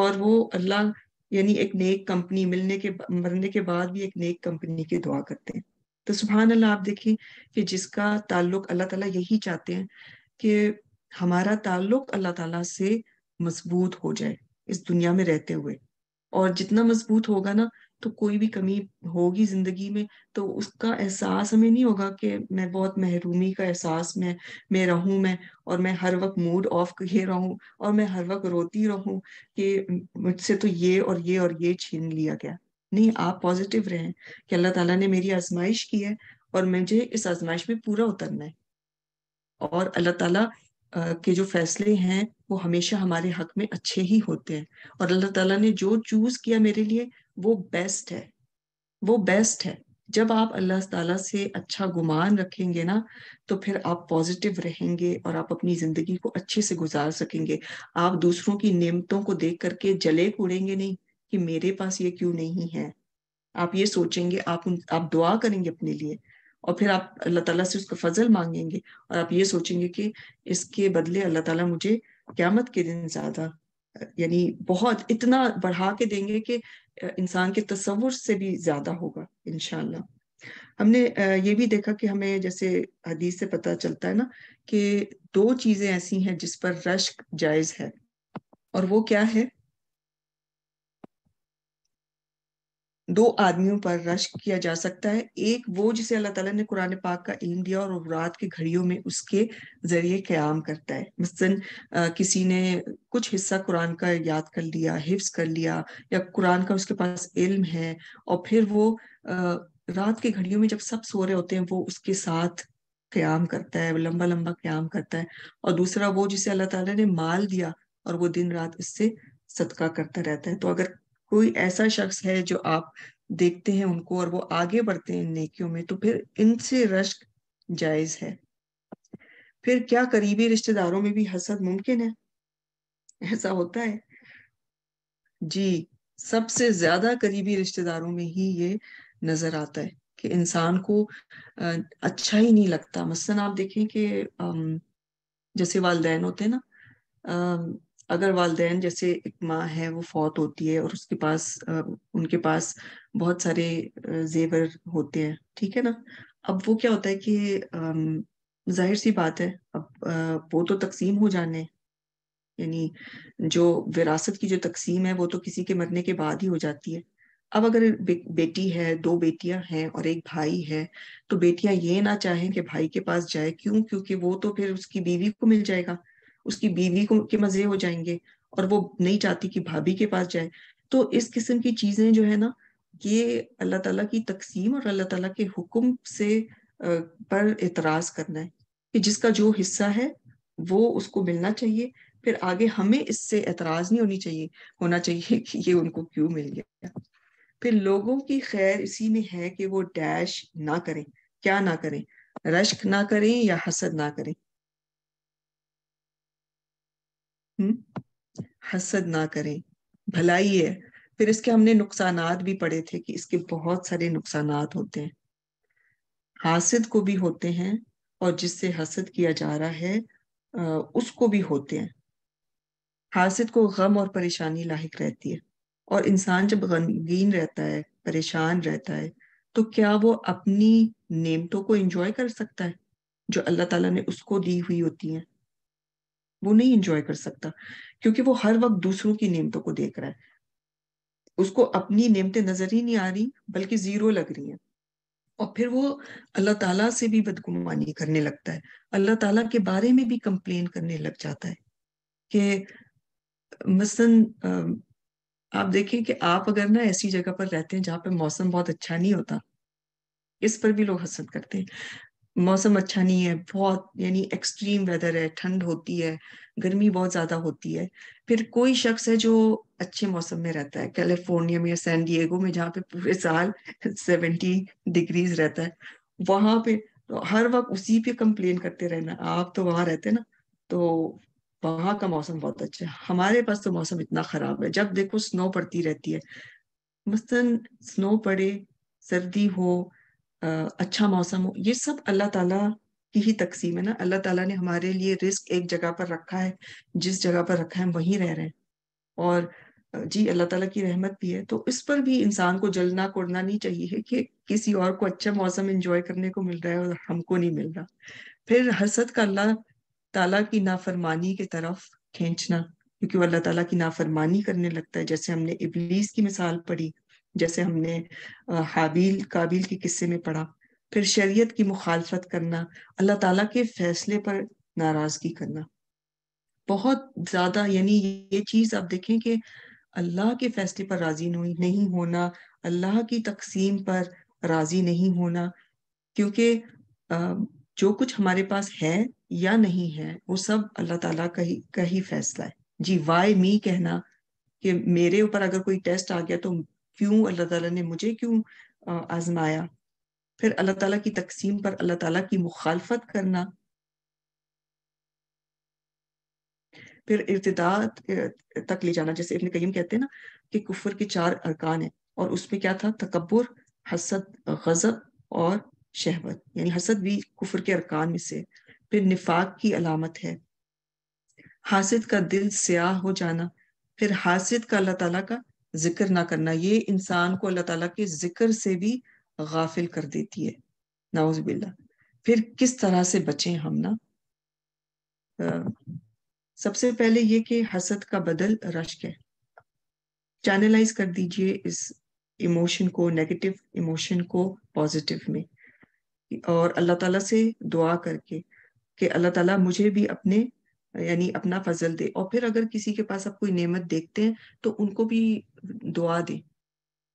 और वो अल्लाह यानी एक नेक कंपनी मिलने के मरने के बाद भी एक नेक कंपनी की दुआ करते हैं तो सुबहान अल्लाह आप देखें कि जिसका ताल्लुक अल्लाह ताला यही चाहते हैं कि हमारा ताल्लुक अल्लाह ताला से मजबूत हो जाए इस दुनिया में रहते हुए और जितना मजबूत होगा ना तो कोई भी कमी होगी जिंदगी में तो उसका एहसास हमें नहीं होगा कि मैं बहुत महरूमी का एहसास मैं मैं रहूं मैं और मैं हर वक्त मूड ऑफ किए रहूं और मैं हर वक्त रोती रहूं कि मुझसे तो ये और ये और ये छीन लिया गया नहीं आप पॉजिटिव रहें कि अल्लाह ताला ने मेरी आजमाइश की है और मुझे इस आजमाइश में पूरा उतरना है और अल्लाह ताला के जो फैसले हैं वो हमेशा हमारे हक में अच्छे ही होते हैं और अल्लाह ताला ने जो चूज किया मेरे लिए वो बेस्ट है वो बेस्ट है जब आप अल्लाह ताला से अच्छा गुमान रखेंगे ना तो फिर आप पॉजिटिव रहेंगे और आप अपनी जिंदगी को अच्छे से गुजार सकेंगे आप दूसरों की नियमतों को देख करके जले कूड़ेंगे नहीं कि मेरे पास ये क्यों नहीं है आप ये सोचेंगे आप उन आप दुआ करेंगे अपने लिए और फिर आप अल्लाह ताला से उसका फजल मांगेंगे और आप ये सोचेंगे कि इसके बदले अल्लाह ताला मुझे क्यामत के दिन ज्यादा यानी बहुत इतना बढ़ा के देंगे कि इंसान के तस्वुर से भी ज्यादा होगा इनशाला हमने ये भी देखा कि हमें जैसे हदीस से पता चलता है ना कि दो चीजें ऐसी हैं जिस पर रश्क जायज है और वो क्या है दो आदमियों पर रश किया जा सकता है एक वो जिसे अल्लाह ताला ने कुरान पाक का इल्म दिया और रात की घड़ियों में उसके जरिए क्याम करता है मसलन किसी ने कुछ हिस्सा कुरान का याद कर लिया हिफ्स कर लिया या कुरान का उसके पास इल्म है और फिर वो रात की घड़ियों में जब सब सो रहे होते हैं वो उसके साथ क्याम करता है लंबा लंबा क्याम करता है और दूसरा वो जिसे अल्लाह ताला ने माल दिया और वो दिन रात उससे सदका करता रहता है तो अगर कोई ऐसा शख्स है जो आप देखते हैं उनको और वो आगे बढ़ते हैं नेकियों में तो फिर इनसे रश्क जायज है फिर क्या करीबी रिश्तेदारों में भी हसद मुमकिन है ऐसा होता है जी सबसे ज्यादा करीबी रिश्तेदारों में ही ये नजर आता है कि इंसान को अच्छा ही नहीं लगता मसलन आप देखें कि जैसे वालदेन होते हैं ना अगर वालदे जैसे एक माँ है वो फौत होती है और उसके पास उनके पास बहुत सारे जेवर होते हैं ठीक है ना अब वो क्या होता है कि जाहिर सी बात है अब वो तो तकसीम हो जाने यानी जो विरासत की जो तकसीम है वो तो किसी के मरने के बाद ही हो जाती है अब अगर बे, बेटी है दो बेटियां हैं और एक भाई है तो बेटियां ये ना चाहें कि भाई के पास जाए क्यों क्योंकि वो तो फिर उसकी बीवी को मिल जाएगा उसकी बीवी को के मजे हो जाएंगे और वो नहीं चाहती कि भाभी के पास जाए तो इस किस्म की चीजें जो है ना ये अल्लाह ताला की तकसीम और अल्लाह ताला के हुक्म से पर एतराज करना है कि जिसका जो हिस्सा है वो उसको मिलना चाहिए फिर आगे हमें इससे एतराज नहीं होनी चाहिए होना चाहिए कि ये उनको क्यों मिल गया फिर लोगों की खैर इसी में है कि वो डैश ना करें क्या ना करें रश्क ना करें या हसद ना करें हम्म, हसद ना करें भलाई है फिर इसके हमने नुकसान भी पढ़े थे कि इसके बहुत सारे नुकसान होते हैं हासिद को भी होते हैं और जिससे हसद किया जा रहा है उसको भी होते हैं हासिद को गम और परेशानी लाक रहती है और इंसान जब गमगीन रहता है परेशान रहता है तो क्या वो अपनी नेमतों को एंजॉय कर सकता है जो अल्लाह ताला ने उसको दी हुई होती हैं वो नहीं इंजॉय कर सकता क्योंकि वो हर वक्त दूसरों की नियमतों को देख रहा है उसको अपनी नियमतें नजर ही नहीं आ रही बल्कि जीरो लग रही है और फिर वो अल्लाह ताला से भी बदगुमानी करने लगता है अल्लाह ताला के बारे में भी कंप्लेन करने लग जाता है कि मसलन आप देखें कि आप अगर ना ऐसी जगह पर रहते हैं जहां पर मौसम बहुत अच्छा नहीं होता इस पर भी लोग हसद करते हैं मौसम अच्छा नहीं है बहुत यानी एक्सट्रीम वेदर है ठंड होती है गर्मी बहुत ज़्यादा होती है फिर कोई शख्स है जो अच्छे मौसम में रहता है कैलिफोर्निया में या सैन डिएगो में जहाँ पे पूरे साल सेवेंटी डिग्रीज रहता है वहां पे तो हर वक्त उसी पे कंप्लेन करते रहना आप तो वहां रहते ना तो वहां का मौसम बहुत अच्छा है हमारे पास तो मौसम इतना खराब है जब देखो स्नो पड़ती रहती है मसलन स्नो पड़े सर्दी हो अच्छा मौसम हो ये सब अल्लाह ताला की ही तकसीम है ना अल्लाह ताला ने हमारे लिए रिस्क एक जगह पर रखा है जिस जगह पर रखा है हम वहीं रह रहे हैं और जी अल्लाह ताला की रहमत भी है तो इस पर भी इंसान को जलना कोड़ना नहीं चाहिए कि किसी और को अच्छा मौसम इंजॉय करने को मिल रहा है और हमको नहीं मिल रहा फिर हसद का अल्लाह ताला की नाफरमानी की तरफ खींचना क्योंकि वो अल्लाह ताला की नाफरमानी करने लगता है जैसे हमने इबलीस की मिसाल पढ़ी जैसे हमने हाबील काबिल के किस्से में पढ़ा फिर शरीयत की मुखालफत करना अल्लाह ताला के फैसले पर नाराजगी करना बहुत ज्यादा यानी ये चीज आप देखें कि अल्लाह के फैसले पर राजी नहीं होना अल्लाह की तकसीम पर राजी नहीं होना क्योंकि जो कुछ हमारे पास है या नहीं है वो सब अल्लाह ताला का ही का ही फैसला है जी वाई मी कहना कि मेरे ऊपर अगर कोई टेस्ट आ गया तो क्यों अल्लाह ताला ने मुझे क्यों आजमाया फिर अल्लाह ताला की तकसीम पर अल्लाह ताला की मुखालफत करना फिर इर्तदा तक ले जाना जैसे इब्न कईम कहते हैं ना कि कुफर के चार अरकान हैं और उसमें क्या था तकबर हसद गजब और शहवत यानी हसद भी कुफर के अरकान में से फिर निफाक की अलामत है हासिद का दिल स्याह हो जाना फिर हासिद का अल्लाह ताला का जिक्र ना करना ये इंसान को अल्लाह ताला के जिक्र से भी गाफिल कर देती है नाउज बिल्ला फिर किस तरह से बचें हम ना आ, सबसे पहले ये कि हसद का बदल रश्क है चैनलाइज कर दीजिए इस इमोशन को नेगेटिव इमोशन को पॉजिटिव में और अल्लाह ताला से दुआ करके कि अल्लाह ताला मुझे भी अपने यानी अपना फजल दे और फिर अगर किसी के पास आप कोई नेमत देखते हैं तो उनको भी दुआ दें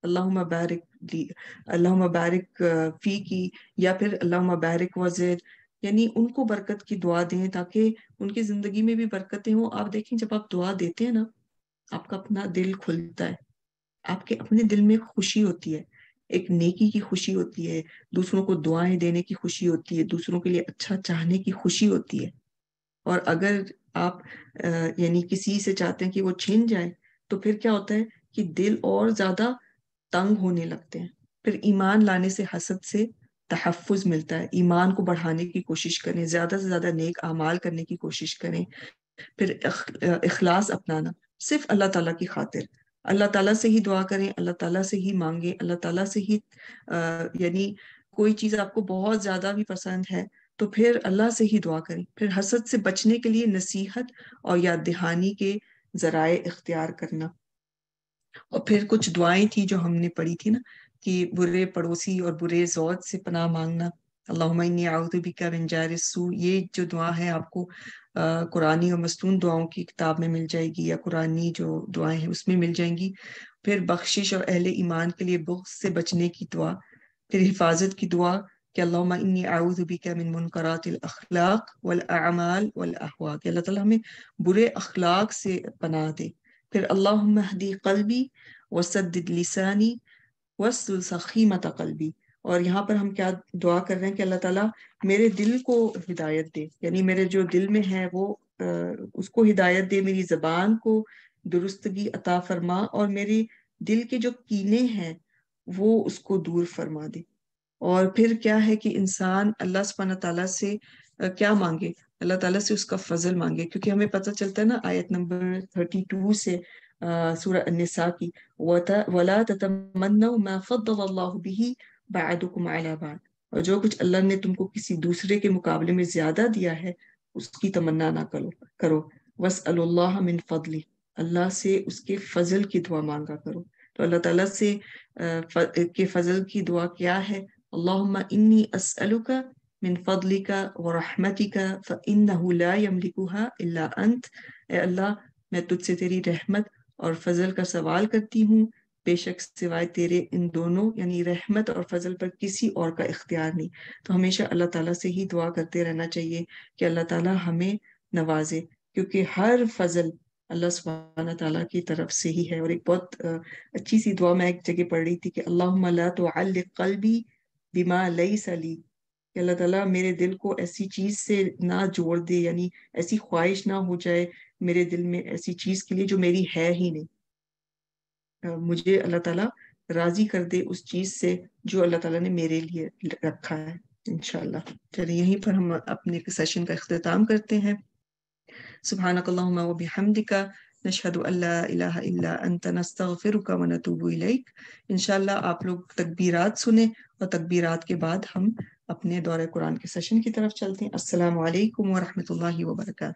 अल्लाह बारिक अल्लाह बारिक फी की या फिर अल्लाह बारिक वजीर यानी उनको बरकत की दुआ दें ताकि उनकी जिंदगी में भी बरकतें हों आप देखें जब आप दुआ देते हैं ना आपका अपना दिल खुलता है आपके अपने दिल में खुशी होती है एक नेकी की खुशी होती है दूसरों को दुआएं देने की खुशी होती है दूसरों के लिए अच्छा चाहने की खुशी होती है और अगर आप यानी किसी से चाहते हैं कि वो छिन जाए तो फिर क्या होता है कि दिल और ज्यादा तंग होने लगते हैं फिर ईमान लाने से हसद से तहफ़ मिलता है ईमान को बढ़ाने की कोशिश करें ज़्यादा से ज़्यादा नेक अमाल करने की कोशिश करें फिर अखलास अपनाना सिर्फ अल्लाह ताला की खातिर अल्लाह ताला से ही दुआ करें अल्लाह ताला से ही मांगे अल्लाह ताला से ही यानी कोई चीज़ आपको बहुत ज़्यादा भी पसंद है तो फिर अल्लाह से ही दुआ करें फिर हसद से बचने के लिए नसीहत और याद दहानी के जराए इख्तियार करना और फिर कुछ दुआएं थी जो हमने पढ़ी थी ना कि बुरे पड़ोसी और बुरे जौज से पनाह मांगना अल्लाबिका बिनजारसू ये जो दुआ है आपको कुरानी और मस्तून दुआओं की किताब में मिल जाएगी या कुरानी जो दुआएं हैं उसमें मिल जाएंगी फिर बख्शिश और अहले ईमान के लिए बुख से बचने की दुआ फिर हिफाजत की दुआ कि अल्लाह इन्नी आउज़बिका मिन मुनकरात अखलाक वल अमाल वल अहवा कि अल्लाह ताला हमें बुरे अखलाक से बना दे फिर अल्लाह महदी कलबी वसद लिसानी वसखीमत कलबी और यहाँ पर हम क्या दुआ कर रहे हैं कि अल्लाह ताला मेरे दिल को हिदायत दे यानी मेरे जो दिल में है वो आ, उसको हिदायत दे मेरी जबान को दुरुस्तगी अता फरमा और मेरे दिल के जो कीने हैं वो उसको दूर फरमा दे और फिर क्या है कि इंसान अल्लाह सुबहान तला से क्या मांगे अल्लाह ताला से उसका फजल मांगे क्योंकि हमें पता चलता है ना आयत नंबर थर्टी टू से की वला और जो कुछ अल्लाह ने तुमको किसी दूसरे के मुकाबले में ज्यादा दिया है उसकी तमन्ना ना करो करो बस अल्लाह मिन फदली अल्लाह से उसके फजल की दुआ मांगा करो तो अल्लाह ताला से के फजल की दुआ क्या है اللهم إني أسألك من فضلك ورحمتك فإنه لا يملكها إلا أنت ए अल्लाह मैं तुझसे तेरी रहमत और फजल का सवाल करती हूँ बेशक सिवाय तेरे इन दोनों यानी रहमत और फजल पर किसी और का इख्तियार नहीं तो हमेशा अल्लाह ताला से ही दुआ करते रहना चाहिए कि अल्लाह ताला हमें नवाजे क्योंकि हर फजल अल्लाह सुबहाना ताला की तरफ से ही है और एक बहुत अच्छी सी दुआ मैं एक जगह पढ़ रही थी कि अल्लाह तो कलबी बीमा लई सली कि अल्लाह ताला मेरे दिल को ऐसी चीज़ से ना जोड़ दे यानी ऐसी ख्वाहिश ना हो जाए मेरे दिल में ऐसी चीज़ के लिए जो मेरी है ही नहीं मुझे अल्लाह ताला राजी कर दे उस चीज़ से जो अल्लाह ताला ने मेरे लिए रखा है इनशाला चलिए यहीं पर हम अपने सेशन का अख्ताम करते हैं सुबहानक वबिहमदिका नशहद अल्लाह नस्तफ़िर इनशा आप लोग तकबीरात सुने और तकबीरात के बाद हम अपने दौरे कुरान के सेशन की तरफ चलते हैं असलकम वरहमल वर्का